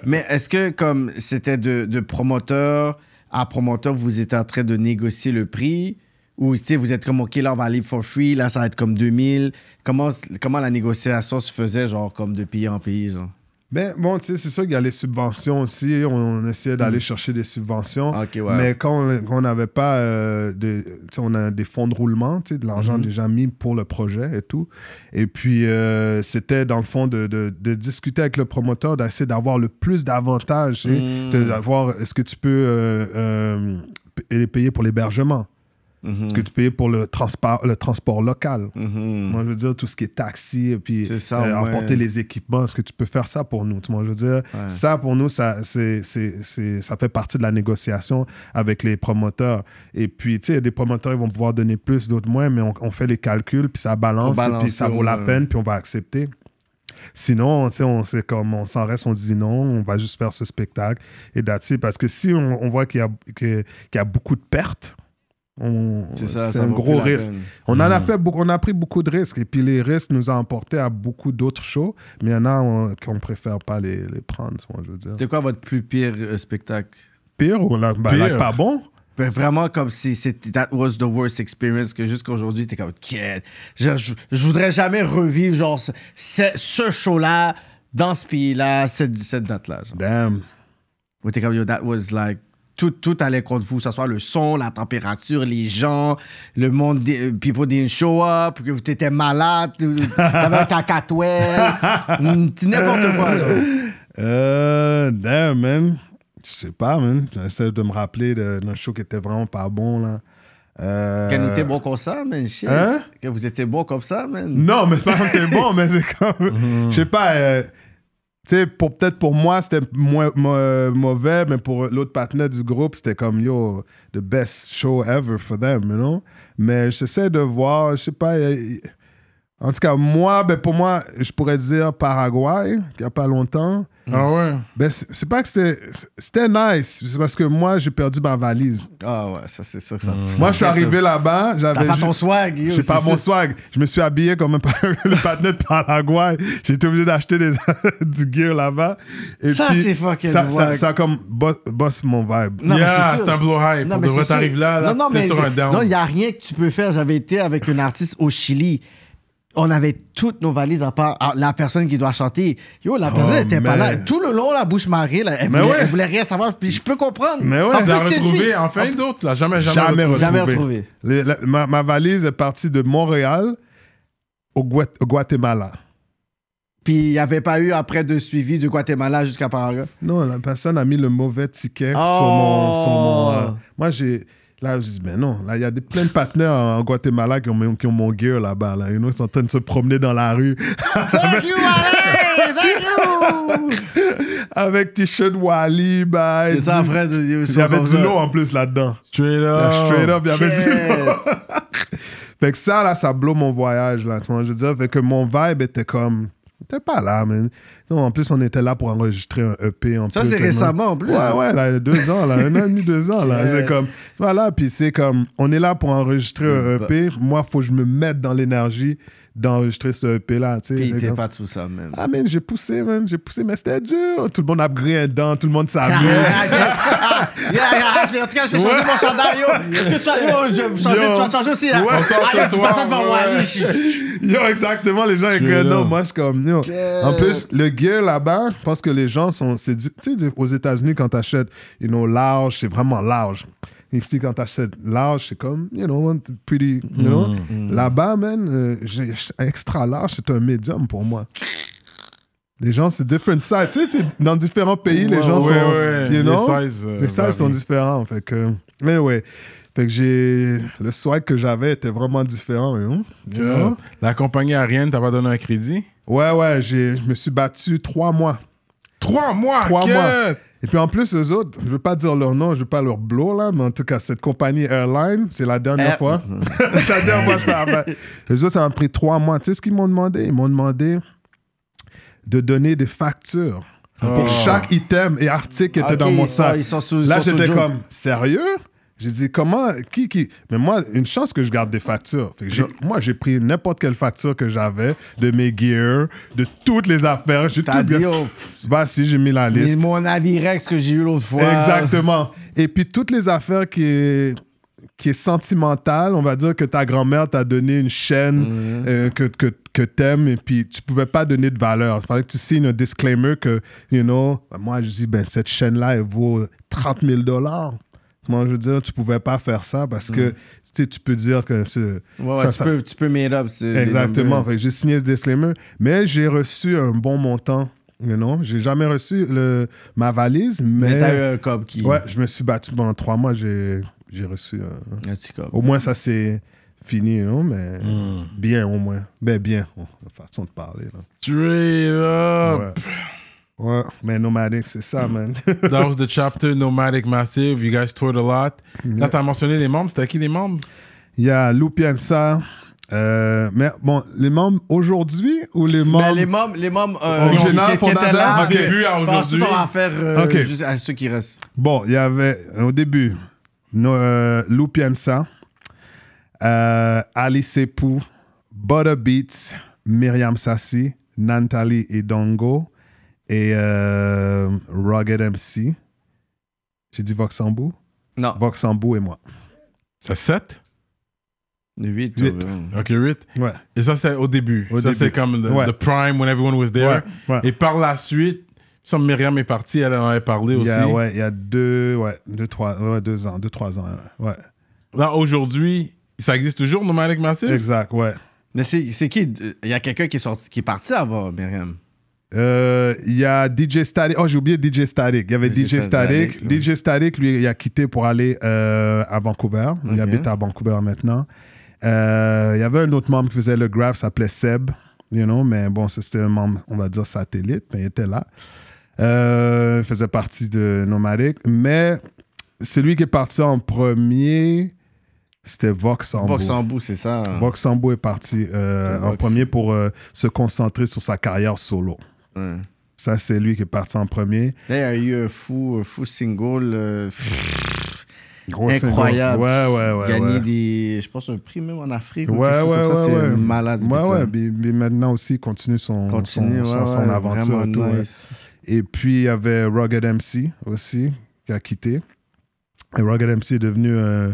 mais est-ce que comme c'était de, de promoteurs à ah, promoteur, vous êtes en train de négocier le prix ou vous êtes comme, OK, là, on va aller for free, là, ça va être comme 2000. Comment, comment la négociation se faisait, genre, comme de pays en pays, genre? Ben, bon, tu sais, c'est sûr qu'il y a les subventions aussi. On, essayait d'aller hmm. chercher des subventions. Ah, Mais quand on n'avait pas euh, de, on a des fonds de roulement, de l'argent hmm. déjà mis pour le projet et tout. Et puis, euh, c'était dans le fond de, discuter avec le promoteur, d'essayer d'avoir le plus d'avantages, hmm. de d'avoir, est-ce que tu peux euh, euh payer pour l'hébergement? est mhm. Ce que tu payes pour le transport, le transport local. Mhm. Moi, je veux dire, tout ce qui est taxi, et puis ça, euh, apporter les équipements, est-ce que tu peux faire ça pour nous? Moi, je veux dire, ça, pour nous, ça, c'est ça fait partie de la négociation avec les promoteurs. Et puis, tu sais, des promoteurs, ils vont pouvoir donner plus, d'autres moins, mais on, fait les calculs, puis ça balance, puis ça vaut la peine, puis on va accepter. Sinon, on c'est comme on s'en reste, on dit non, on va juste faire ce spectacle et d'ailleurs Parce que si on, voit qu'il y, y, a beaucoup de pertes, c'est un gros risque. On en a mm. fait beaucoup, on a pris beaucoup de risques et puis les risques nous ont emportés à beaucoup d'autres shows, mais il y en a qu'on préfère pas les, les prendre, je veux dire. C'était quoi votre plus pire euh, spectacle Pire ou ben, pas bon ben, vraiment comme si c'était that was the worst experience que jusqu'à aujourd'hui t'es comme quest je, je, voudrais jamais revivre genre ce, ce show là dans ce pays là cette, cette date là damn comme yo that was like tout, tout allait contre vous, que ce soit le son, la température, les gens, le monde, euh, people didn't show up, que vous étiez malade, euh, t'avais un cacatouet, mm, n'importe quoi. Euh, damn, man. Je sais pas, man. J'essaie de me rappeler d'un show qui était vraiment pas bon, là. Euh... était nous comme ça, man. Shit. Hein? Que vous étiez bon comme ça, man. Non, mais c'est pas comme t'es bon, mais c'est comme. Mm-hmm. Je sais pas. Euh, tu sais, pour, peut-être pour moi, c'était moins mauvais, mais pour l'autre partenaire du groupe, c'était comme, yo, the best show ever for them, you know? Mais j'essaie de voir, je sais pas, en tout cas, moi, ben pour moi, je pourrais dire Paraguay, il n'y a pas longtemps. Ah ouais? Ben, c'est pas que c'était. C'était nice. C'est parce que moi, j'ai perdu ma valise. Ah ouais, ça, c'est sûr ça. Mm. moi, je suis arrivé là-bas. J'avais pas ton swag, J'ai pas mon swag. Je me suis habillé comme un, le de Paraguay. J'ai été obligé d'acheter du gear là-bas. ça, c'est fucking ça, ça, ça, comme boss, mon vibe. Non, yeah, c'est un blow hype. Non, Pour mais là, là. Non, non, mais. Il n'y a rien que tu peux faire. J'avais été avec un artiste au Chili on avait toutes nos valises à part ah, la personne qui doit chanter. Yo, la oh, personne n'était pas là. Tout le long, la bouche marrée, elle, voulait, voulait, rien savoir. Puis je peux comprendre. Mais ouais, en retrouvé Enfin, d'autres, là. Jamais, jamais, jamais Jamais retrouvé. ma, valise est partie de Montréal au, Guatemala. Puis il n'y avait pas eu après de suivi du Guatemala jusqu'à Paraguay. Non, la personne a mis le mauvais ticket sur mon. Oh. Euh, moi, j'ai Là, je dis, mais ben non, là, il y a des, plein de partenaires en Guatemala qui ont, mon gear là-bas. ils sont en train de se promener dans la rue. Thank you, Wally! Thank you! Avec t-shirt Wally, C'est ça, Fred. Il y avait du lot en plus là-dedans. Straight up. straight up, il y avait du lot. fait que ça, là, ça bloque mon voyage. Là, tu vois, je veux dire, fait que mon vibe était comme. T'es pas là, mais Non, en plus, on était là pour enregistrer un EP. En ça, c'est récemment, en plus. Ouais, ouais, là, deux ans, là, un an et demi, deux ans, là. C'est comme, voilà, puis c'est comme, on est là pour enregistrer un EP. E Moi, faut que je me mette dans l'énergie d'enregistrer ce EP-là. Puis il a pas tout ça, même. Ah, man, j'ai poussé, man, j'ai poussé, mais c'était dur. Tout le monde a gréé un dent, tout le monde savait. Ah, ah, ah, en tout cas, j'ai changé mon chandail, yo. Est-ce que tu as, yo, je, changer, tu as changé aussi, là. Allez, tu passes devant Wally. Yo, exactement, les gens écrivent non, moi, je suis comme, yo. En plus, le gear là-bas, je pense que les gens sont, tu sais, aux États-Unis, quand t'achètes, you know, large, c'est vraiment large. Ici, quand t'achètes large, c'est comme, you know, pretty, you mm, know. Mm. Là-bas, man, euh, extra large, c'est un médium pour moi. Les gens, c'est different size. Tu sais, dans différents pays, les gens sont, you know, euh, les sizes, sont différents. Fait que, mais ouais. Fait que j'ai. Le swag que j'avais était vraiment différent. You know? La compagnie aérienne, t'as pas donné un crédit? Ouais, ouais, je me suis battu trois mois. Trois mois. Trois mois. Et puis en plus, eux autres, je veux pas dire leur nom, je veux pas leur blow là, mais en tout cas, cette compagnie airline, c'est la dernière eh. fois. la dernière fois, je parle. Eux autres, ça m'a pris trois mois. Tu sais ce qu'ils m'ont demandé Ils m'ont demandé de donner des factures pour oh. chaque item et article qui était dans mon sac. Ah, là, j'étais comme, sérieux j'ai dit, comment, qui, qui. Mais moi, une chance que je garde des factures. moi, j'ai pris n'importe quelle facture que j'avais, de mes gears, de toutes les affaires. J'ai tout Bah, si, j'ai mis la liste. mon avis Rex que j'ai eu l'autre fois. Exactement. Et puis, toutes les affaires qui est, qui est sentimentale, on va dire que ta grand-mère t'a donné une chaîne mhm. euh, que, que, que t'aimes et puis tu pouvais pas donner de valeur. Il fallait que tu signes un disclaimer que, you know, moi je dis, ben cette chaîne-là, elle vaut 30 000 dollars je veux dire, tu pouvais pas faire ça parce que mm. tu peux dire que c'est. ça, tu, Peux, tu made up. Exactement. J'ai signé ce disclaimer, mais j'ai reçu un bon montant. non, j'ai jamais reçu le, ma valise, mais. Mais eu un cop qui. Ouais, je me suis battu pendant trois mois, j'ai reçu un. petit Au moins, ça c'est fini, non? Mais mm. bien au moins. Ben bien, façon de parler. up! Ouais, mais Nomadic, c'est ça, man. That was the chapter Nomadic Massive. You guys toured a lot. Yeah. Là, t'as mentionné les membres. C'était qui les membres? Il y a Lou euh, mais bon, les membres aujourd'hui ou les ben, membres. les membres, les membres euh, qui, là, au début à aujourd'hui. on va faire juste à ceux qui restent. Bon, il y avait au début no, ça, euh, euh, Alice Ali Sepou, Butter Myriam Sassi, Nantali et Idongo, et euh, Rugged MC. J'ai dit Voxambou Non. Voxambou et moi. C'est 7 8. 8. Ok, 8. Ouais. Et ça, c'est au début. ça, c'est comme the prime when everyone was there. Et par la suite, ça, Myriam est partie, elle en avait parlé aussi. A, ouais, il y a deux, ouais, deux, trois, ouais, deux ans, deux, trois ans. Ouais. Là, aujourd'hui, ça existe toujours, Nomadic Massive Exact, ouais. Mais c'est qui Il y a quelqu'un qui, est sorti, qui est parti avant Myriam. Euh, il y a DJ Static. Oh, j'ai oublié DJ Static. Il y avait DJ, Static. DJ Static, lui, il a quitté pour aller euh, à Vancouver. Il habite à Vancouver maintenant. Euh, il y avait un autre membre qui faisait le graph, s'appelait Seb. You know, mais bon, c'était un membre, on va dire, satellite, mais il était là. il faisait partie de Nomadic. Mais celui qui est parti en premier, c'était Vox Ambu. Vox c'est ça. Vox est parti en premier pour se concentrer sur sa carrière solo. Ça, c'est lui qui est parti en premier. Là, il y a eu un fou, fou single. Euh, incroyable. Il Ouais, Gagné des, je pense, un prix même en Afrique. Ouais, ou ouais, ça, malade. Mais, maintenant aussi, il continue son, continue, son, aventure et puis, il y avait Rugged MC aussi, qui a quitté. Et Rugged MC est devenu. Euh,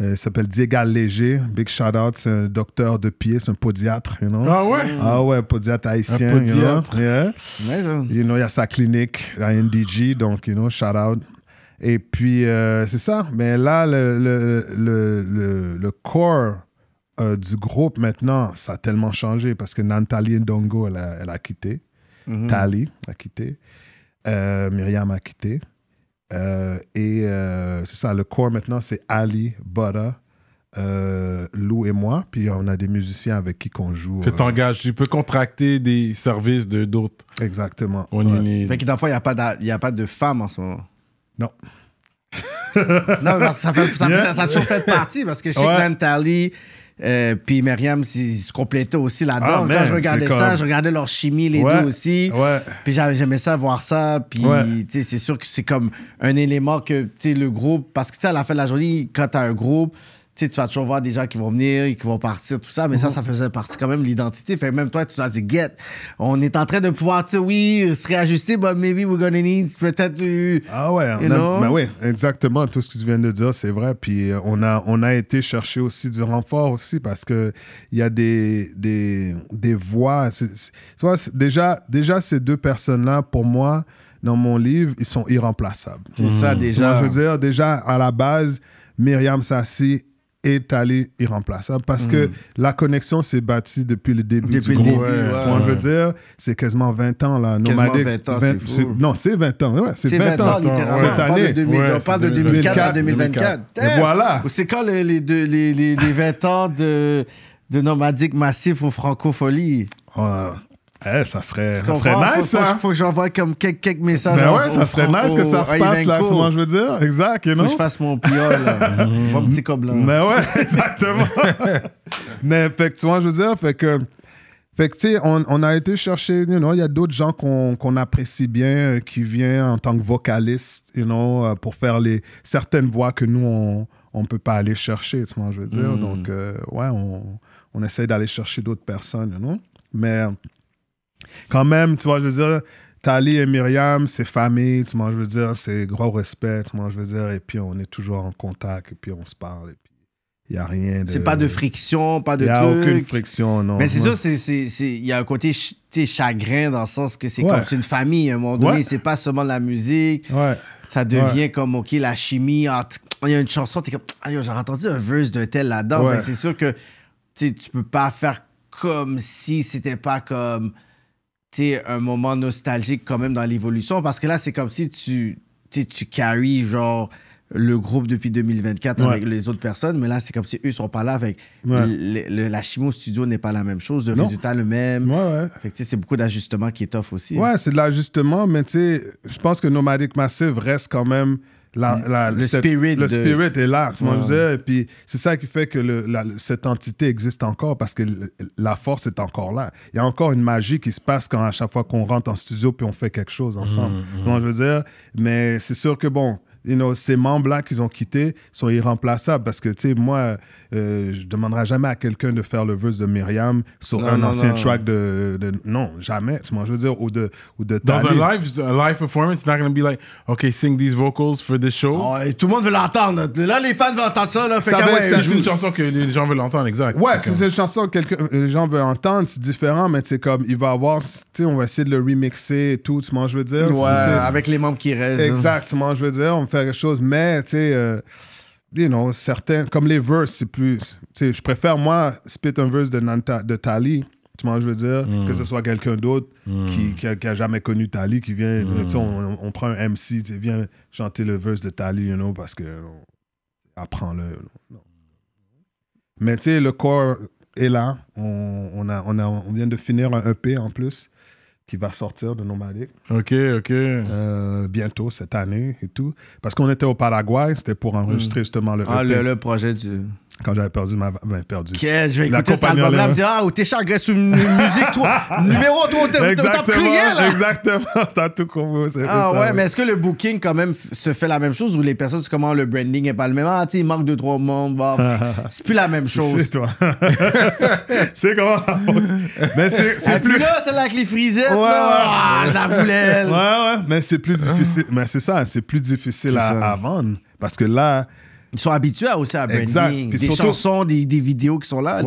euh, il s'appelle Diego Léger. Big shout out. C'est un docteur de pied, c'est un podiatre, you know. Ah ouais? Ah ouais, podiatre haïtien. Un podiatre. You know? il y a sa clinique à NDG, donc, you know, shout out. Et puis, euh, c'est ça. Mais là, le, le, le, le corps euh, du groupe maintenant, ça a tellement changé parce que Nantali Ndongo, elle a, quitté. Mm-hmm. Tali a quitté. Euh, Myriam a quitté. Euh, et euh, c'est ça, le corps maintenant, c'est Ali, Bada, euh, Lou et moi. Puis on a des musiciens avec qui qu'on joue. Tu t'engages, tu peux contracter des services de d'autres. Exactement. On ouais. Fait que dans il n'y a, pas de femme en ce moment. Non. non, ça, ça, ça, toujours fait partie parce que je sais Tally, euh, puis Myriam se complétaient aussi là-dedans. Ah, Quand je regardais ça, je regardais leur chimie, les deux aussi. Puis j'aimais ça, voir ça. Puis c'est sûr que c'est comme un élément que le groupe. Parce que à la fin de la journée, quand t'as un groupe, tu vas toujours voir des gens qui vont venir et qui vont partir, tout ça, mais ça, mhm. ça faisait partie quand même de l'identité. Fait même toi, tu as dit get, on est en train de pouvoir, tu oui, se réajuster, but maybe we're gonna need peut-être. ah ouais, ben oui, exactement, tout ce que tu viens de dire, c'est vrai. Puis euh, on a, on a été chercher aussi du renfort aussi parce que il y a des, des, des voix. tu vois, déjà, déjà, ces deux personnes-là, pour moi, dans mon livre, ils sont irremplaçables. C'est ça mhm. déjà. je veux dire, déjà, à la base, Myriam Sassi est allé irremplaçable parce que hmm. la connexion s'est bâtie depuis le début du groupe. je veux dire, c'est quasiment 20 ans là. Nomadic, 20 ans, Non, c'est 20 ans. Ouais, c'est 20, ans, littéralement. Cette année. De on parle de 2004, à 2024. Voilà. C'est quand les, les, les, 20 ans de, de nomadique massif ou francophonie? ouais. Eh, ça serait, ça serait nice, faut, ça. Hein? Faut que j'envoie comme quelques, messages. Ben ouais, ça serait nice que ça se passe, là, vois, je veux dire. Exact, you know? Faut que je fasse mon piole, mm. mon petit cobblin. Mais ben ouais, exactement. Mais, fait que, tu je veux dire, fait que... Fait que, tu sais, on, on, a été chercher, you know, il y a d'autres gens qu'on apprécie bien, euh, qui viennent en tant que vocalistes you know, euh, pour faire les certaines voix que nous, on ne peut pas aller chercher, tu vois, je veux dire. Mm. Donc, euh, ouais, on, on essaie d'aller chercher d'autres personnes, you Mais quand même, tu vois, je veux dire, Tali et Myriam, c'est famille, tu vois, je veux dire, c'est gros respect, tu vois, je veux dire, et puis on est toujours en contact, et puis on se parle, et puis il n'y a rien de... C'est pas de friction, pas de truc. Il n'y a aucune friction, non. Mais c'est sûr, il y a un côté ch chagrin dans le sens que c'est comme une famille, à un moment donné, c'est pas seulement la musique. Ouais. Ça devient comme, OK, la chimie, il y a une chanson, t'es comme, ah, j'ai entendu un verse de tel là-dedans. C'est sûr que tu peux pas faire comme si c'était pas comme un moment nostalgique quand même dans l'évolution parce que là c'est comme si tu tu carries genre le groupe depuis 2024 avec les autres personnes, mais là, c'est comme si eux sont pas là. avec le, la Chimo studio n'est pas la même chose, le résultat le même. Ouais, c'est beaucoup d'ajustements qui est tough aussi. Hein. Ouais, c'est de l'ajustement, mais tu sais, je pense que Nomadic Massive reste quand même le, spirit est là, Et puis c'est ça qui fait que cette entité existe encore parce que la force est encore là. Il y a encore une magie qui se passe quand à chaque fois qu'on rentre en studio puis on fait quelque chose ensemble. Mmh, mmh. je veux dire? Mais c'est sûr que bon, you know, ces membres-là qu'ils ont quittés sont irremplaçables parce que, tu sais, moi, euh, je ne demanderai jamais à quelqu'un de faire le verse de Myriam sur un ancien track de, Non, jamais. je veux dire, ou de, ou de Dans un live, a live performance, it's not going to be like, OK, sing these vocals for this show. Ah, tout le monde veut l'entendre. Là, les fans veulent entendre ça. Là, c'est c'est une chanson que les gens veulent entendre, exact. Ouais, c'est une chanson que euh, les gens veulent entendre, c'est différent, mais c'est comme, il va avoir, tu sais, on va essayer de le remixer et tout, tu vois, je veux dire. avec les membres qui restent. Exactement, je veux dire faire quelque chose, mais tu sais, euh, you know, certains, comme les verses, c'est plus. Tu sais, je préfère moi spit un verse de, Nanta, de Tali. Tu m'en je veux dire, mm. que ce soit quelqu'un d'autre mm. qui, qui a, jamais connu Tali, qui vient, tu sais, mm. on, prend un MC, tu sais, chanter le verse de Tali, you know, parce que, euh, apprends-le. Mais tu sais, le corps est là, on, on, a, on, a, on vient de finir un EP en plus qui va sortir de Nomadic. OK, OK. Euh, bientôt, cette année et tout. Parce qu'on était au Paraguay, c'était pour enregistrer hmm. justement le ah, Le, e le, projet du quand j'avais perdu ma ben, perdu. Que je vais écouter cet album-là, me dire Ah, ou t'es chargé sous musique, toi, numéro 3, t'as prié là. Exactement, t'as tout compris. Ah ouais, mais est-ce que le booking quand même se fait la même chose ou les personnes, comment le branding est pas le même Ah, tu il manque deux, trois membres. c'est plus la même chose. C'est toi. c'est comment Mais c'est plus. là, celle avec les frisettes, ouais, là. Ah, la voulais. Ouais, ouais, mais c'est plus difficile. Mais c'est ça, c'est plus difficile à, vendre parce que là, ils sont habitués aussi à branding. des chansons, des, des, vidéos qui sont là.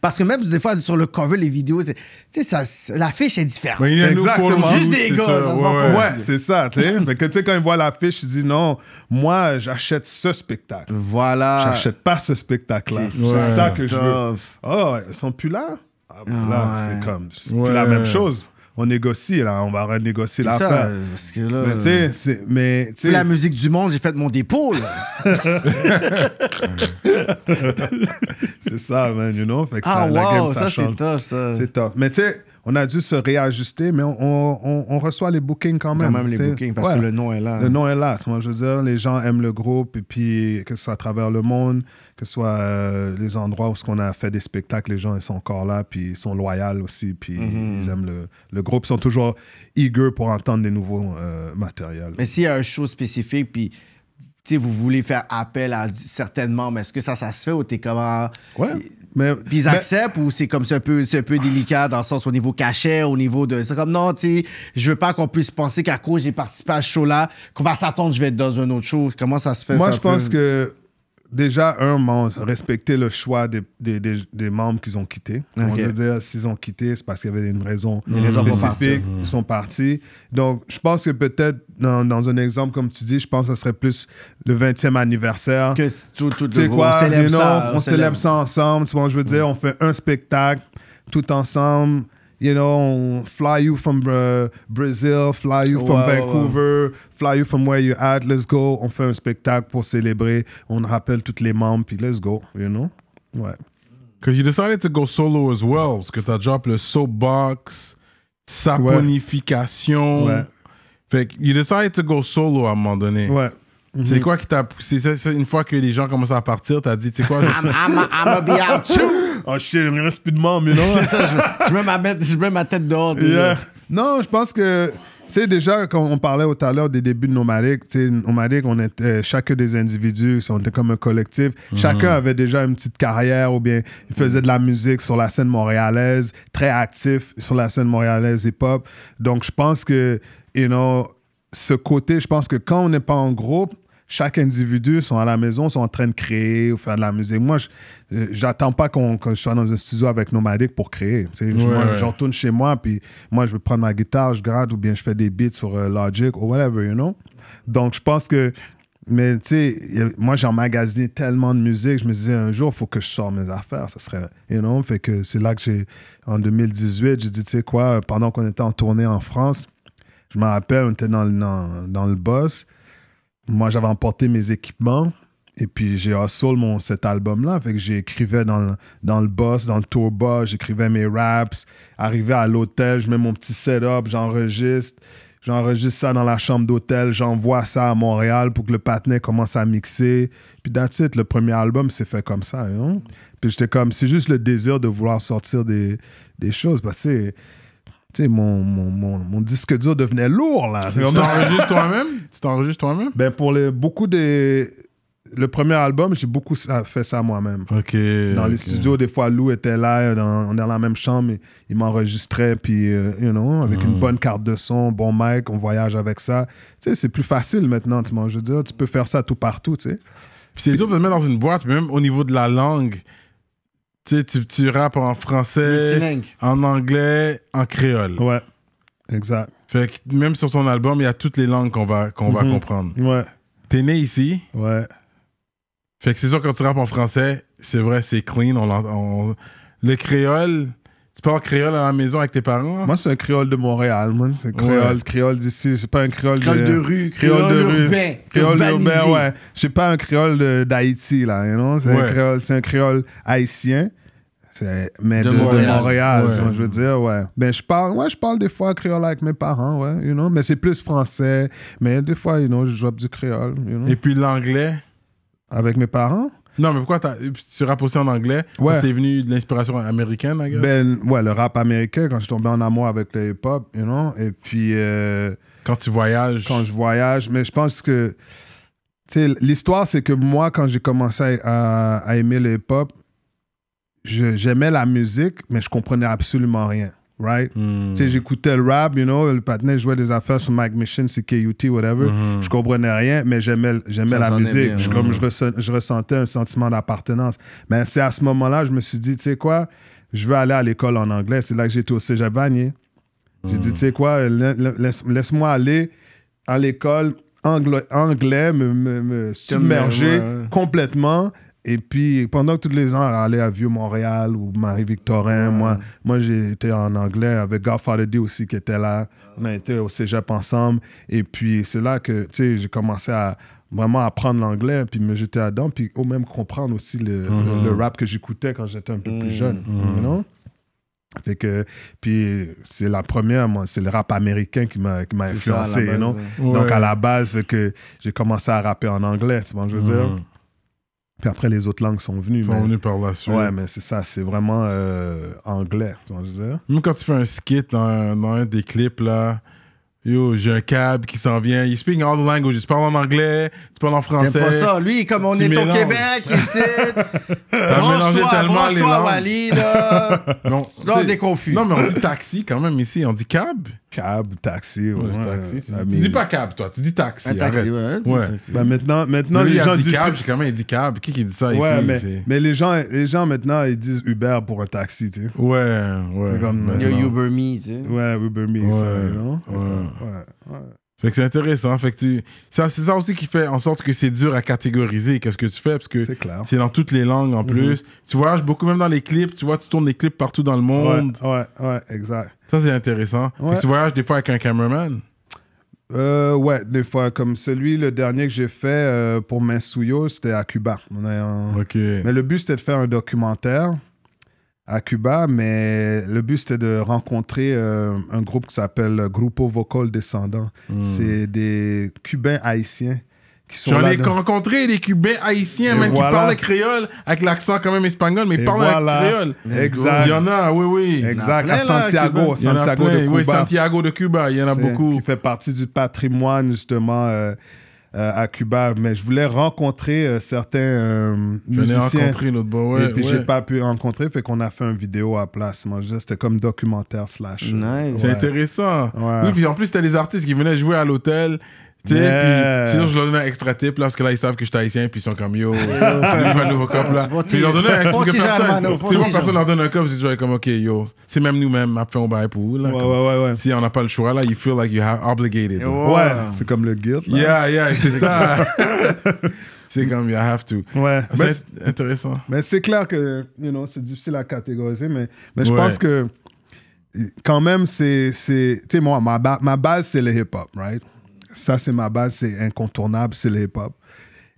Parce que même des fois, sur le cover, les vidéos, tu sais, l'affiche est différente. Mais Exactement. Juste des gars. Ça, ouais, c'est ça. Tu sais, quand ils voient l'affiche, ils disent non, moi, j'achète ce spectacle. Voilà. J'achète pas ce spectacle-là. C'est ça que je veux. Oh, ils sont plus là? Ah, là, ah, c'est comme. C'est plus la même chose on négocie, là, on va renégocier la ça, euh, parce que là, euh, mais tu sais, la musique du monde, j'ai fait mon dépôt, là. c'est ça, man, you know. Fait que ah, ça, la game, ça, ça c'est top, ça. C'est top, Mais tu sais, on a dû se réajuster, mais on, reçoit les bookings quand même. Quand même les bookings, parce que le nom est là. Le nom est là. Je veux dire, les gens aiment le groupe, et puis que ce soit à travers le monde, que ce soit euh, les endroits où on a fait des spectacles, les gens ils sont encore là, puis ils sont loyaux aussi, puis mhm. ils aiment le, le groupe, ils sont toujours eager pour entendre des nouveaux euh, matériels. Mais s'il y a un show spécifique, puis vous voulez faire appel à certainement, mais est-ce que ça, ça se fait ou t'es comment... Ouais. Mais, Puis ils acceptent ou c'est comme c'est peu, c'est peu ah. délicat dans le sens au niveau cachet, au niveau de. C'est comme non, tu je veux pas qu'on puisse penser qu'à cause j'ai participé à ce show-là, qu'on va s'attendre, je vais être dans un autre show. Comment ça se fait Moi, je pense que déjà, un, respecter le choix des, membres qu'ils ont quittés. On veut dire, s'ils ont quitté, c'est parce qu'il y avait une raison spécifique, ils sont partis. Donc, je pense que peut-être, dans, un exemple comme tu dis, je pense que ce serait plus le 20e anniversaire. Tu tout, quoi, on célèbre, ça, on, célèbre. ensemble. je veux dire, on fait un spectacle tout ensemble you know, fly you from uh, Brazil, fly you from Vancouver, fly you from where you at, let's go. On fait un spectacle pour célébrer, on rappelle toutes les membres, puis let's go, you know? Ouais. Because you decided to go solo as well, parce que t'as drop le soapbox, saponification. Ouais. Fait que you decided to go solo à un moment donné. Ouais. Mm-hmm. C'est quoi qui t'a poussé? Une fois que les gens commencent à partir, t'as dit, c'est quoi? Je... I'm, I'm, be out too! oh shit, il me reste plus de membres, mais non. c'est ça, je, mets ma tête dehors. Non, je pense que. Tu sais, déjà, quand on parlait tout à l'heure des débuts de Nomadic, tu sais, Nomadic, on était, euh, chacun des individus, on était comme un collectif. Chacun mm-hmm. avait déjà une petite carrière ou bien il faisait de la musique sur la scène montréalaise, très actif sur la scène montréalaise hip-hop. Donc, je pense que, you know, ce côté, je pense que quand on n'est pas en groupe, chaque individu sont à la maison, sont en train de créer ou faire de la musique. Moi, euh, j'attends pas qu'on soit dans un studio avec Nomadic pour créer. Ouais, je retourne chez moi, puis moi, je vais prendre ma guitare, je gratte ou bien je fais des beats sur euh, Logic ou whatever, you know? Donc, je pense que mais tu sais, moi j'emmagasinais tellement de musique, je me disais un jour, il faut que je sorte mes affaires, ça serait You know? Fait que c'est là que j'ai, en 2018, j'ai dit, tu sais quoi, pendant qu'on était en tournée en France, je me rappelle, on était dans, dans le boss, moi, j'avais emporté mes équipements. Et puis j'ai hustle mon, cet album-là. Fait j'écrivais dans le, dans le boss, dans le bus, j'écrivais mes raps. Arrivé à l'hôtel, je mets mon petit setup, j'enregistre. J'enregistre ça dans la chambre d'hôtel, j'envoie ça à Montréal pour que le patinet commence à mixer. Puis that's it, le premier album s'est fait comme ça. Puis j'étais comme, c'est juste le désir de vouloir sortir des, des choses. Parce que tu sais, mon, mon, mon, disque dur devenait lourd, là. Tu t'enregistres toi-même? Tu t'enregistres toi-même? Ben, pour les, beaucoup des... Le premier album, j'ai beaucoup ah, fait ça moi-même. OK. Dans les studios, des fois, Lou était là, on est dans la même chambre, il m'enregistrait, puis, euh, you know, avec une bonne carte de son, bon mic, on voyage avec ça. Tu sais, c'est plus facile maintenant, tu veux dire, tu peux faire ça tout partout, tu sais. Puis c'est dur de le mettre dans une boîte, même au niveau de la langue. Tu tu, rappes en français, en anglais, en créole. Ouais, exact. Fait que même sur ton album, il y a toutes les langues qu'on va, qu'on va mhm. comprendre. Ouais. T'es né ici. Ouais. Fait que c'est sûr, quand tu rappes en français, c'est vrai, c'est clean. le créole, tu parles créole à la maison avec tes parents? Hein? Moi, c'est un créole de Montréal, man. C'est créole, créole d'ici. C'est pas un créole, créole de... rue. Créole, créole de rue. Urbain, créole urbain, ouais. J'ai pas un créole d'Haïti, là, C'est un, créole haïtien. Mais de, Montréal, je veux dire, ouais. Mais ben, je parle, ouais, je parle des fois créole avec mes parents, ouais, you know, mais c'est plus français. Mais des fois, you know, je joue du créole, you know. Et puis l'anglais Avec mes parents non, mais pourquoi tu rappes aussi en anglais ouais. C'est venu de l'inspiration américaine, la Ben, ouais, le rap américain, quand je suis tombé en amour avec le hip-hop, you know. Et puis. Euh, quand tu voyages. Quand je voyage, mais je pense que. Tu sais, l'histoire, c'est que moi, quand j'ai commencé à aimer le hip-hop, j'aimais la musique, mais je comprenais absolument rien. Right? Hmm. Tu sais, j'écoutais le rap, you know, le patinet jouait des affaires sur Mike Mission, CKUT, whatever. Je hmm. Je comprenais rien, mais j'aimais, j'aimais la musique. je, comme je, ressentais un sentiment d'appartenance. Mais c'est à ce moment-là, je me suis dit, tu sais quoi, je veux aller à l'école en anglais. C'est là que j'étais au Cégep J'ai dit, hmm. tu sais quoi, laisse-moi aller à l'école anglais, me, me, euh, submerger complètement et puis, pendant tous les ans, aller à Vieux-Montréal ou Marie-Victorin, moi, moi j'étais en anglais avec Godfather D aussi qui était là. On a été au cégep ensemble. Et puis, c'est là que, tu sais, j'ai commencé à vraiment apprendre l'anglais, puis me jeter à dedans, puis au même comprendre aussi le, le, mm-hmm. rap que j'écoutais quand j'étais un peu plus mm-hmm. jeune, you mm-hmm. know? Fait que, puis c'est la première, moi, c'est le rap américain qui m'a, influencé, non? Donc à la base, que j'ai commencé à rapper en anglais, tu vois, je veux dire. Puis après, les autres langues sont venues. Sont venus par la suite. Ouais, mais c'est ça, c'est vraiment euh, anglais, tu vois, je veux dire. Même quand tu fais un skit dans un des clips, là, Yo, j'ai un cab qui s'en vient. Il speak all the en anglais, tu parle en français. C'est pas ça. Lui, comme on est au Québec, ici. Branche-toi, à toi Wally, là. Non, là, on est confus. Non, mais on dit taxi quand même ici. On dit cab. Cab, taxi, ouais. taxi. Tu, dis pas cab, toi. Tu dis taxi. Un taxi, ouais. Ben maintenant, maintenant les gens disent. cab, j'ai quand même dit cab. Qui qui dit ça ici? Mais, mais, les, gens, les gens, maintenant, ils disent Uber pour un taxi, tu sais. Ouais, ouais. C'est comme. Uber Me, tu sais. Ouais, Uber Me, ça, non? Ouais. Ouais, Fait que c'est intéressant. Fait que c'est ça aussi qui fait en sorte que c'est dur à catégoriser qu'est-ce que tu fais parce que c'est dans toutes les langues en mhm. plus. Tu voyages beaucoup même dans les clips. Tu vois, tu tournes les clips partout dans le monde. Ouais, ouais, exact. Ça c'est intéressant. Tu voyages des fois avec un cameraman. Euh, ouais, des fois, comme celui, le dernier que j'ai fait euh, pour Mensuyo, c'était à Cuba. On Mais le but, c'était de faire un documentaire à Cuba, mais le but c'était de rencontrer euh, un groupe qui s'appelle Grupo Vocal Descendant. Hmm. C'est des Cubains haïtiens qui sont J'en ai rencontré des Cubains haïtiens, même qui parlent créole avec l'accent quand même espagnol, mais ils parlent créole. Exact. Il y en a, oui, oui. Exact. à Santiago, Santiago, de Cuba. Oui, Santiago il y en a beaucoup. Qui fait partie du patrimoine justement. Euh, euh, à Cuba, mais je voulais rencontrer euh, certains euh, je musiciens. rencontré Et puis j'ai pas pu rencontrer, fait qu'on a fait une vidéo à place. C'était comme documentaire slash. C'est intéressant. Oui, puis en plus, t'as des artistes qui venaient jouer à l'hôtel tu sais, sinon, je leur donne un extra tip, parce que là, ils savent que je suis haïtien, puis ils sont comme yo, salut, je vais au cop, là. Puis ils leur donnent un extra tip. Tu personne leur donne un cop, c'est comme, ok, yo, c'est même nous-mêmes, après, on bail pour vous, là. Si on n'a pas le choix, là, you feel like you are obligated. Ouais. C'est comme le guilt, hein. Yeah, yeah, c'est ça. c'est comme, you have to. Ouais. C'est intéressant. Mais c'est clair que, you know, c'est difficile à catégoriser, mais, mais je pense que, quand même, c'est. Tu sais, moi, ma, ma base, c'est le hip-hop, right? ça, c'est ma base, c'est incontournable, c'est le hip-hop.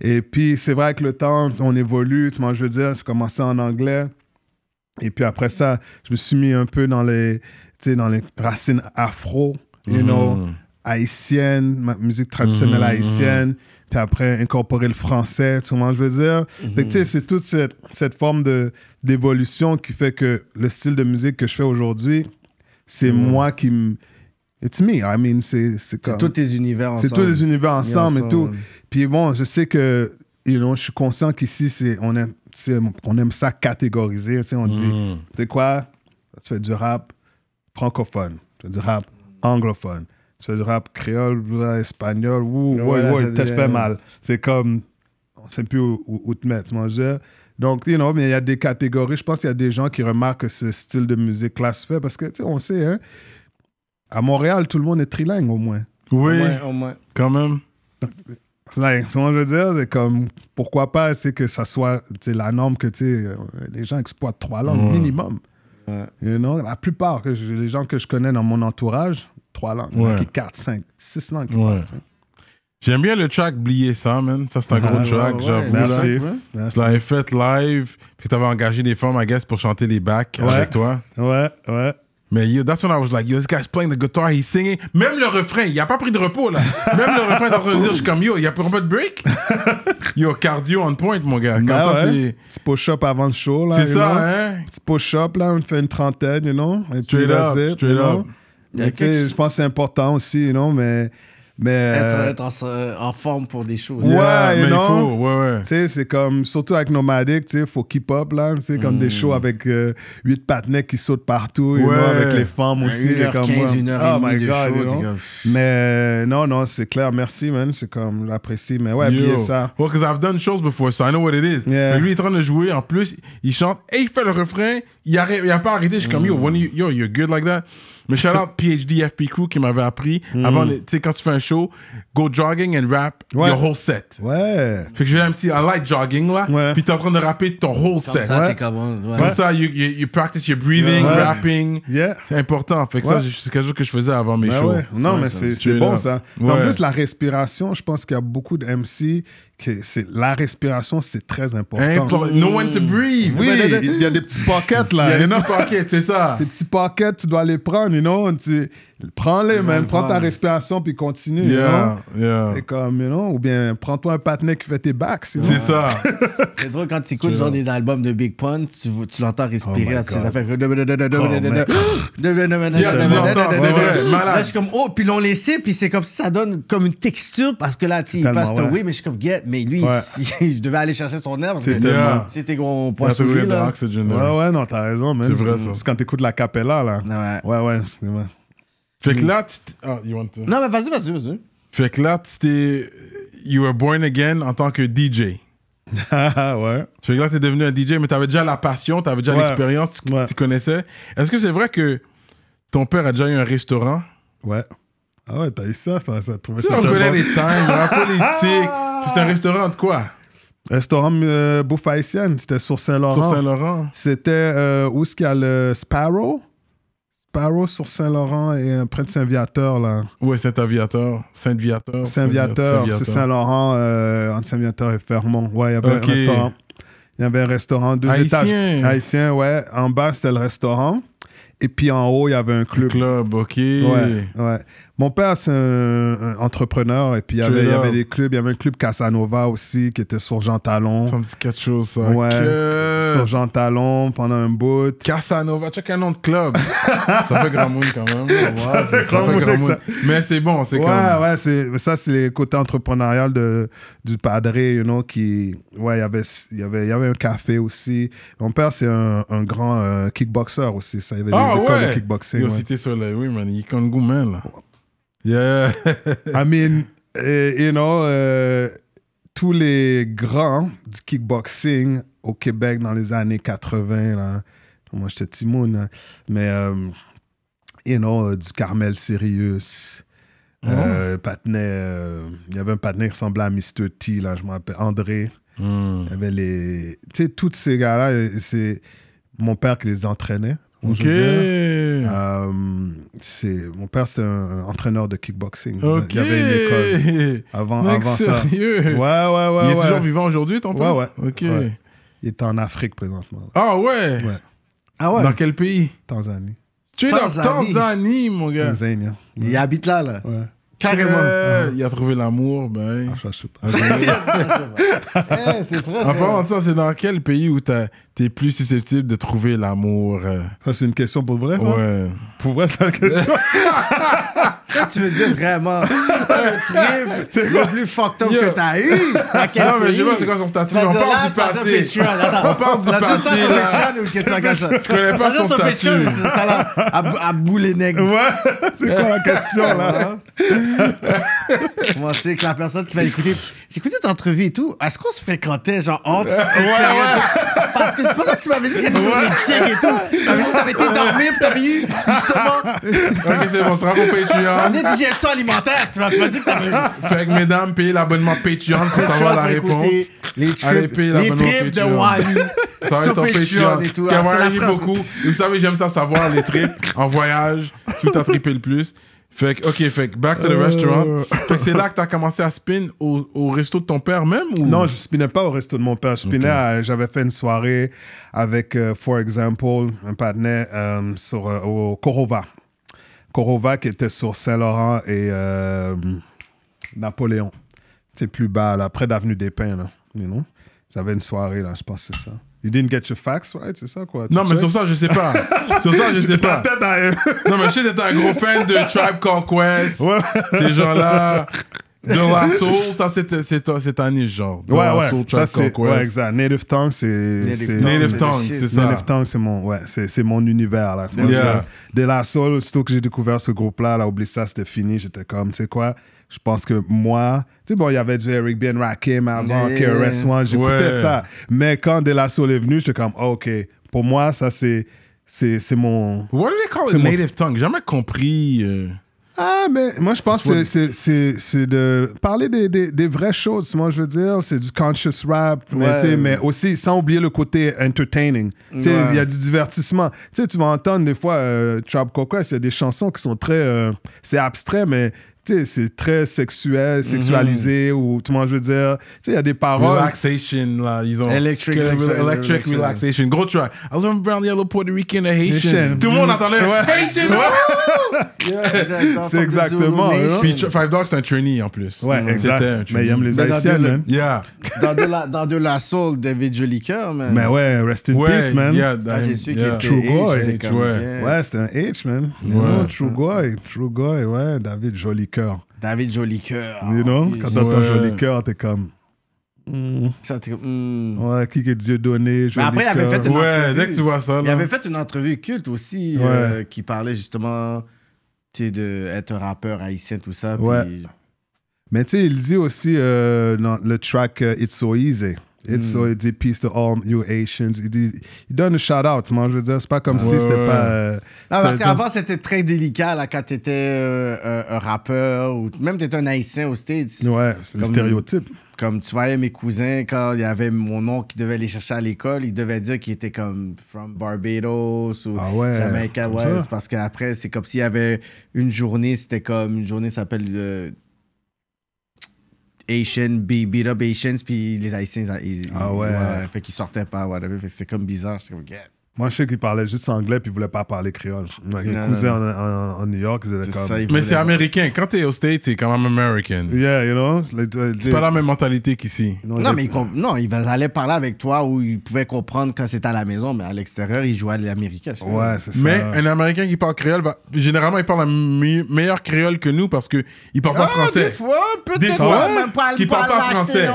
Et puis, c'est vrai que le temps, on évolue. vois, je veux dire, c'est commencé en anglais. Et puis après ça, je me suis mis un peu dans les, dans les racines afro, you mm-hmm. know, haïtienne, ma musique traditionnelle mm-hmm, mm-hmm. haïtienne. Puis après, incorporer le français, tu vois, je veux dire. sais, c'est toute cette, cette forme d'évolution qui fait que le style de musique que je fais aujourd'hui, c'est mm. moi qui me It's me. I mean, c'est comme. C'est tous les univers ensemble. C'est tous les univers ensemble et tout. Puis bon, je sais que, you know, je suis conscient qu'ici, on aime, on aime ça catégoriser. On dit, mm. tu sais quoi, tu fais du rap francophone, tu fais du rap anglophone, tu fais du rap créole, espagnol, ou, ouais, ouais, ouais peut fait mal. C'est comme, on ne sait plus où, te mettre. Moi, je. Donc, tu sais, mais il y a des catégories. Je pense qu'il y a des gens qui remarquent ce style de musique-là fait parce que, tu sais, on sait, hein à Montréal, tout le monde est trilingue au moins. Oui, au moins, quand même. C'est ce que je veux dire, c'est comme, pourquoi pas, c'est que ça soit la norme que euh, les gens exploitent trois langues minimum. Ouais. La plupart, que les gens que je connais dans mon entourage, trois langues, quatre, cinq, six langues. J'aime bien le track Blier ça, man. Ça, c'est un gros track, j'avoue. Tu l'avais fait live, puis avais engagé des femmes, I guess, pour chanter les bacs avec toi. Ouais, ouais. Mais yo, that's when I was like, yo, this guy's playing the guitar, he's singing. Même le refrain, il a pas pris de repos, là. Même le refrain, t'as en dire, je suis comme, yo, il a pris de break. Yo, cardio on point, mon gars. Comme ah ça, c'est... push-up avant le show, là. C'est ça, know? hein. Petit push-up, là, on fait une trentaine, you know. straight up, straight up. Je pense que c'est important aussi, you know, mais... Mais être, euh, euh, en, forme pour des choses. Ouais, mais non? il faut, ouais, ouais. Tu sais, c'est comme, surtout avec Nomadic, tu sais, faut keep up, là. Tu sais, comme des hmm. shows avec 8 euh, patinets qui sautent partout, ouais. avec les femmes aussi. Une heure comme, 15, une heure oh my God, Mais non, non, c'est clair. Merci, man. C'est comme, j'apprécie. Mais ouais, oubliez ça. Parce que j'ai I've done shows before, so I know what it is. Lui, est en train de jouer. En plus, il chante et il fait le refrain. Il n'a a pas arrêté. Je suis comme, hmm. yo, you, yo, you're good like that. Mais shout out PhD FP Crew qui m'avait appris hmm. avant, tu sais, quand tu fais un show, go jogging and rap your whole set. Ouais. Fait que j'ai un petit I like jogging là, ouais. puis t'es en train de rapper ton whole set. Ça, ouais. Comme, ouais. comme ça, you, you, practice your breathing, rapping. Yeah. C'est important. Fait que ça, c'est quelque chose que je faisais avant mes ben shows. shows. Non, mais c'est bon ça. En plus, la respiration, je pense qu'il y a beaucoup de MC que c'est la respiration, c'est très important. Impor No one to mmh. breathe. Oui, il y a des petits pockets là. Il y des petits pockets, c'est ça. Des petits pockets, tu dois les prendre, you know. Tu, Prends-les, même Prends ta respiration puis continue. Yeah, comme, you Ou bien, prends-toi un patinet qui fait tes backs. C'est ça. c'est drôle quand tu écoutes des albums de Big Pun, tu, l'entends respirer oh à ses affaires. Oh, je suis comme, oh, puis l'on laissé, puis c'est comme ça donne comme une texture parce que là, il passe ton oui, mais je suis comme, get, mais lui, je devais aller chercher son air. C'était gros poisson. Ouais, ouais, non, t'as raison, C'est vrai, ça. C'est quand t'écoutes la capella, là. Ouais, ouais, ouais. Fait que mm. là, tu ah, you want to... Non, mais vas-y, vas-y, vas-y. Fait que là, tu t'es. You were born again en tant que DJ. Ah, ouais. Fait que là, t'es devenu un DJ, mais t'avais déjà la passion, t'avais déjà l'expérience, tu, tu, connaissais. Est-ce que c'est vrai que ton père a déjà eu un restaurant? Ouais. Ah ouais, t'as eu ça, ça, ça trouvé ça. On connaît les times, la politique. C'était un restaurant de quoi? Restaurant euh, bouffe haïtienne, c'était sur Saint-Laurent. Sur Saint-Laurent. C'était euh, où est-ce qu'il y a le Sparrow? Sparrow sur Saint-Laurent et euh, près de Saint-Viateur, là. Oui, saint aviateur Saint-Viateur. Saint-Viateur, c'est Saint-Laurent, euh, entre Saint-Viateur et Fermont. Ouais, il y avait un restaurant. Il y avait un restaurant, deux étages. Haïtien, ouais. En bas, c'était le restaurant. Et puis en haut, il y avait un club. club, OK. Ouais, mon père, c'est un, entrepreneur. Et puis, il y, avait, des clubs. Il y avait un club Casanova aussi qui était sur Jean Talon. Ça me dit quelque chose, ça. Ouais. Sur Jean Talon pendant un bout. Casanova, check un nom de club. ça fait grand monde quand même. ça, fait grand Mais c'est bon, c'est ouais, Ouais, c'est, ça, c'est les côtés entrepreneurial de, du padre, you know, qui. Ouais, il y avait, y avait, y avait un café aussi. Mon père, c'est un, un grand euh, kickboxeur kickboxer aussi. Ça, il y avait ah, des écoles de kickboxing. Il a sur la. Oui, man, il est gourmand là. Yeah. I mean, eh, you know, eh, tous les grands du kickboxing au Québec dans les années 80, là, moi j'étais Timoun, hein, mais, euh, you know, euh, du Carmel Sirius. Oh. il y avait un patiné qui ressemblait à Mr. T, là, je m'appelle André. Hmm. Il y avait les. Tu sais, tous ces gars-là, c'est mon père qui les entraînait Ok. Euh, c'est mon père, c'est un entraîneur de kickboxing. Il y avait une école avant, avant ça. Ouais, ouais, ouais. Il est toujours vivant aujourd'hui, ton père. Ouais, ouais. Ok. Il est en Afrique présentement. Ah ouais. ouais. Ah ouais. Dans quel pays? Tanzanie. Tu es dans Tanzanie, mon gars. Tanzanie. Hein. Il habite là, là. Ouais. Carrément. il a trouvé l'amour, ben. Ah, je sais pas. Ah, ben. eh, c'est vrai. En vrai. ça, c'est dans quel pays où tu as t'es plus susceptible de trouver l'amour. Euh. Ça, c'est une question pour vrai, ça? ouais. Pour vrai, c'est la question. que tu veux dire vraiment. C'est le trip le plus fucked up que t'as eu. à quel Non, mais je sais c'est quoi son statut, on parle du passé. On parle du Tu ça passé, sur tu Je connais pas son statut. Ça, là, à, à bout les nègres. Ouais, c'est quoi la question, là? Moi, c'est que la personne qui va écouter. j'ai écouté ton entrevue et tout. Est-ce qu'on se fréquentait, genre, entre Ouais, Parce que c'est pas ça que tu m'avais dit qu'il y avait et tout. Tu m'avais dit que t'avais été dormir puis t'avais eu, justement. ok, c'est bon, on sera au Patreon. On est digestion alimentaire, tu m'as pas dit que t'avais. Fait que mesdames, payez l'abonnement Patreon pour savoir la réponse. Les trips, les trips de Wally. sur Patreon et tout. Parce hein, beaucoup. Vous savez, j'aime ça savoir les trips en voyage, tout à trippé le plus. Fait ok, fait back to the restaurant. Euh. c'est là que t'as commencé à spin au, resto de ton père même ou... Non, je spinais pas au resto de mon père. Je spinais, j'avais fait une soirée avec, euh, for example, un partenaire euh, sur, au Corova. Corova qui était sur Saint-Laurent et Napoléon. C'est plus bas, là, près d'Avenue des Pins, là. J'avais une soirée, là, je pense que c'est ça. You didn't get your facts right, c'est ça quoi? Non, mais sur ça, je sais pas. sur ça, je sais pas. non, mais je sais un gros fan de Tribe Called Quest. Ouais. Ces gens-là. De la soul, ça c'est un niche genre. ouais, ouais. ça c'est. Ouais, exact. Native Tongue, c'est. Native Tongue, c'est ça. Native Tongue, c'est mon, ouais, mon univers là. Tu vois, de la soul, surtout que j'ai découvert ce groupe-là, là, oublie ça, c'était fini. J'étais comme, tu sais quoi? je pense que moi, tu sais, bon, il y avait du Eric Ben Rakim avant, yeah. KRS One, j'écoutais ça. Mais quand De La Soul est venu, j'étais comme, ah, OK, pour moi, ça, c'est, c'est, c'est mon. What do they call Native tongue. Jamais compris. Euh, ah, mais moi, je pense que c'est de parler des, des, vraies choses. Moi, je veux dire, c'est du conscious rap, mais, mais, aussi sans oublier le côté entertaining. Il y a du divertissement. Tu sais, tu vas entendre des fois euh, Trap Cocos, il y a des chansons qui sont très. Euh, c'est abstrait, mais c'est très sexuel, mhm. sexualisé, ou tout le monde, je veux dire, il y a des paroles. Relaxation, là, ils ont. Electric, electric, relaxation. Go try. track. I love brown, yellow, Puerto Rican, Haitian. Tout le monde entendait Haitian! c'est exactement. Hein. Puis Five Dogs, c'est un trainee en plus. Ouais, exact. mais il aime les Haïtiens, man. Yeah. dans, de la, dans de la soul, David Jolicoeur, man. Mais ouais, rest in peace, man. Yeah, ah, True ouais, ouais c'était un H, man. True Guy, True Guy, ouais, David Jolicoeur. Cœur. David Jolicoeur. You know? Quand t'entends ouais. Joli Cœur, t'es comme. Hmm. Ça, hmm. Ouais, qui que Dieu donné. Mais après, il avait fait une ouais, Dès que tu vois ça, Il avait fait une entrevue culte aussi euh, qui parlait justement d'être rappeur haïtien, tout ça. Ouais. Mais tu sais, il dit aussi euh, dans le track euh, It's So Easy. It's, mm. it's il peace to all you Asians. Il, il donne un shout out, moi je veux dire, c'est pas comme si c'était pas. Euh, non, parce qu'avant c'était très délicat là, quand t'étais euh, euh, un rappeur ou même t'étais un haïtien au States. Ouais, c'est le stéréotype. Comme tu voyais mes cousins, quand il y avait mon oncle qui devait aller chercher à l'école, il devait dire qu'il était comme from Barbados ou ah ouais, Jamaica West. Parce qu'après, c'est comme s'il y avait une journée, c'était comme une journée s'appelle Asian, beat up Asians, puis les Haïtiens, ils, ah ouais. ouais. Fait qu'ils sortaient pas, whatever. Fait que c'était comme bizarre. c'est comme, get. Moi, je sais qu'il parlait juste anglais puis ils voulait pas parler créole. Il yeah, en, en, New York, mais c'est américain. Quand t'es au States, t'es quand même américain. Yeah, you know. Euh, c'est pas la même mentalité qu'ici. Non, mais ils, comp... non, allaient parler avec toi où il pouvait comprendre quand c'était à la maison, mais à l'extérieur, il jouaient à l'américain. Ouais, c'est ça. Mais un américain qui parle créole, généralement, il parle la créole que nous parce qu'il parle pas ah, français. Des fois, peut-être fois, même pas parle pas français.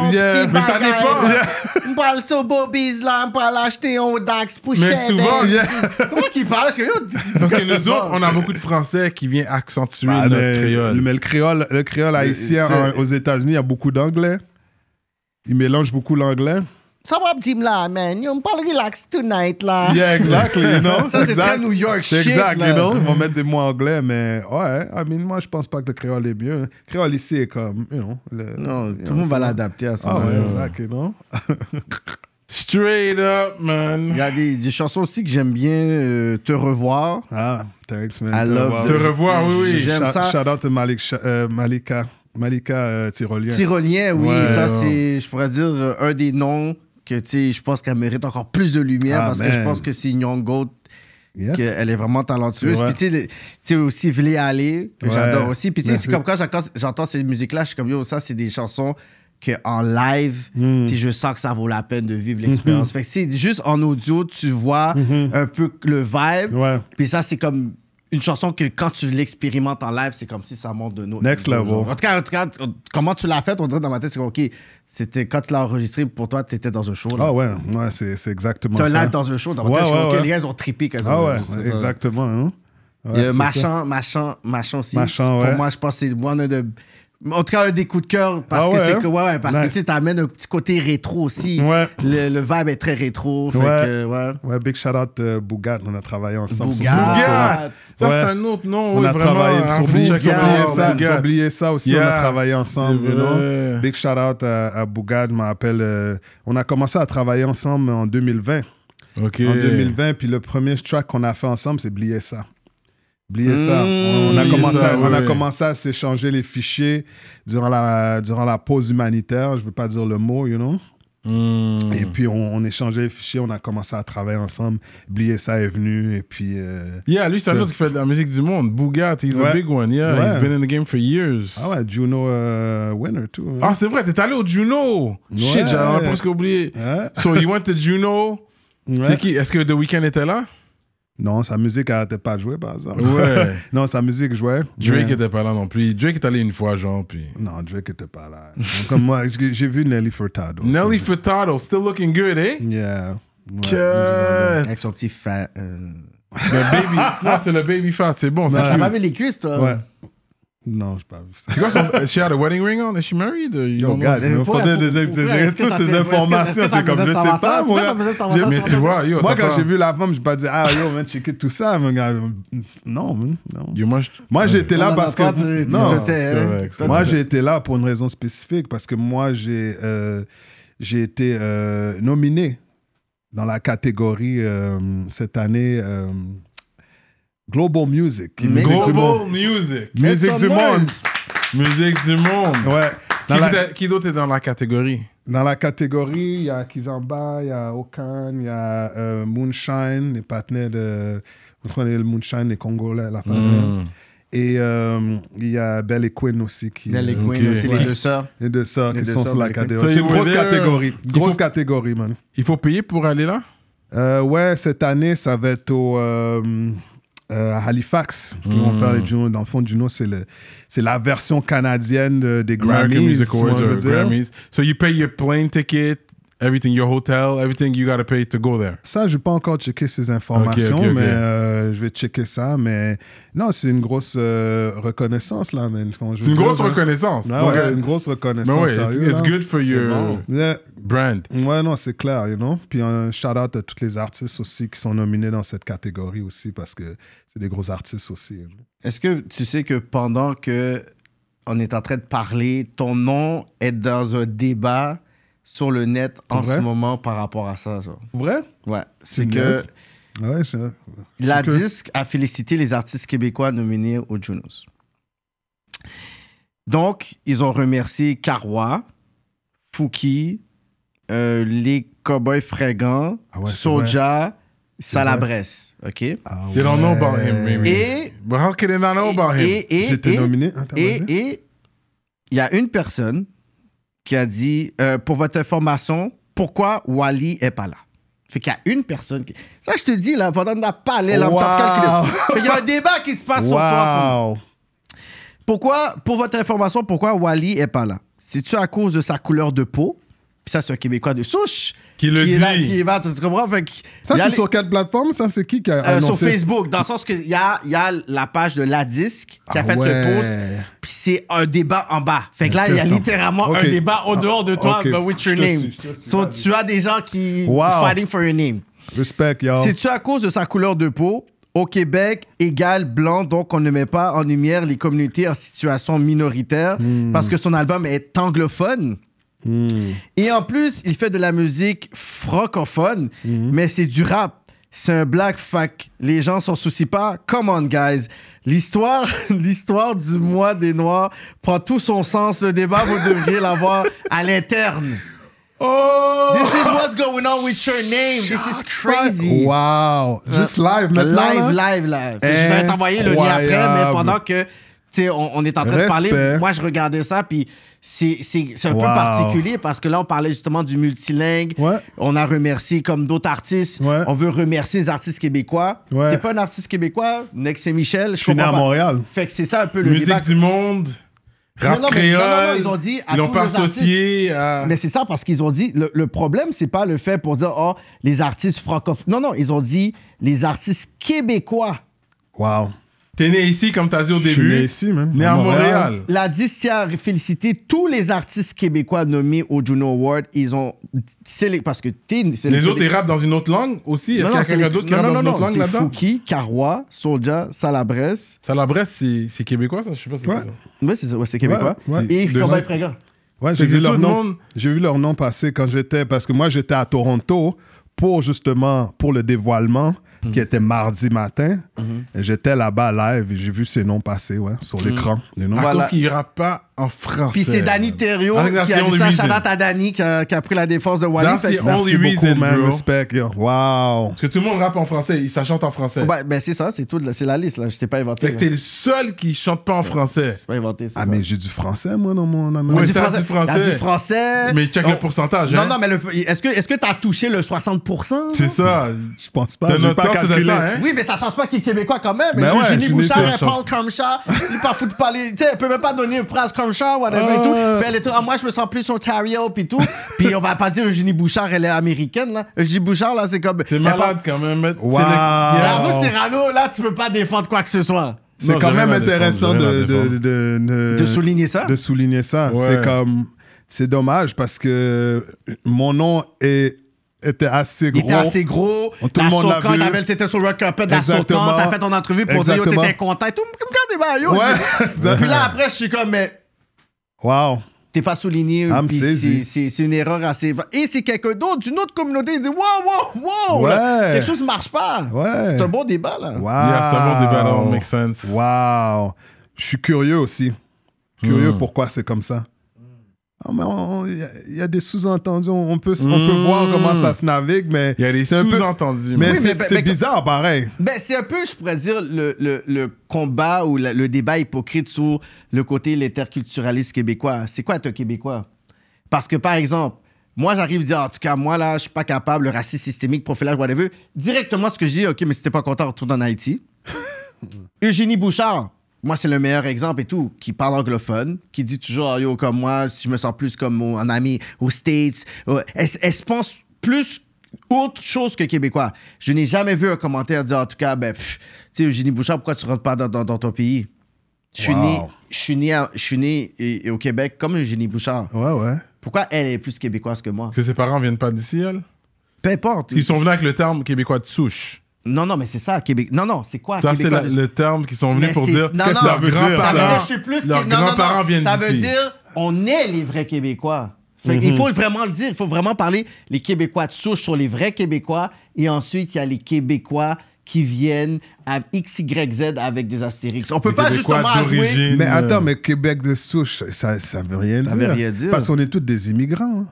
Mais ça dépend. On parle sur Bobby's là, on parle acheter un Dax Pouchette souvent. Ben, comment qu'il parle? Parce que nous autres, on a beaucoup de Français qui vient accentuer ben, notre le, créole. Mais le créole, le haïtien aux États-Unis, il y a beaucoup d'anglais. Ils mélangent beaucoup l'anglais. Ça va Jim, là, man. You're me parle relax tonight, là. Yeah, exactly, you know. Ça, c'est très New York shit, exact, là. you know. Ils vont mettre des mots anglais, mais ouais, I moi, je pense pas que le créole est bien. Le créole ici est comme, you know. non, tout le monde va l'adapter à son. Ah, ouais, exact, you Straight up, man. Il y a des, chansons aussi que j'aime bien. Euh, Te revoir. Ah, thanks, man. I Te love revoir. Te revoir, oui, oui. J'aime ça. Shout out to Malik, euh, Malika, Malika euh, Tyrolien. Tyrolien, oui. ça, c'est, je pourrais dire, un des noms que, je pense qu'elle mérite encore plus de lumière ah, parce que je pense que c'est une Goat qu'elle est vraiment talentueuse. Puis tu sais, aussi Vilé aller », que j'adore aussi. Puis tu sais, c'est comme quand j'entends ces musiques-là, je suis comme yo, ça c'est des chansons qu'en live, mm. je sens que ça vaut la peine de vivre l'expérience. Hmm. Fait que juste en audio, tu vois hmm. un peu le vibe. Puis ça, c'est comme une chanson que quand tu l'expérimentes en live, c'est comme si ça monte de nous. Next level. En tout, cas, comment tu l'as fait, on dirait dans ma tête, c'est OK, c'était quand tu l'as enregistré pour toi, tu étais dans un show. Ah ouais, ouais c'est exactement ça. Tu live dans un show, dans ma ouais, tête, ouais, les gars, ont trippé. quasiment. ah ouais, exactement. Hein? Machant, machant, machant aussi. Pour moi, je pense que c'est one of en tout cas, un des coups de cœur parce ah que c'est hein? que, ouais, ouais parce que tu t'amènes un petit côté rétro aussi. Le, vibe est très rétro. ouais. big shout out à euh, Bougat, on a travaillé ensemble. Bougat. Ça, c'est un autre nom. On a travaillé. Sur hein, ça, ça aussi, on a travaillé ensemble. Big shout out à, à Bougat, m'appelle. Euh, on a commencé à travailler ensemble en 2020. En 2020, puis le premier track qu'on a fait ensemble, c'est Blier ça. Oubliez ça. On, a commencé, à, on a commencé à s'échanger les fichiers durant la, durant la pause humanitaire. Je veux pas dire le mot, you know. Hmm. Et puis, on, on, échangeait les fichiers, on a commencé à travailler ensemble. Oubliez ça est venu, et puis... Euh, yeah, lui, c'est un autre qui fait de la musique du monde. Bugat, he's a big one, yeah. He's been in the game for years. Ah ouais, Juno euh, winner, too. Hein. Ah, c'est vrai, t'es allé au Juno! Ouais. Shit, j'avais presque oublié. So, you went to Juno. C'est qui? Est-ce que The Weeknd était là? Non, sa musique n'arrêtait pas de jouer, par exemple. Ouais. non, sa musique jouait. Drake n'était pas là non plus. Drake est allé une fois, genre, puis... Non, Drake n'était pas là. comme moi, j'ai vu Nelly Furtado. Nelly Furtado, still looking good, eh? Yeah. Ouais. Que... Avec son petit fat... Euh, le baby, c'est le baby fat, c'est bon. Tu as pas les cuisses, toi? Ouais. Non, je sais pas. she had a wedding ring on? Is she married? Yo, God, il faudrait toutes ces informations. C'est comme, je sais pas, mon gars. Mais tu vois, Moi, quand j'ai vu la femme, j'ai pas dit, ah, yo, man, checker tout ça, mon gars. Non, man, non. Moi, j'étais là parce que... Non, hein. moi, j'étais là pour une raison spécifique, parce que moi, j'ai euh, j'ai été euh, nominé dans la catégorie euh, cette année. Global Music. music du monde. Music. Musique du monde. du monde. Ouais. Qui, d'autre est dans la catégorie Dans la catégorie, il y a Kizamba, il y a Okan, il y a euh, Moonshine, les partenaires de. Vous connaissez le Moonshine, les Congolais, là. Mm. Et euh, il y a Belle et Quinn aussi. Qui, et Quinn aussi, les deux sœurs. Les deux sœurs qui sont sur la catégorie. C'est une grosse euh, catégorie. Grosse catégorie, man. Il faut payer pour aller là Euh, ouais, cette année, ça va être au euh, à Halifax. Mmh. Ils vont hmm. faire les Juno. Dans le fond, Juno, c'est, le, c'est la version canadienne des Grammys. American Grammys. So you pay your plane ticket, everything, your hotel, everything you gotta pay to go there. Ça, n'ai pas encore checké ces informations, mais euh, je vais checker ça. Mais non, c'est une grosse euh, reconnaissance là, C'est une grosse hein. reconnaissance. c'est une grosse reconnaissance. Mais it's, brand. Ouais, non, c'est clair, you know. Puis un shout out à tous les artistes aussi qui sont nominés dans cette catégorie aussi parce que c'est des gros artistes aussi. Est-ce que tu sais que pendant que on est en train de parler, ton nom est dans un débat sur le net en ce moment par rapport à ça. Vrai? Ouais. C'est que ah Ouais, la disque a félicité les artistes québécois nominés aux Junos. Donc, ils ont remercié Carwa, Fouki, euh, les Cowboys Frégants, ah Soja, Salabresse. OK? Ah et, don't know about him, maybe. how can they not know about him? J'étais nominé. Hein, et il y a une personne qui a dit euh, Pour votre information, pourquoi Wally est pas là fait qu'il y a une personne qui. Ça, je te dis, là, pas là, Il y a un débat qui se passe sur Pourquoi, pour votre information, pourquoi Wally est pas là? C'est-tu à cause de sa couleur de peau? Puis ça, c'est un Québécois de souche qui le est là, dit. qui est tu comprends? ça, c'est sur quelle plateforme? Ça, c'est qui qui a euh, annoncé? sur Facebook, dans le sens qu'il y a, y a la page de la disque qui a ah fait le post, puis c'est un débat en bas. Fait que là, il y a littéralement un débat au dehors de toi, ah, okay. but with your name. Suis, tu as des gens qui wow. fighting for your name. Respect, yo. C'est-tu à cause de sa couleur de peau? Au Québec, égal blanc, donc on ne met pas en lumière les communautés en situation minoritaire hmm. parce que son album est anglophone. Hmm. Et en plus, il fait de la musique francophone, hmm. mais c'est du rap. C'est un black fac. Les gens s'en soucient pas. Come on, guys. L'histoire, l'histoire du mois des Noirs prend tout son sens. Le débat, vous devriez l'avoir à l'interne. Oh! This is what's going on with your name. This is crazy. Wow. Just euh, live maintenant. Live, live, live. Je vais t'envoyer le lien après, mais pendant que on, est en train de parler. Moi, je regardais ça, puis c'est un peu particulier parce que là, on parlait justement du multilingue. On a remercié comme d'autres artistes. On veut remercier les artistes québécois. T'es pas un artiste québécois, Nex et Michel. Je suis né à Montréal. Fait que c'est ça un peu le Musique du monde. Rap ils ont dit ils l'ont pas associé à... Mais c'est ça, parce qu'ils ont dit... Le, le problème, c'est pas le fait pour dire, oh, les artistes francophones... Non, non, ils ont dit les artistes québécois. Waouh. T'es né ici, comme t'as dit au début. Je suis né ici, même. Né à, Montréal. La 10 a félicité tous les artistes québécois nommés au Juno Award. Ils ont. Parce que t'es. Les autres, ils rappent dans une autre langue aussi. Est-ce qu'il y a quelqu'un d'autre qui rappe une autre langue là-dedans? Fouki, Carrois, Soldier, Salabresse. Salabresse, c'est québécois, ça? Je sais pas si ouais. c'est ça. Ouais, c'est québécois. Ouais, ouais. Et Corbeil Fréga. Ouais, j'ai vu, leur nom, j'ai vu leur nom passer quand j'étais. Parce que moi, j'étais à Toronto pour justement. pour le dévoilement. Mm-hmm. qui était mardi matin. Mm-hmm. J'étais là-bas live et j'ai vu ces noms passer sur mm-hmm. l'écran. À cause qu'il pas en français. Puis c'est Danny Thériault ah, qui a dit ça. à Danny qui a, pris la défense de Wally. merci beaucoup, man. Respect, Wow. Parce que tout le monde rappe en français. il ça chante en français. ben, c'est ça. C'est tout. C'est la liste. Là. Je t'ai pas inventé. Fait que t'es le seul qui chante pas en français. C'est pas inventé. Ah, mais j'ai du français, moi, dans mon âme Ouais, du, français. du français. du français. Mais check le pourcentage. Non, hein. non, mais est-ce que est-ce t'as touché le 60% C'est ça. Je pense pas. J'ai pas calculé. Hein. Oui, mais ça change pas qu'il est québécois quand même. Mais ben Eugénie Bouchard, elle parle comme ça. Il peut même pas donner une phrase comme dans whatever et tout. Ah. Puis elle est ah, moi, je me sens plus Ontario, puis tout. puis on va pas dire Eugénie Bouchard, elle est américaine, là. Eugénie Bouchard, là, c'est comme. C'est malade quand même. Wow. Bravo, Cyrano, là, tu peux pas défendre quoi que ce soit. C'est quand même intéressant de, de, de, de, souligner ça. De souligner ça. C'est comme. C'est dommage parce que mon nom est, était assez gros. Il était assez gros. Tout le monde l'a vu. T'avais, t'étais le Rock Carpet, t'as t'as fait ton entrevue pour Exactement. dire yo, t'étais content. Tout, comme quand t'es ouais. Puis là, après, je suis comme, mais Wow. T'es pas souligné. Ah, c'est une erreur assez. Et c'est quelqu'un d'autre d'une autre communauté qui dit Wow, wow, wow Quelque chose marche pas. C'est un bon débat, là. Wow. c'est un bon débat, là. sense. Wow. Je suis curieux aussi. Curieux hmm. pourquoi c'est comme ça. Ah, Il y, a des sous-entendus, on peut, on peut hmm. voir comment ça se navigue, mais. Il y a des sous-entendus. Mais c'est ben, ben, bizarre, pareil. Ben, c'est un peu, je pourrais dire, le, le, le combat ou le débat hypocrite sur le côté l'interculturaliste québécois. C'est quoi être québécois? Parce que, par exemple, moi, j'arrive à dire, en tout cas, moi, là, je suis pas capable, le racisme systémique, profilage, whatever. Directement, ce que je dis, OK, mais si pas content, retourne en Haïti. Eugénie Bouchard, moi, c'est le meilleur exemple et tout, qui parle anglophone, qui dit toujours, ah, yo, comme moi, si je me sens plus comme un ami aux States, elle, se pense plus autre chose que québécois. Je n'ai jamais vu un commentaire dire, en tout cas, ben, tu sais, Eugénie Bouchard, pourquoi tu rentres pas dans, ton pays? Je suis né, au Québec comme Eugénie Bouchard. Ouais, ouais. Pourquoi elle est plus québécoise que moi? Que ses parents viennent pas d'ici, elle? Peu importe. Ils sont venus avec le terme québécois de souche. Non, non, mais c'est ça, Québec. Non, non, c'est quoi Ça, c'est le terme qu'ils sont venus pour dire que ça veut dire, ça. je suis plus que- Leurs non, non, non. Ça veut dire, on est les vrais Québécois. Il mhm. faut vraiment le dire. Il faut vraiment parler les Québécois de souche sont les vrais Québécois. Et ensuite, il y a les Québécois qui viennent à Z avec des astérix. On peut pas Québécois justement jouer. Mais attends, mais Québec de souche, ça, ça veut rien Ça veut rien dire. Parce qu'on est tous des immigrants. Hein.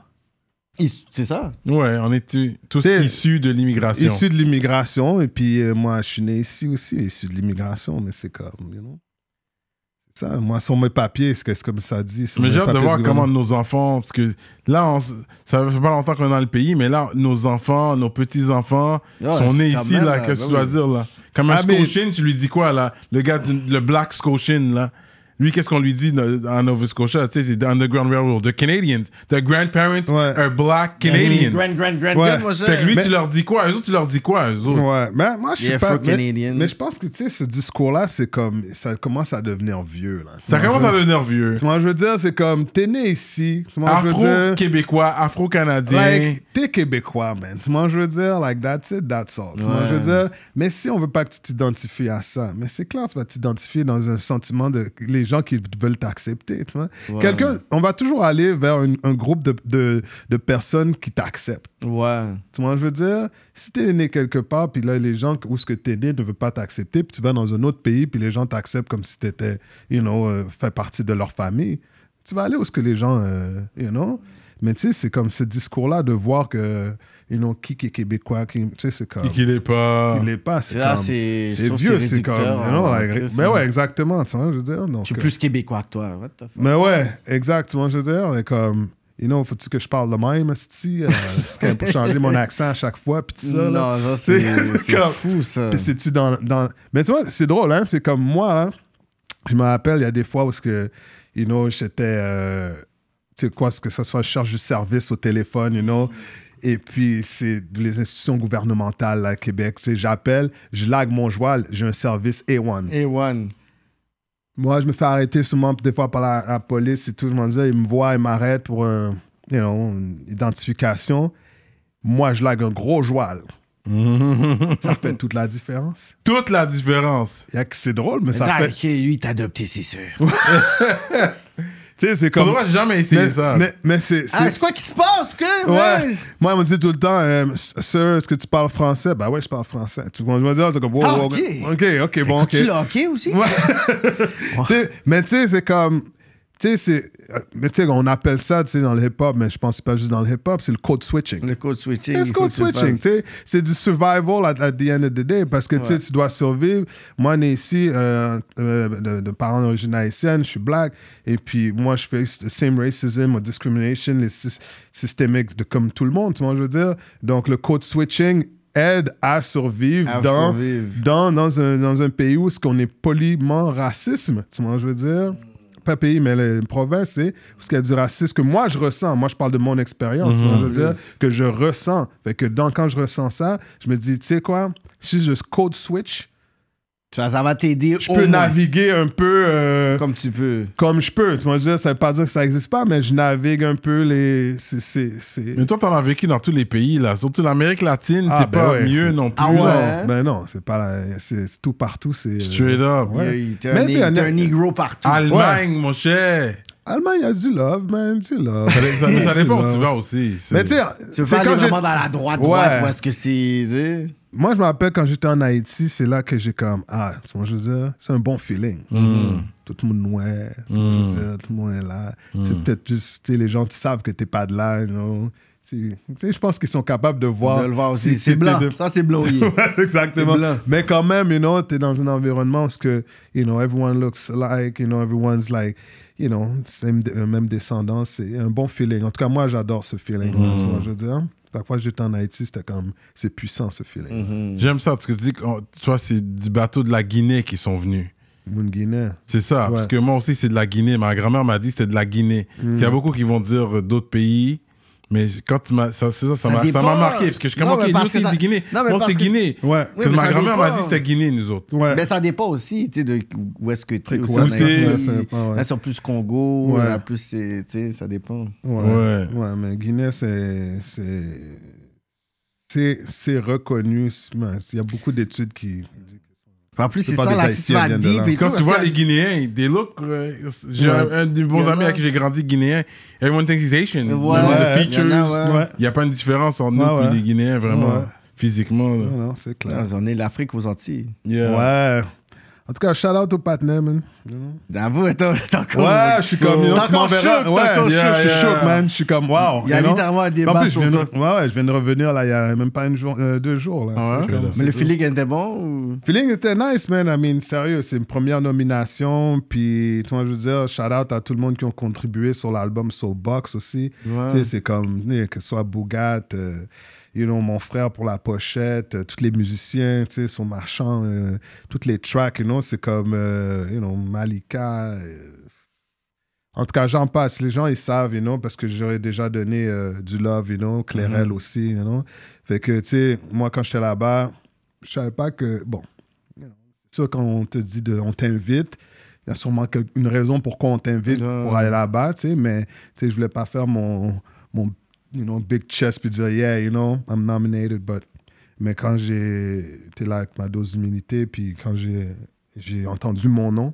C'est ça? Ouais, on est tous issus de l'immigration. Issus de l'immigration, et puis euh, moi, je suis né ici aussi, issu de l'immigration, mais c'est comme, you know? Ça, moi, sur mes papiers, c'est comme ça dit. Mais j'ai hâte de voir comment nos enfants, parce que là, on, ça fait pas longtemps qu'on est dans le pays, mais là, nos enfants, nos petits-enfants ah, sont nés ici, là, qu'est-ce que ah, tu vas ben dire, là? Comme un ah, tu lui dis quoi, là? Le gars, le black Scotian, là. Lui, qu'est-ce qu'on lui dit en Nova Scotia? Tu sais, c'est The Underground Railroad, The Canadians. The grandparents are black Canadians. Grand, grand, grand, grand Fait que lui, tu leur dis quoi? Eux autres, tu leur dis quoi? Eux autres? Ouais, mais moi, je suis yeah, pas... Mais, mais je pense que, tu sais, ce discours-là, c'est comme... Ça commence à devenir vieux, là. Ça commence à devenir vieux. Tu vois, je veux dire, c'est comme, t'es né ici. afro dire... Québécois, Afro-Canadien. Like, t'es Québécois, man. Tu vois, je veux dire, like, that's it, that's all. Tu vois, je veux dire, mais si on veut pas que tu t'identifies à ça, mais c'est clair, tu vas t'identifier dans un sentiment de... Les gens qui veulent t'accepter. Quelqu'un, on va toujours aller vers un groupe de, personnes qui t'acceptent. Ouais. Tu vois, je veux dire, si t'es né quelque part, puis là, les gens où ce que t'es né ne veulent pas t'accepter, puis tu vas dans un autre pays, puis les gens t'acceptent comme si t'étais, you know, euh, fait partie de leur famille, tu vas aller où ce que les gens, euh, you know. Mais tu sais, c'est comme ce discours-là de voir que ils ont qui qui est québécois, qui, tu sais, c'est comme. Qui n'est pas. Qui est pas, c'est comme. c'est vieux, c'est comme. non mais hein. ouais, exactement, tu vois, je veux dire. non je suis euh, plus québécois que toi, Mais ouais, exactement, je veux dire, et comme. You know, faut-tu que je parle de même, si euh, c'est pour changer mon accent à chaque fois, puis tout ça. Là. Non, c'est comme... fou, ça. Puis c'est-tu dans, dans... Mais tu vois, c'est drôle, hein, c'est comme moi, hein, je me rappelle, il y a des fois où, que, you know, j'étais... Euh, tu sais quoi, que ce soit, charge de du service au téléphone, you know. Et puis, c'est les institutions gouvernementales à Québec. c'est j'appelle, je lague mon joie, j'ai un service A1. A1. Moi, je me fais arrêter souvent, des fois, par la, police et tout. Je me disais, ils me voient, ils m'arrêtent pour une identification. Moi, je lague un gros joual. ça fait toute la différence. Toute la différence. C'est drôle, mais ça fait... Lui, c'est sûr. Tu sais, c'est comme. Moi, j'ai jamais essayé ça. Mais, mais c'est. Ah, c'est quoi qui se passe, que? Ouais. Moi, on me dit tout le temps, euh, Sir, est-ce que tu parles français? ben, ouais, je parle français. Tu vois, je me dit oh, comme, ah, ok. Ok, ok, bon, ok. Tu l'as ok aussi? mais tu sais, c'est comme tu sais, c'est. Euh, on appelle ça, tu sais, dans le hip-hop, mais je pense c'est pas juste dans le hip-hop, c'est le code switching. Le code switching. C'est code switching, tu sais. C'est du survival at, the end of the day parce que, tu sais, tu dois survivre. Moi, né ici, euh, euh, de, parents d'origine haïtienne, je suis black, et puis moi, je fais le same racism discrimination, les systémiques de, comme tout le monde, tu vois, je veux dire. Donc, le code switching aide à survivre, dans, Dans, dans, un, pays où ce qu'on est poliment racisme, tu vois, je veux dire pas pays, mais les provinces, c'est ce qu'il y a du racisme que moi je ressens. Moi, je parle de mon expérience, mhm. je dire, que je ressens. Fait que dans, quand je ressens ça, je me dis, tu sais quoi, si je code switch, ça, va t'aider. Je peux naviguer un peu. Euh, comme tu peux. Comme je peux. Tu m'as dit, ça veut pas dire que ça existe pas, mais je navigue un peu les. Mais toi, t'en as vécu dans tous les pays, là. Surtout l'Amérique latine, ah, c'est ben pas mieux non ah plus. Ah ouais? Non. Hein? Ben non, c'est pas. C'est tout partout. c'est... Straight up. Ouais. Yeah, un, un, négro partout. Allemagne, mon cher. Allemagne, il y a du love, man, du love. Ça, ça, où tu vas aussi. Mais tu sais, c'est veux pas vraiment dans la droite, droite, ouais. est-ce que c'est... Moi, je me rappelle quand j'étais en Haïti, c'est là que j'ai comme, ah, tu vois, je veux dire, c'est un bon feeling. Mm. Tout le monde ouais, mm. tout, le monde est là. C'est mm. peut-être juste, les gens, tu savent que t'es pas de là, non je pense qu'ils sont capables de voir. le voir aussi. c'est blanc. Ça, c'est blanc. Exactement. Mais quand même, you tu es dans un environnement où, que, you know, everyone looks like, you know, everyone's like, euh, même descendance. C'est un bon feeling. En tout cas, moi, j'adore ce feeling. Mm je fois que j'étais en Haïti, c'était comme, c'est puissant ce feeling. Mhm. J'aime ça, que tu dis que, oh, toi c'est du bateau de la Guinée qui sont venus. C'est ça, parce que moi aussi, c'est de la Guinée. Ma grand-mère m'a dit que c'était de la Guinée. Mhm. Il y a beaucoup qui vont dire d'autres pays, mais quand ça, ça, ça, m'a, ça m'a marqué, parce que je suis comme, ok, nous, c'est Guinée. Non, mais Moi, c'est Guinée. Ouais. Oui, ma grand-mère m'a dit c'était Guinée, nous autres. Ouais. Mais ça dépend aussi, tu sais, de où est-ce que tu es. Où Là, c'est plus Congo, ouais. là, plus, tu sais, ça dépend. Ouais. ouais. mais Guinée, c'est. C'est, c'est, c'est reconnu. Il y a beaucoup d'études qui en plus, c'est ça, la situation deep et Quand tu vois les Guinéens, des looks. Euh, j'ai un, de mes bons amis avec qui j'ai grandi, Guinéen. Everyone thinks he's Asian. features. Il n'y a, pas une différence entre nous et les Guinéens, vraiment, physiquement. Non, c'est clair. Ah, on est l'Afrique aux Antilles. Ouais. En tout cas, shout out au Patnais, man. D'avoue, toi, t'es encore. Ouais, je suis comme. T'es encore ouais. Je suis chaud, man. Je suis comme, wow. Il y a littéralement des débat sur Ouais, je viens de revenir, là, il y a même pas une jour, euh, deux jours, là. Ah Mais le feeling était bon Le Feeling était nice, man. I mean, sérieux, c'est une première nomination. Puis, tu vois, je veux dire, shout out à tout le monde qui ont contribué sur l'album Soulbox aussi. Tu sais, c'est comme, que ce soit Bougat. Euh, you know, mon frère pour la pochette, toutes euh, tous les musiciens, tu sais, son marchand, euh, toutes les tracks, you know, c'est comme, euh, you know, Malika. En tout cas, j'en passe. Les gens, ils savent, you know, parce que j'aurais déjà donné du love, you know, Clairel mm-hmm. aussi, you Fait que, tu sais, moi, quand j'étais là-bas, je savais pas que, bon, c'est sûr on te dit, de, on t'invite, il y a sûrement une raison pourquoi on t'invite pour aller là-bas, tu sais, mais tu sais, je voulais pas faire mon, mon you know, big chest puis dire, yeah, you know, I'm nominated, but. Mais quand été là avec ma dose d'immunité puis quand j'ai j'ai entendu mon nom,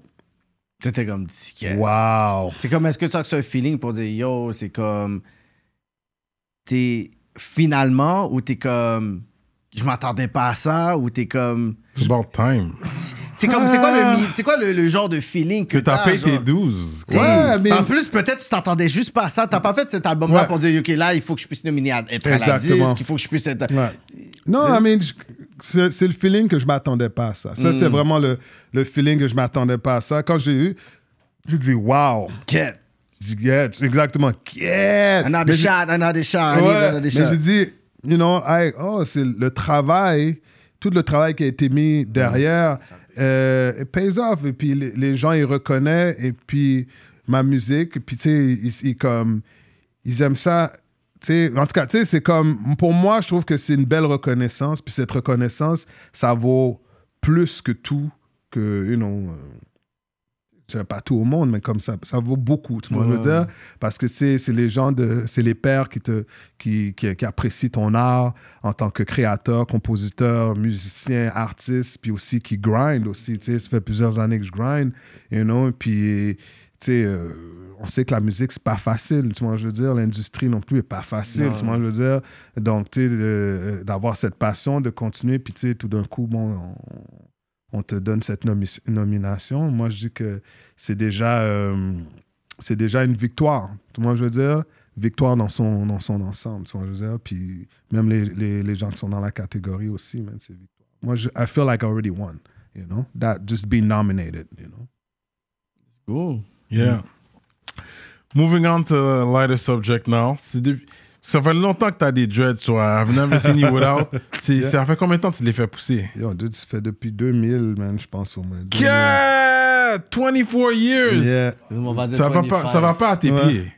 T'étais comme, wow! C'est comme, est-ce que tu as ce feeling pour dire, yo, c'est comme, t'es finalement, ou t'es comme, je m'attendais pas à ça, ou t'es comme, It's about time. C'est comme, c'est quoi, le, c'est quoi le, genre de feeling que, Que t'as payé tes 12. Ouais, mais- En plus, peut-être tu t'entendais juste pas à ça. T'as pas fait cet album-là pour dire, OK, là, il faut que je puisse nominer à être à la 10, qu'il faut que je puisse être. Non, I mean, c'est le feeling que je m'attendais pas à ça. Ça, c'était hmm. vraiment le, le feeling que je m'attendais pas à ça. Quand j'ai eu, j'ai dit, wow. Get. J'ai dit, get. exactement, get. Another Mais j'ai- shot, another shot, I know Ouais, mais shot. j'ai dit, you know, hey, oh, c'est le travail tout le travail qui a été mis derrière euh, pays off. Et puis les, gens, ils reconnaissent. Et puis ma musique, puis tu sais, ils, ils, comme, ils aiment ça. en tout cas, tu sais, c'est comme, pour moi, je trouve que c'est une belle reconnaissance. Puis cette reconnaissance, ça vaut plus que tout que, you euh, pas tout au monde, mais comme ça, ça vaut beaucoup. Tu vois, je veux dire, parce que c'est les gens de, c'est les pères qui te, qui, qui, apprécient ton art en tant que créateur, compositeur, musicien, artiste, puis aussi qui grind aussi. Tu sais, ça fait plusieurs années que je grind, you know, puis tu sais, euh, on sait que la musique, c'est pas facile, tu vois, je veux dire. L'industrie non plus est pas facile, tu vois, je veux dire. Donc, tu sais, euh, d'avoir cette passion, de continuer, puis tu sais, tout d'un coup, bon, on on te donne cette nomination. Moi, je dis que c'est déjà, euh, c'est déjà une victoire. Tout je veux dire, victoire dans son, dans son ensemble. Tu vois, je veux dire, puis même les, les, les, gens qui sont dans la catégorie aussi, c'est victoire. Moi, je, I feel like I already won, you know, that just being nominated, you know. Cool. Yeah. Mm. Moving on to a lighter subject now. C'est ça fait longtemps que t'as des dreads, toi. I've never seen you without. C'est, Ça fait combien de temps que tu les fais pousser? Yo, dude, ça fait depuis 2000, man, je pense au moins. Yeah! 24 years! Ça, va pas, ça va pas à tes pieds.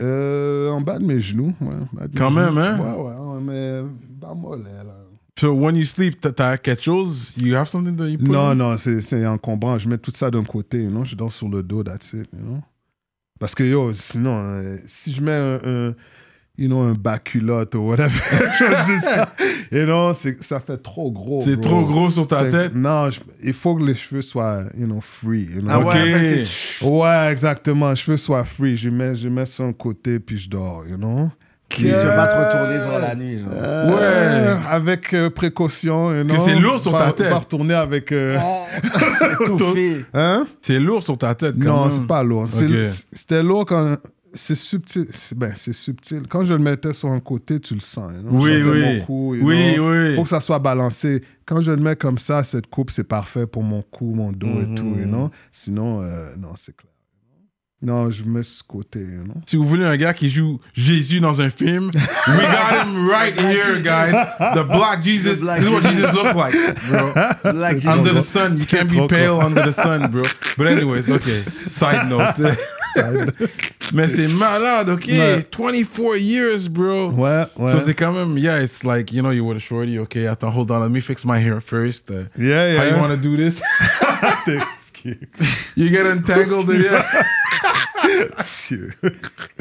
Euh, en bas de mes genoux, ouais. Quand même, hein? Ouais, ouais, mais pas mollet, là. So when you sleep, t'as quelque chose? You have something that you put Non, non, c'est encombrant. Je mets tout ça d'un côté, you know? je danse sur le dos, that's it, you know? Parce que, yo, sinon, euh, si je mets un you know, un baculotte ou whatever. Et non, ça fait trop gros. C'est trop gros sur ta tête? Non, il faut que les cheveux soient, you know, free. You know? Ah ouais, exactement. Les cheveux soient free. Je mets, je mets sur un côté puis je dors, you know. Qui pas se pas te retourner dans euh, la nuit. Euh, ouais, avec euh, précaution. You know? Que c'est lourd sur ta tête. Pas retourner avec. Euh... Ah. Tout Hein? C'est lourd sur ta tête. Quand non, c'est pas lourd. C'était lourd quand c'est subtil. Ben, c'est subtil. Quand je le mettais sur un côté, tu le sens. Hein? Oui, oui. Faut que ça soit balancé. Quand je le mets comme ça, cette coupe, c'est parfait pour mon cou, mon dos et tout. You mhm. know? Sinon, euh, non, c'est clair. Non, je mets ce côté. Si vous voulez un gars qui joue Jésus dans un film, we got him right here, guys. The black Jesus. this is what Jesus looks like, bro. Black under the sun, you can't be pale under the sun, bro. But anyways, okay. Side note. Mais c'est malade, ok? 24 years, bro. Ouais, ouais. So c'est quand même, yeah, it's like, you know, you were a shorty, ok? Attends, hold on, let me fix my hair first. Uh, yeah, yeah. How you want to do this? you get entangled in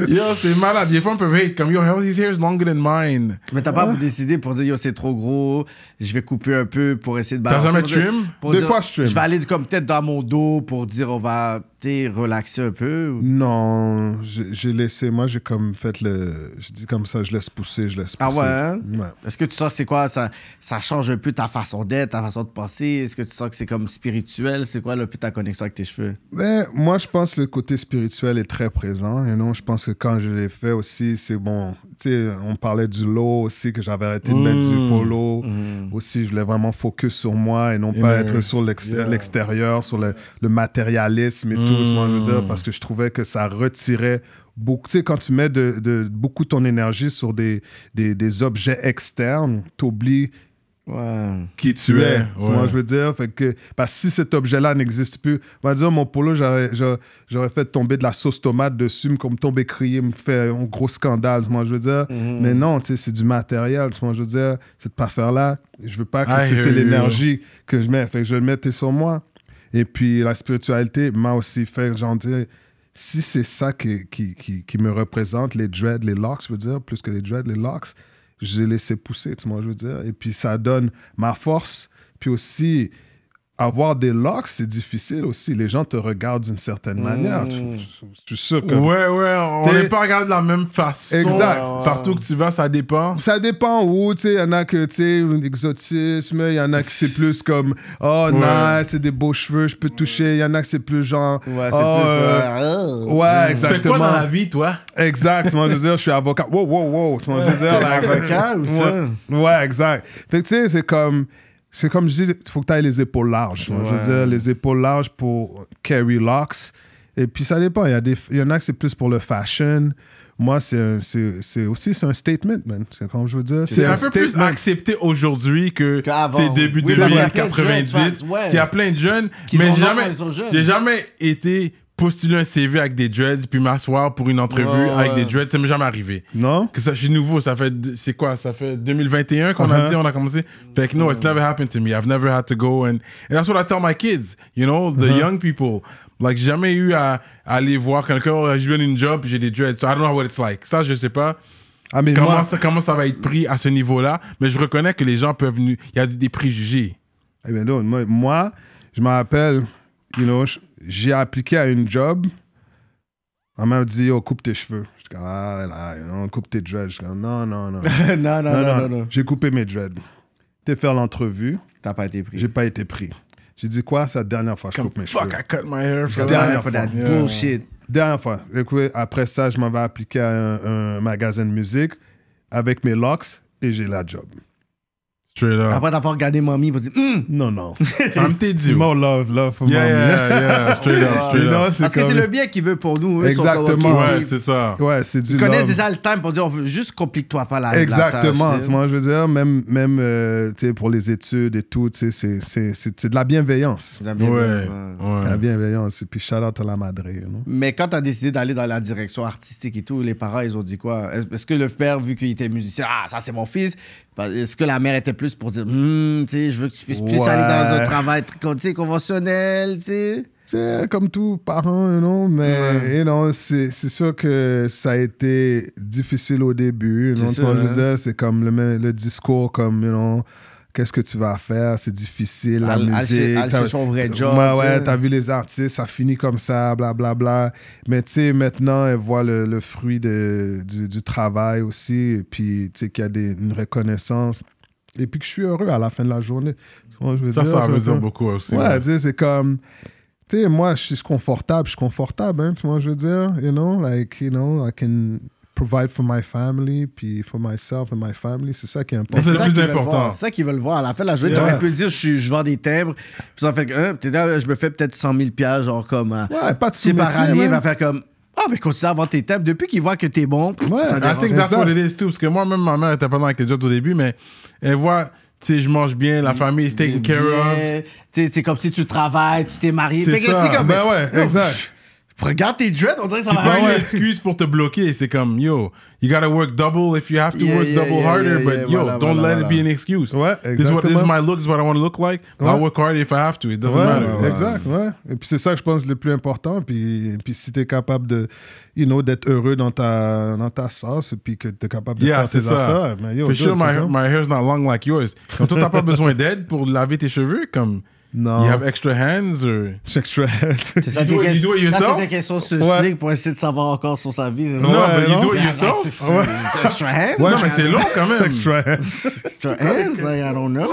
yo, c'est malade. fois, on peut être comme yo, how his hair is longer than mine. Mais t'as pas vous décidé pour dire yo, c'est trop gros, je vais couper un peu pour essayer de balancer. T'as jamais trim? Deux fois je trim. Je vais aller comme peut-être dans mon dos pour dire on va t'es relaxé un peu? Non, j'ai laissé, moi j'ai comme fait le, je dis comme ça, je laisse pousser, je laisse ah pousser. Ah ouais? Est-ce que tu sens que c'est quoi, ça, ça change un peu ta façon d'être, ta façon de penser? Est-ce que tu sens que c'est comme spirituel? C'est quoi le plus ta connexion avec tes cheveux? Ben, moi je pense que le côté spirituel est très présent. Et non, je pense que quand je l'ai fait aussi, c'est bon, on parlait du lot aussi, que j'avais arrêté de mettre du mm. polo. Mm. Aussi, je voulais vraiment focus sur moi et non pas être sur l'extérieur, sur le, matérialisme et tout. Moi, je veux dire, mm. parce que je trouvais que ça retirait beaucoup. Tu sais, quand tu mets de, beaucoup ton énergie sur des, des, des objets externes, tu qui tu es. je veux dire. Fait que, parce que si cet objet-là n'existe plus, on va dire mon polo, j'aurais fait tomber de la sauce tomate dessus, comme tomber crier, me faire un gros scandale, moi je veux dire. Mhm. Mais non, c'est du matériel, moi je veux dire. pas faire là je veux pas que c'est l'énergie que je mets. Fait que je le mettais sur moi. Et puis la spiritualité m'a aussi fait, j'en dis, si c'est ça qui qui, qui, me représente, les dreads, les locks, je veux dire, plus que les dreads, les locks, j'ai laissé pousser, tu vois, je veux dire. Et puis ça donne ma force, puis aussi avoir des locks, c'est difficile aussi. Les gens te regardent d'une certaine hmm. manière. tu suis sûr que. Ouais, ouais, on n'est pas regardé de la même façon. Exact. Partout que tu vas, ça dépend. Ça dépend où. Tu sais, il y en a que, tu sais, exotisme. Il y en a qui c'est plus comme, oh, nice, c'est des beaux cheveux, je peux toucher. Il y en a qui c'est plus genre. Ouais, c'est ah, plus. Euh, euh, ouais, exactement. Hmm. Tu fais quoi dans la vie, toi Exact. je veux dire, je suis avocat. Wow, wow, wow. Tu ouais, veux dire, avocat ou ça Ouais, exact. Fait que, tu sais, c'est comme c'est comme je dis, il faut que tu aies les épaules larges. Je veux dire, les épaules larges pour carry locks. Et puis ça dépend. Il y, a des, il y en a que c'est plus pour le fashion. Moi, c'est aussi c'est un statement, man. C'est comme je veux dire. C'est un, peu plus accepté aujourd'hui que c'est début des années 90. Il y a plein de jeunes, qui mais jamais, j'ai jamais été postuler un CV avec des dreads puis m'asseoir pour une entrevue avec des dreads, ça m'est jamais arrivé. Non. Que ça, c'est nouveau. Ça fait, c'est quoi Ça fait 2021 qu'on a uh-huh. dit, on a commencé. Fait que no, it's never happened to me. I've never had to go and and that's what I tell my kids. You know, the uh-huh. young people. Like j'ai jamais eu à, aller voir quelqu'un. Oh, je une job, j'ai des dreads. So I don't know what it's like. Ça, je sais pas. Ah, mais comment, ça, comment ça va être pris à ce niveau-là Mais je reconnais que les gens peuvent. Il y a des préjugés. Eh bien, non, moi, je m'appelle, rappelle, you know, j'ai appliqué à une job. On m'a dit, oh, coupe tes cheveux. Je dis, ah là, non, coupe tes dreads. Je dis, non, non, non. non, non, non, non, J'ai coupé mes dreads. T'es faire l'entrevue. T'as pas été pris. J'ai pas été pris. J'ai dit, quoi, c'est la dernière fois que je coupe mes cheveux. Fuck, I cut my hair for dernière fois. that bullshit. Dernière fois. Après ça, je m'en vais appliquer à un magasin de musique avec mes locks et j'ai la job. Straight up. Après, t'as pas regardé Mommy pour dire, hmm. non, non. t'est you. More love, love for yeah, Yeah, yeah, straight up, straight up. Parce que c'est le bien qu'il veut pour nous. Exactement. Ouais, c'est ça. Ouais, c'est du Ils connaissent déjà le time pour dire, on veut juste complique-toi pas la Exactement. Tu je veux dire, même, même euh, pour les études et tout, c'est de la bienveillance. De la bienveillance. Ouais, bienveillance. Et puis, shout out à la madrée. Mais quand t'as décidé d'aller dans la direction artistique et tout, les parents, ils ont dit quoi? Est-ce que le père, vu qu'il était musicien, ah, ça, c'est mon fils, est-ce que la mère était plus pour dire, hmm, je veux que tu puisses plus aller dans un travail conventionnel, tu sais? C'est comme tout parent, non mais c'est sûr que ça a été difficile au début. Hein. c'est comme le, le discours comme, you know, qu'est-ce que tu vas faire, c'est difficile, la musique. À, son vrai job. Ouais, ouais, t'as vu les artistes, ça finit comme ça, blablabla. Bla, bla. Mais tu sais, maintenant, elle voit le, fruit de, du, travail aussi, puis tu sais qu'il y a des, une reconnaissance. Et puis que je suis heureux à la fin de la journée. je veux ça, dire, ça me dire beaucoup aussi. Ouais, tu sais, c'est comme... Tu sais, moi, je suis confortable, je suis confortable, hein, tu vois, je veux dire, you know, like, you know, I can provide for my family, puis for myself and my family. C'est ça qui est important. C'est le C'est ça qu'ils veulent voir. À la fin de la journée, yeah. t'aurais dire je, je vends des timbres, puis ça fait que hein, je me fais peut-être 100 000 piastres, genre comme. Euh, ouais, pas de pas par année, va faire comme. Ah, mais continue à vendre tes timbres. Depuis qu'ils voient que t'es bon. Ouais, I think that's what it is too. Parce que moi-même, ma mère était pas dans avec les au début, mais elle voit tu sais, je mange bien, la famille est taken care of. C'est comme si tu travailles, tu t'es marié. C'est ça, comme, ben ouais, exact. Regarde tes dreads, on dirait que ça C'est pas une excuse pour te bloquer. C'est comme, yo, you gotta work double if you have to work double harder, but yo, don't let it be an excuse. Ouais, This is, what, this is my look, this is what I want to look like. I'll work hard if I have to. It doesn't matter. exact, ouais. Et puis c'est ça que je pense le plus important. Puis, puis si t'es capable de, you know, d'être heureux dans ta, dans ta sauce, puis que t'es capable de Yeah, faire tes ça. affaires, mais yo, For sure, my, my hair's not long like yours. Comme toi, t'as pas besoin d'aide pour laver tes cheveux, comme non. You have extra hands or... Extra hands. ça, you, do, it yourself? Là, question des questions pour essayer de savoir encore sur sa vie. Non, mais you do it ah, yourself? Extra hands? Ouais, non, mais c'est long quand même. Extra hands. Extra hands? Like, I don't know.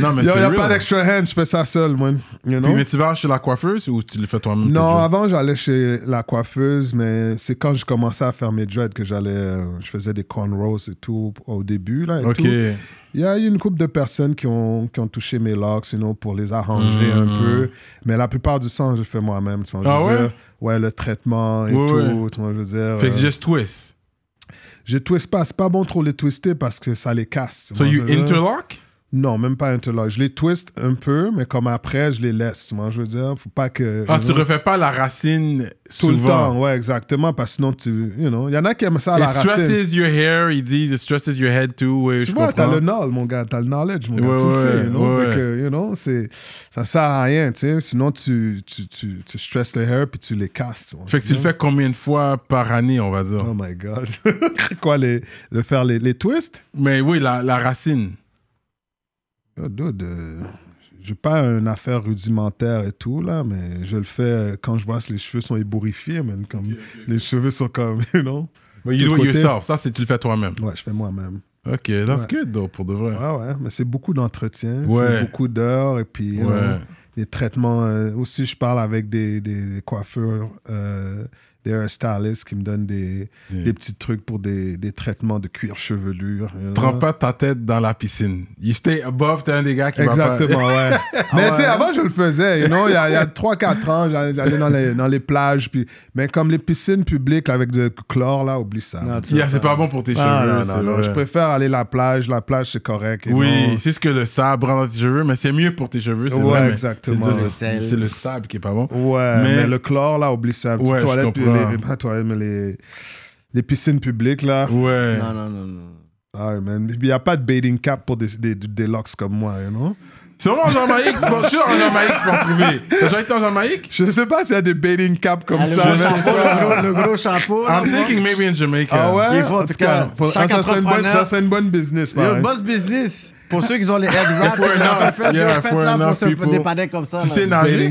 Non, mais c'est a pas d'extra hands, je fais ça seul, man. You know? Puis, mais tu vas chez la coiffeuse ou tu le fais toi-même? Non, avant, j'allais chez la coiffeuse, mais c'est quand je commençais à faire mes dreads que j'allais... Euh, je faisais des cornrows et tout au début, là, et OK il y a eu une couple de personnes qui ont, qui ont touché mes locks, pour les arranger un mm-hmm. peu. Mais la plupart du temps, je le fais moi-même. Tu vois, ah ouais? ouais, le traitement et tout. je veux dire. Fait que euh... just twist. Je twist pas. C'est pas bon trop les twister parce que ça les casse. So you interlock? Non, même pas un lock. Je les twist un peu, mais comme après, je les laisse. Moi, je veux dire, faut pas que. Ah, tu refais pas la racine tout souvent. le temps. Ouais, exactement, parce que sinon tu, you know, il y en a qui aiment ça la racine. It stresses your hair, ils disent it stresses your head too. tu vois, t'as le knowledge, mon gars, t'as le knowledge, mon gars, tu sais, you know, que, you know, c'est, ça sert à rien, tu sais. Sinon tu, tu, tu, tu stresses les hair puis tu les casses. Fait que tu le fais combien de fois par année, on va dire. Oh my god, quoi les, le faire les, les twists? Mais oui, la, la racine. Je dude, euh, pas une affaire rudimentaire et tout, là, mais je le fais euh, quand je vois que les cheveux sont ébouriffés, même comme les cheveux sont comme, non? Mais you do ça, c'est tu le fais toi-même. Ouais, je fais moi-même. Ok, that's good, pour de vrai. Ouais, ouais, mais c'est beaucoup d'entretien, c'est beaucoup d'heures, et puis, les traitements. Euh, aussi, je parle avec des, des, coiffeurs y a stylist qui me donne des, petits trucs pour des, traitements de cuir chevelure. Trempe pas ta tête dans la piscine. You stay above, t'es un des gars qui Exactement, va exactement ouais. mais ah tu sais, avant, je le faisais, il y a, a 3-4 ans, j'allais dans les, plages. Puis... Mais comme les piscines publiques avec du chlore, là, oublie ça. c'est pas bon pour tes ah, cheveux. je préfère aller à la plage. La plage, c'est correct. Oui, c'est ce que le sable rend dans tes cheveux, mais c'est mieux pour tes cheveux. Ouais, exactement. C'est le, sable qui est pas bon. Ouais, mais, le chlore, là, oublie ça les, toi, mais les, piscines publiques, là. Ouais. Non, non, non, non. Ah, man. Il n'y a pas de bathing cap pour des, des, des locks comme moi, you know? C'est vraiment en Jamaïque, tu sûr en Jamaïque, tu peux en trouver. T'as déjà été en Jamaïque? Je sais pas s'il y a des bathing caps comme ah, ça. Le, gros, gros chapeau. I'm thinking maybe in Jamaica. Ah ouais? Il faut, en tout cas. ça, c'est une bonne, business, pareil. Une bonne business. Pour ceux qui ont les head wraps, tu fait pour se dépanner comme ça. Tu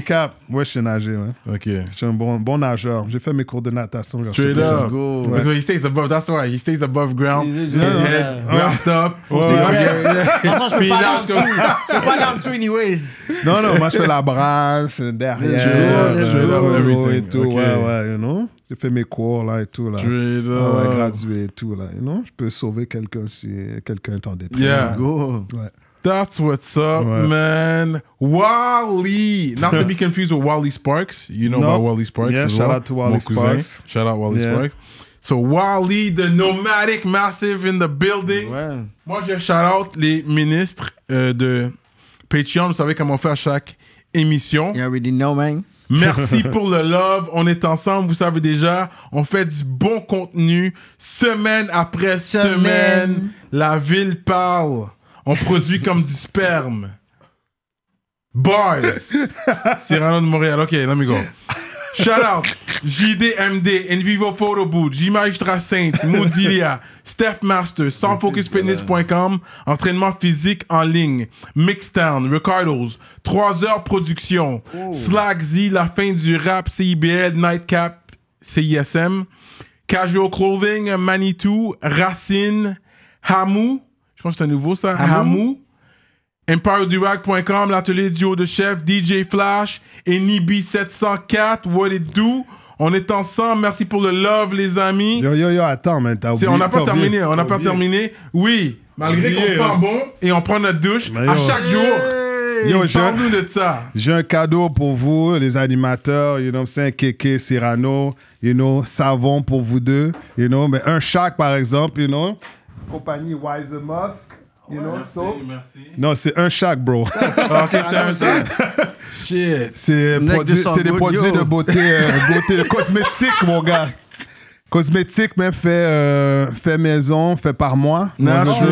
cap. je sais nager, OK. Je suis un bon, bon nageur. J'ai fait mes cours de natation. he stays above, that's why. He stays above ground. His head wrapped up. Oh, ouais, je peux pas pas anyways. Non, non, je la brasse, derrière, le et tout j'ai fait mes cours là et tout là. j'ai ah gradué et tout là. You know? Je peux sauver quelqu'un si quelqu'un est en détresse. Yeah. Go. That's what's up, man. Wally. Not to be confused with Wally Sparks. You know about Wally Sparks. shout out to Wally Sparks. Shout out Wally Sparks. So Wally, the nomadic massive in the building. Moi, je shout out les ministres euh, de Patreon. Vous savez comment faire chaque émission. we already know, man. Merci pour le love. On est ensemble, vous savez déjà. On fait du bon contenu semaine après semaine. La ville parle. On produit comme du sperme. Boys! Cyrano de Montréal. OK, let me go. Shout out JDMD, Invivo Photo Boot, J traceinte Saint, Steph Master, sansfocusfitness.com, entraînement physique en ligne, Mixtown, Ricardo's, 3 heures production, Slack Z, la fin du rap, CIBL, Nightcap, CISM, Casual Clothing, Manitou, Racine, Hamou, je pense que c'est un nouveau ça, Hamou EmpireDurac.com, l'atelier duo de chef, DJ Flash et Nibi704. What it do? On est ensemble. Merci pour le love, les amis. Yo, yo, yo, attends, mais T'as oublié. On n'a pas terminé. On n'a pas terminé. Oui, malgré qu'on sent hein. bon et on prend notre douche à chaque jour. Parle-nous de ça. J'ai un cadeau pour vous, les animateurs. You know, c'est Keke, Cyrano. You know, savon pour vous deux. You know, mais un chaque, par exemple. You know, compagnie Wise Musk. Non, c'est un chaque, bro. Ah, c'est C'est des produits de beauté, euh, beauté cosmétique, mon gars. Cosmétique, mais fait, euh, fait maison, fait par moi. Natural.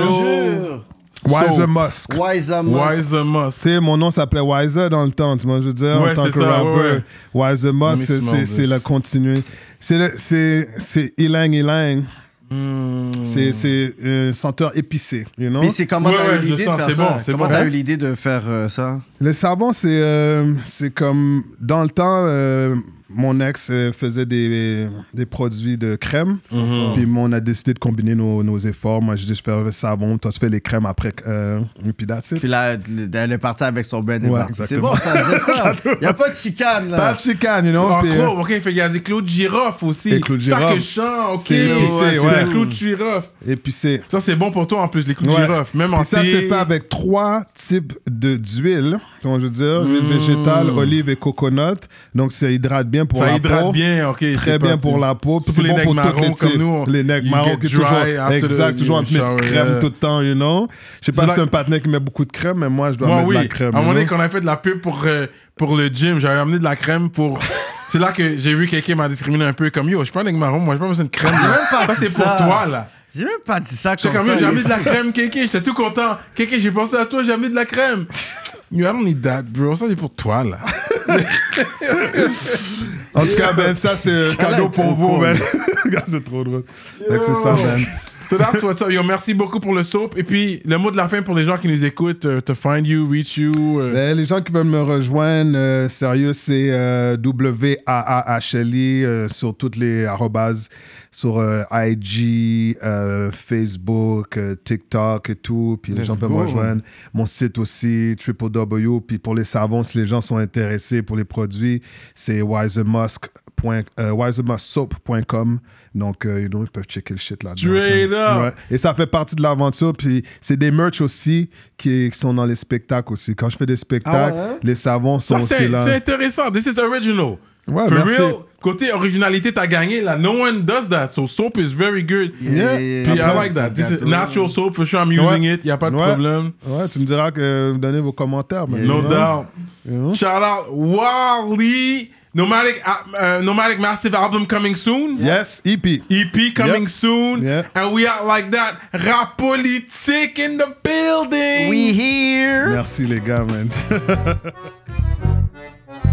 Wiser Musk. Wiser Musk. Wiser Musk. Tu mon nom s'appelait Wiser dans le temps, tu je veux dire, en tant que rappeur. Ouais, Wiser Musk, c'est la continuer. C'est Ilang Ilang. Hmm. C'est une euh, senteur épicé, you know? Mais c'est comment ouais, t'as eu l'idée de faire ça? Bon, comment bon. t'as eu l'idée de faire euh, ça? Le savon, c'est euh, comme... Dans le temps, euh, mon ex euh, faisait des, des produits de crème. Mhm. Puis on a décidé de combiner nos, nos efforts. Moi, je dis, je fais le savon, toi, tu fais les crèmes après. Euh, puis là, Puis là, elle est partie avec son brand C'est bon, ça, j'aime ça. Il n'y a pas de chicane. Pas de chicane, you know. puis, Claude, ok, il fait clous de girofle aussi. clous de girofle Ça que je chante, ok. C'est ouais, girofle. Et puis c'est... Ça, c'est bon pour toi en plus, les clous de girofle. Même en en ça, c'est fait avec trois types d'huile. Donc, je veux dire, huile hmm. végétale, olive et coconut. Donc, ça hydrate bien pour la peau. Ça hydrate bien, ok. Très bien pour la peau. Puis c'est bon pour tous les types. Nous, les necks marrons qui toujours. Exact, toujours en mettre crème tout le temps, you know. Je sais pas si c'est un patiné qui met beaucoup de crème, mais moi, je dois mettre de la crème. À un moment donné, quand on a fait de la pub pour, euh, pour le gym, j'avais amené de la crème pour. c'est là que j'ai vu quelqu'un m'a discriminé un peu comme yo, je suis pas un nec marron, moi, je pas besoin c'est une crème. ça, c'est pour toi, là. J'ai même pas dit ça comme ça. J'ai mis de la crème, Kéké. J'étais tout content. Kéké, j'ai pensé à toi, j'ai mis de la crème. You don't need that, bro. Ça, c'est pour toi, là. en tout cas, ben, ça, c'est cadeau pour vous, ben. Regarde, c'est trop drôle. C'est ça, man. Yo, merci beaucoup pour le soap. Et puis, le mot de la fin pour les gens qui nous écoutent, euh, to find you, reach you. Euh. Ben, les gens qui veulent me rejoindre, euh, sérieux, c'est W-A-A-H-L-I sur toutes les arrobas, sur IG, Facebook, TikTok et tout. Puis les gens peuvent me rejoindre. Mon site aussi, www. Puis pour les savons, si les gens sont intéressés pour les produits, c'est wisemusk.com. Donc, euh, you know, ils peuvent checker le shit là-dedans. Ouais. Et ça fait partie de l'aventure. Puis c'est des merch aussi qui, sont dans les spectacles aussi. Quand je fais des spectacles, ah les savons sont ça, aussi C'est intéressant. This is original. Ouais, For real, côté originalité, t'as gagné là. No one does that. So soap is very good. Yeah. yeah, Puis I like that. This is natural soap for sure. I'm using it. Y a pas de problème. Ouais, tu me diras que vous euh, donnez vos commentaires. no doubt. Shout out Wally. Nomadic, uh, Nomadic Massive album coming soon. Yes, EP. EP coming yep. soon. Yep. And we are like that. Rap politique in the building. We here. Merci les gars, man.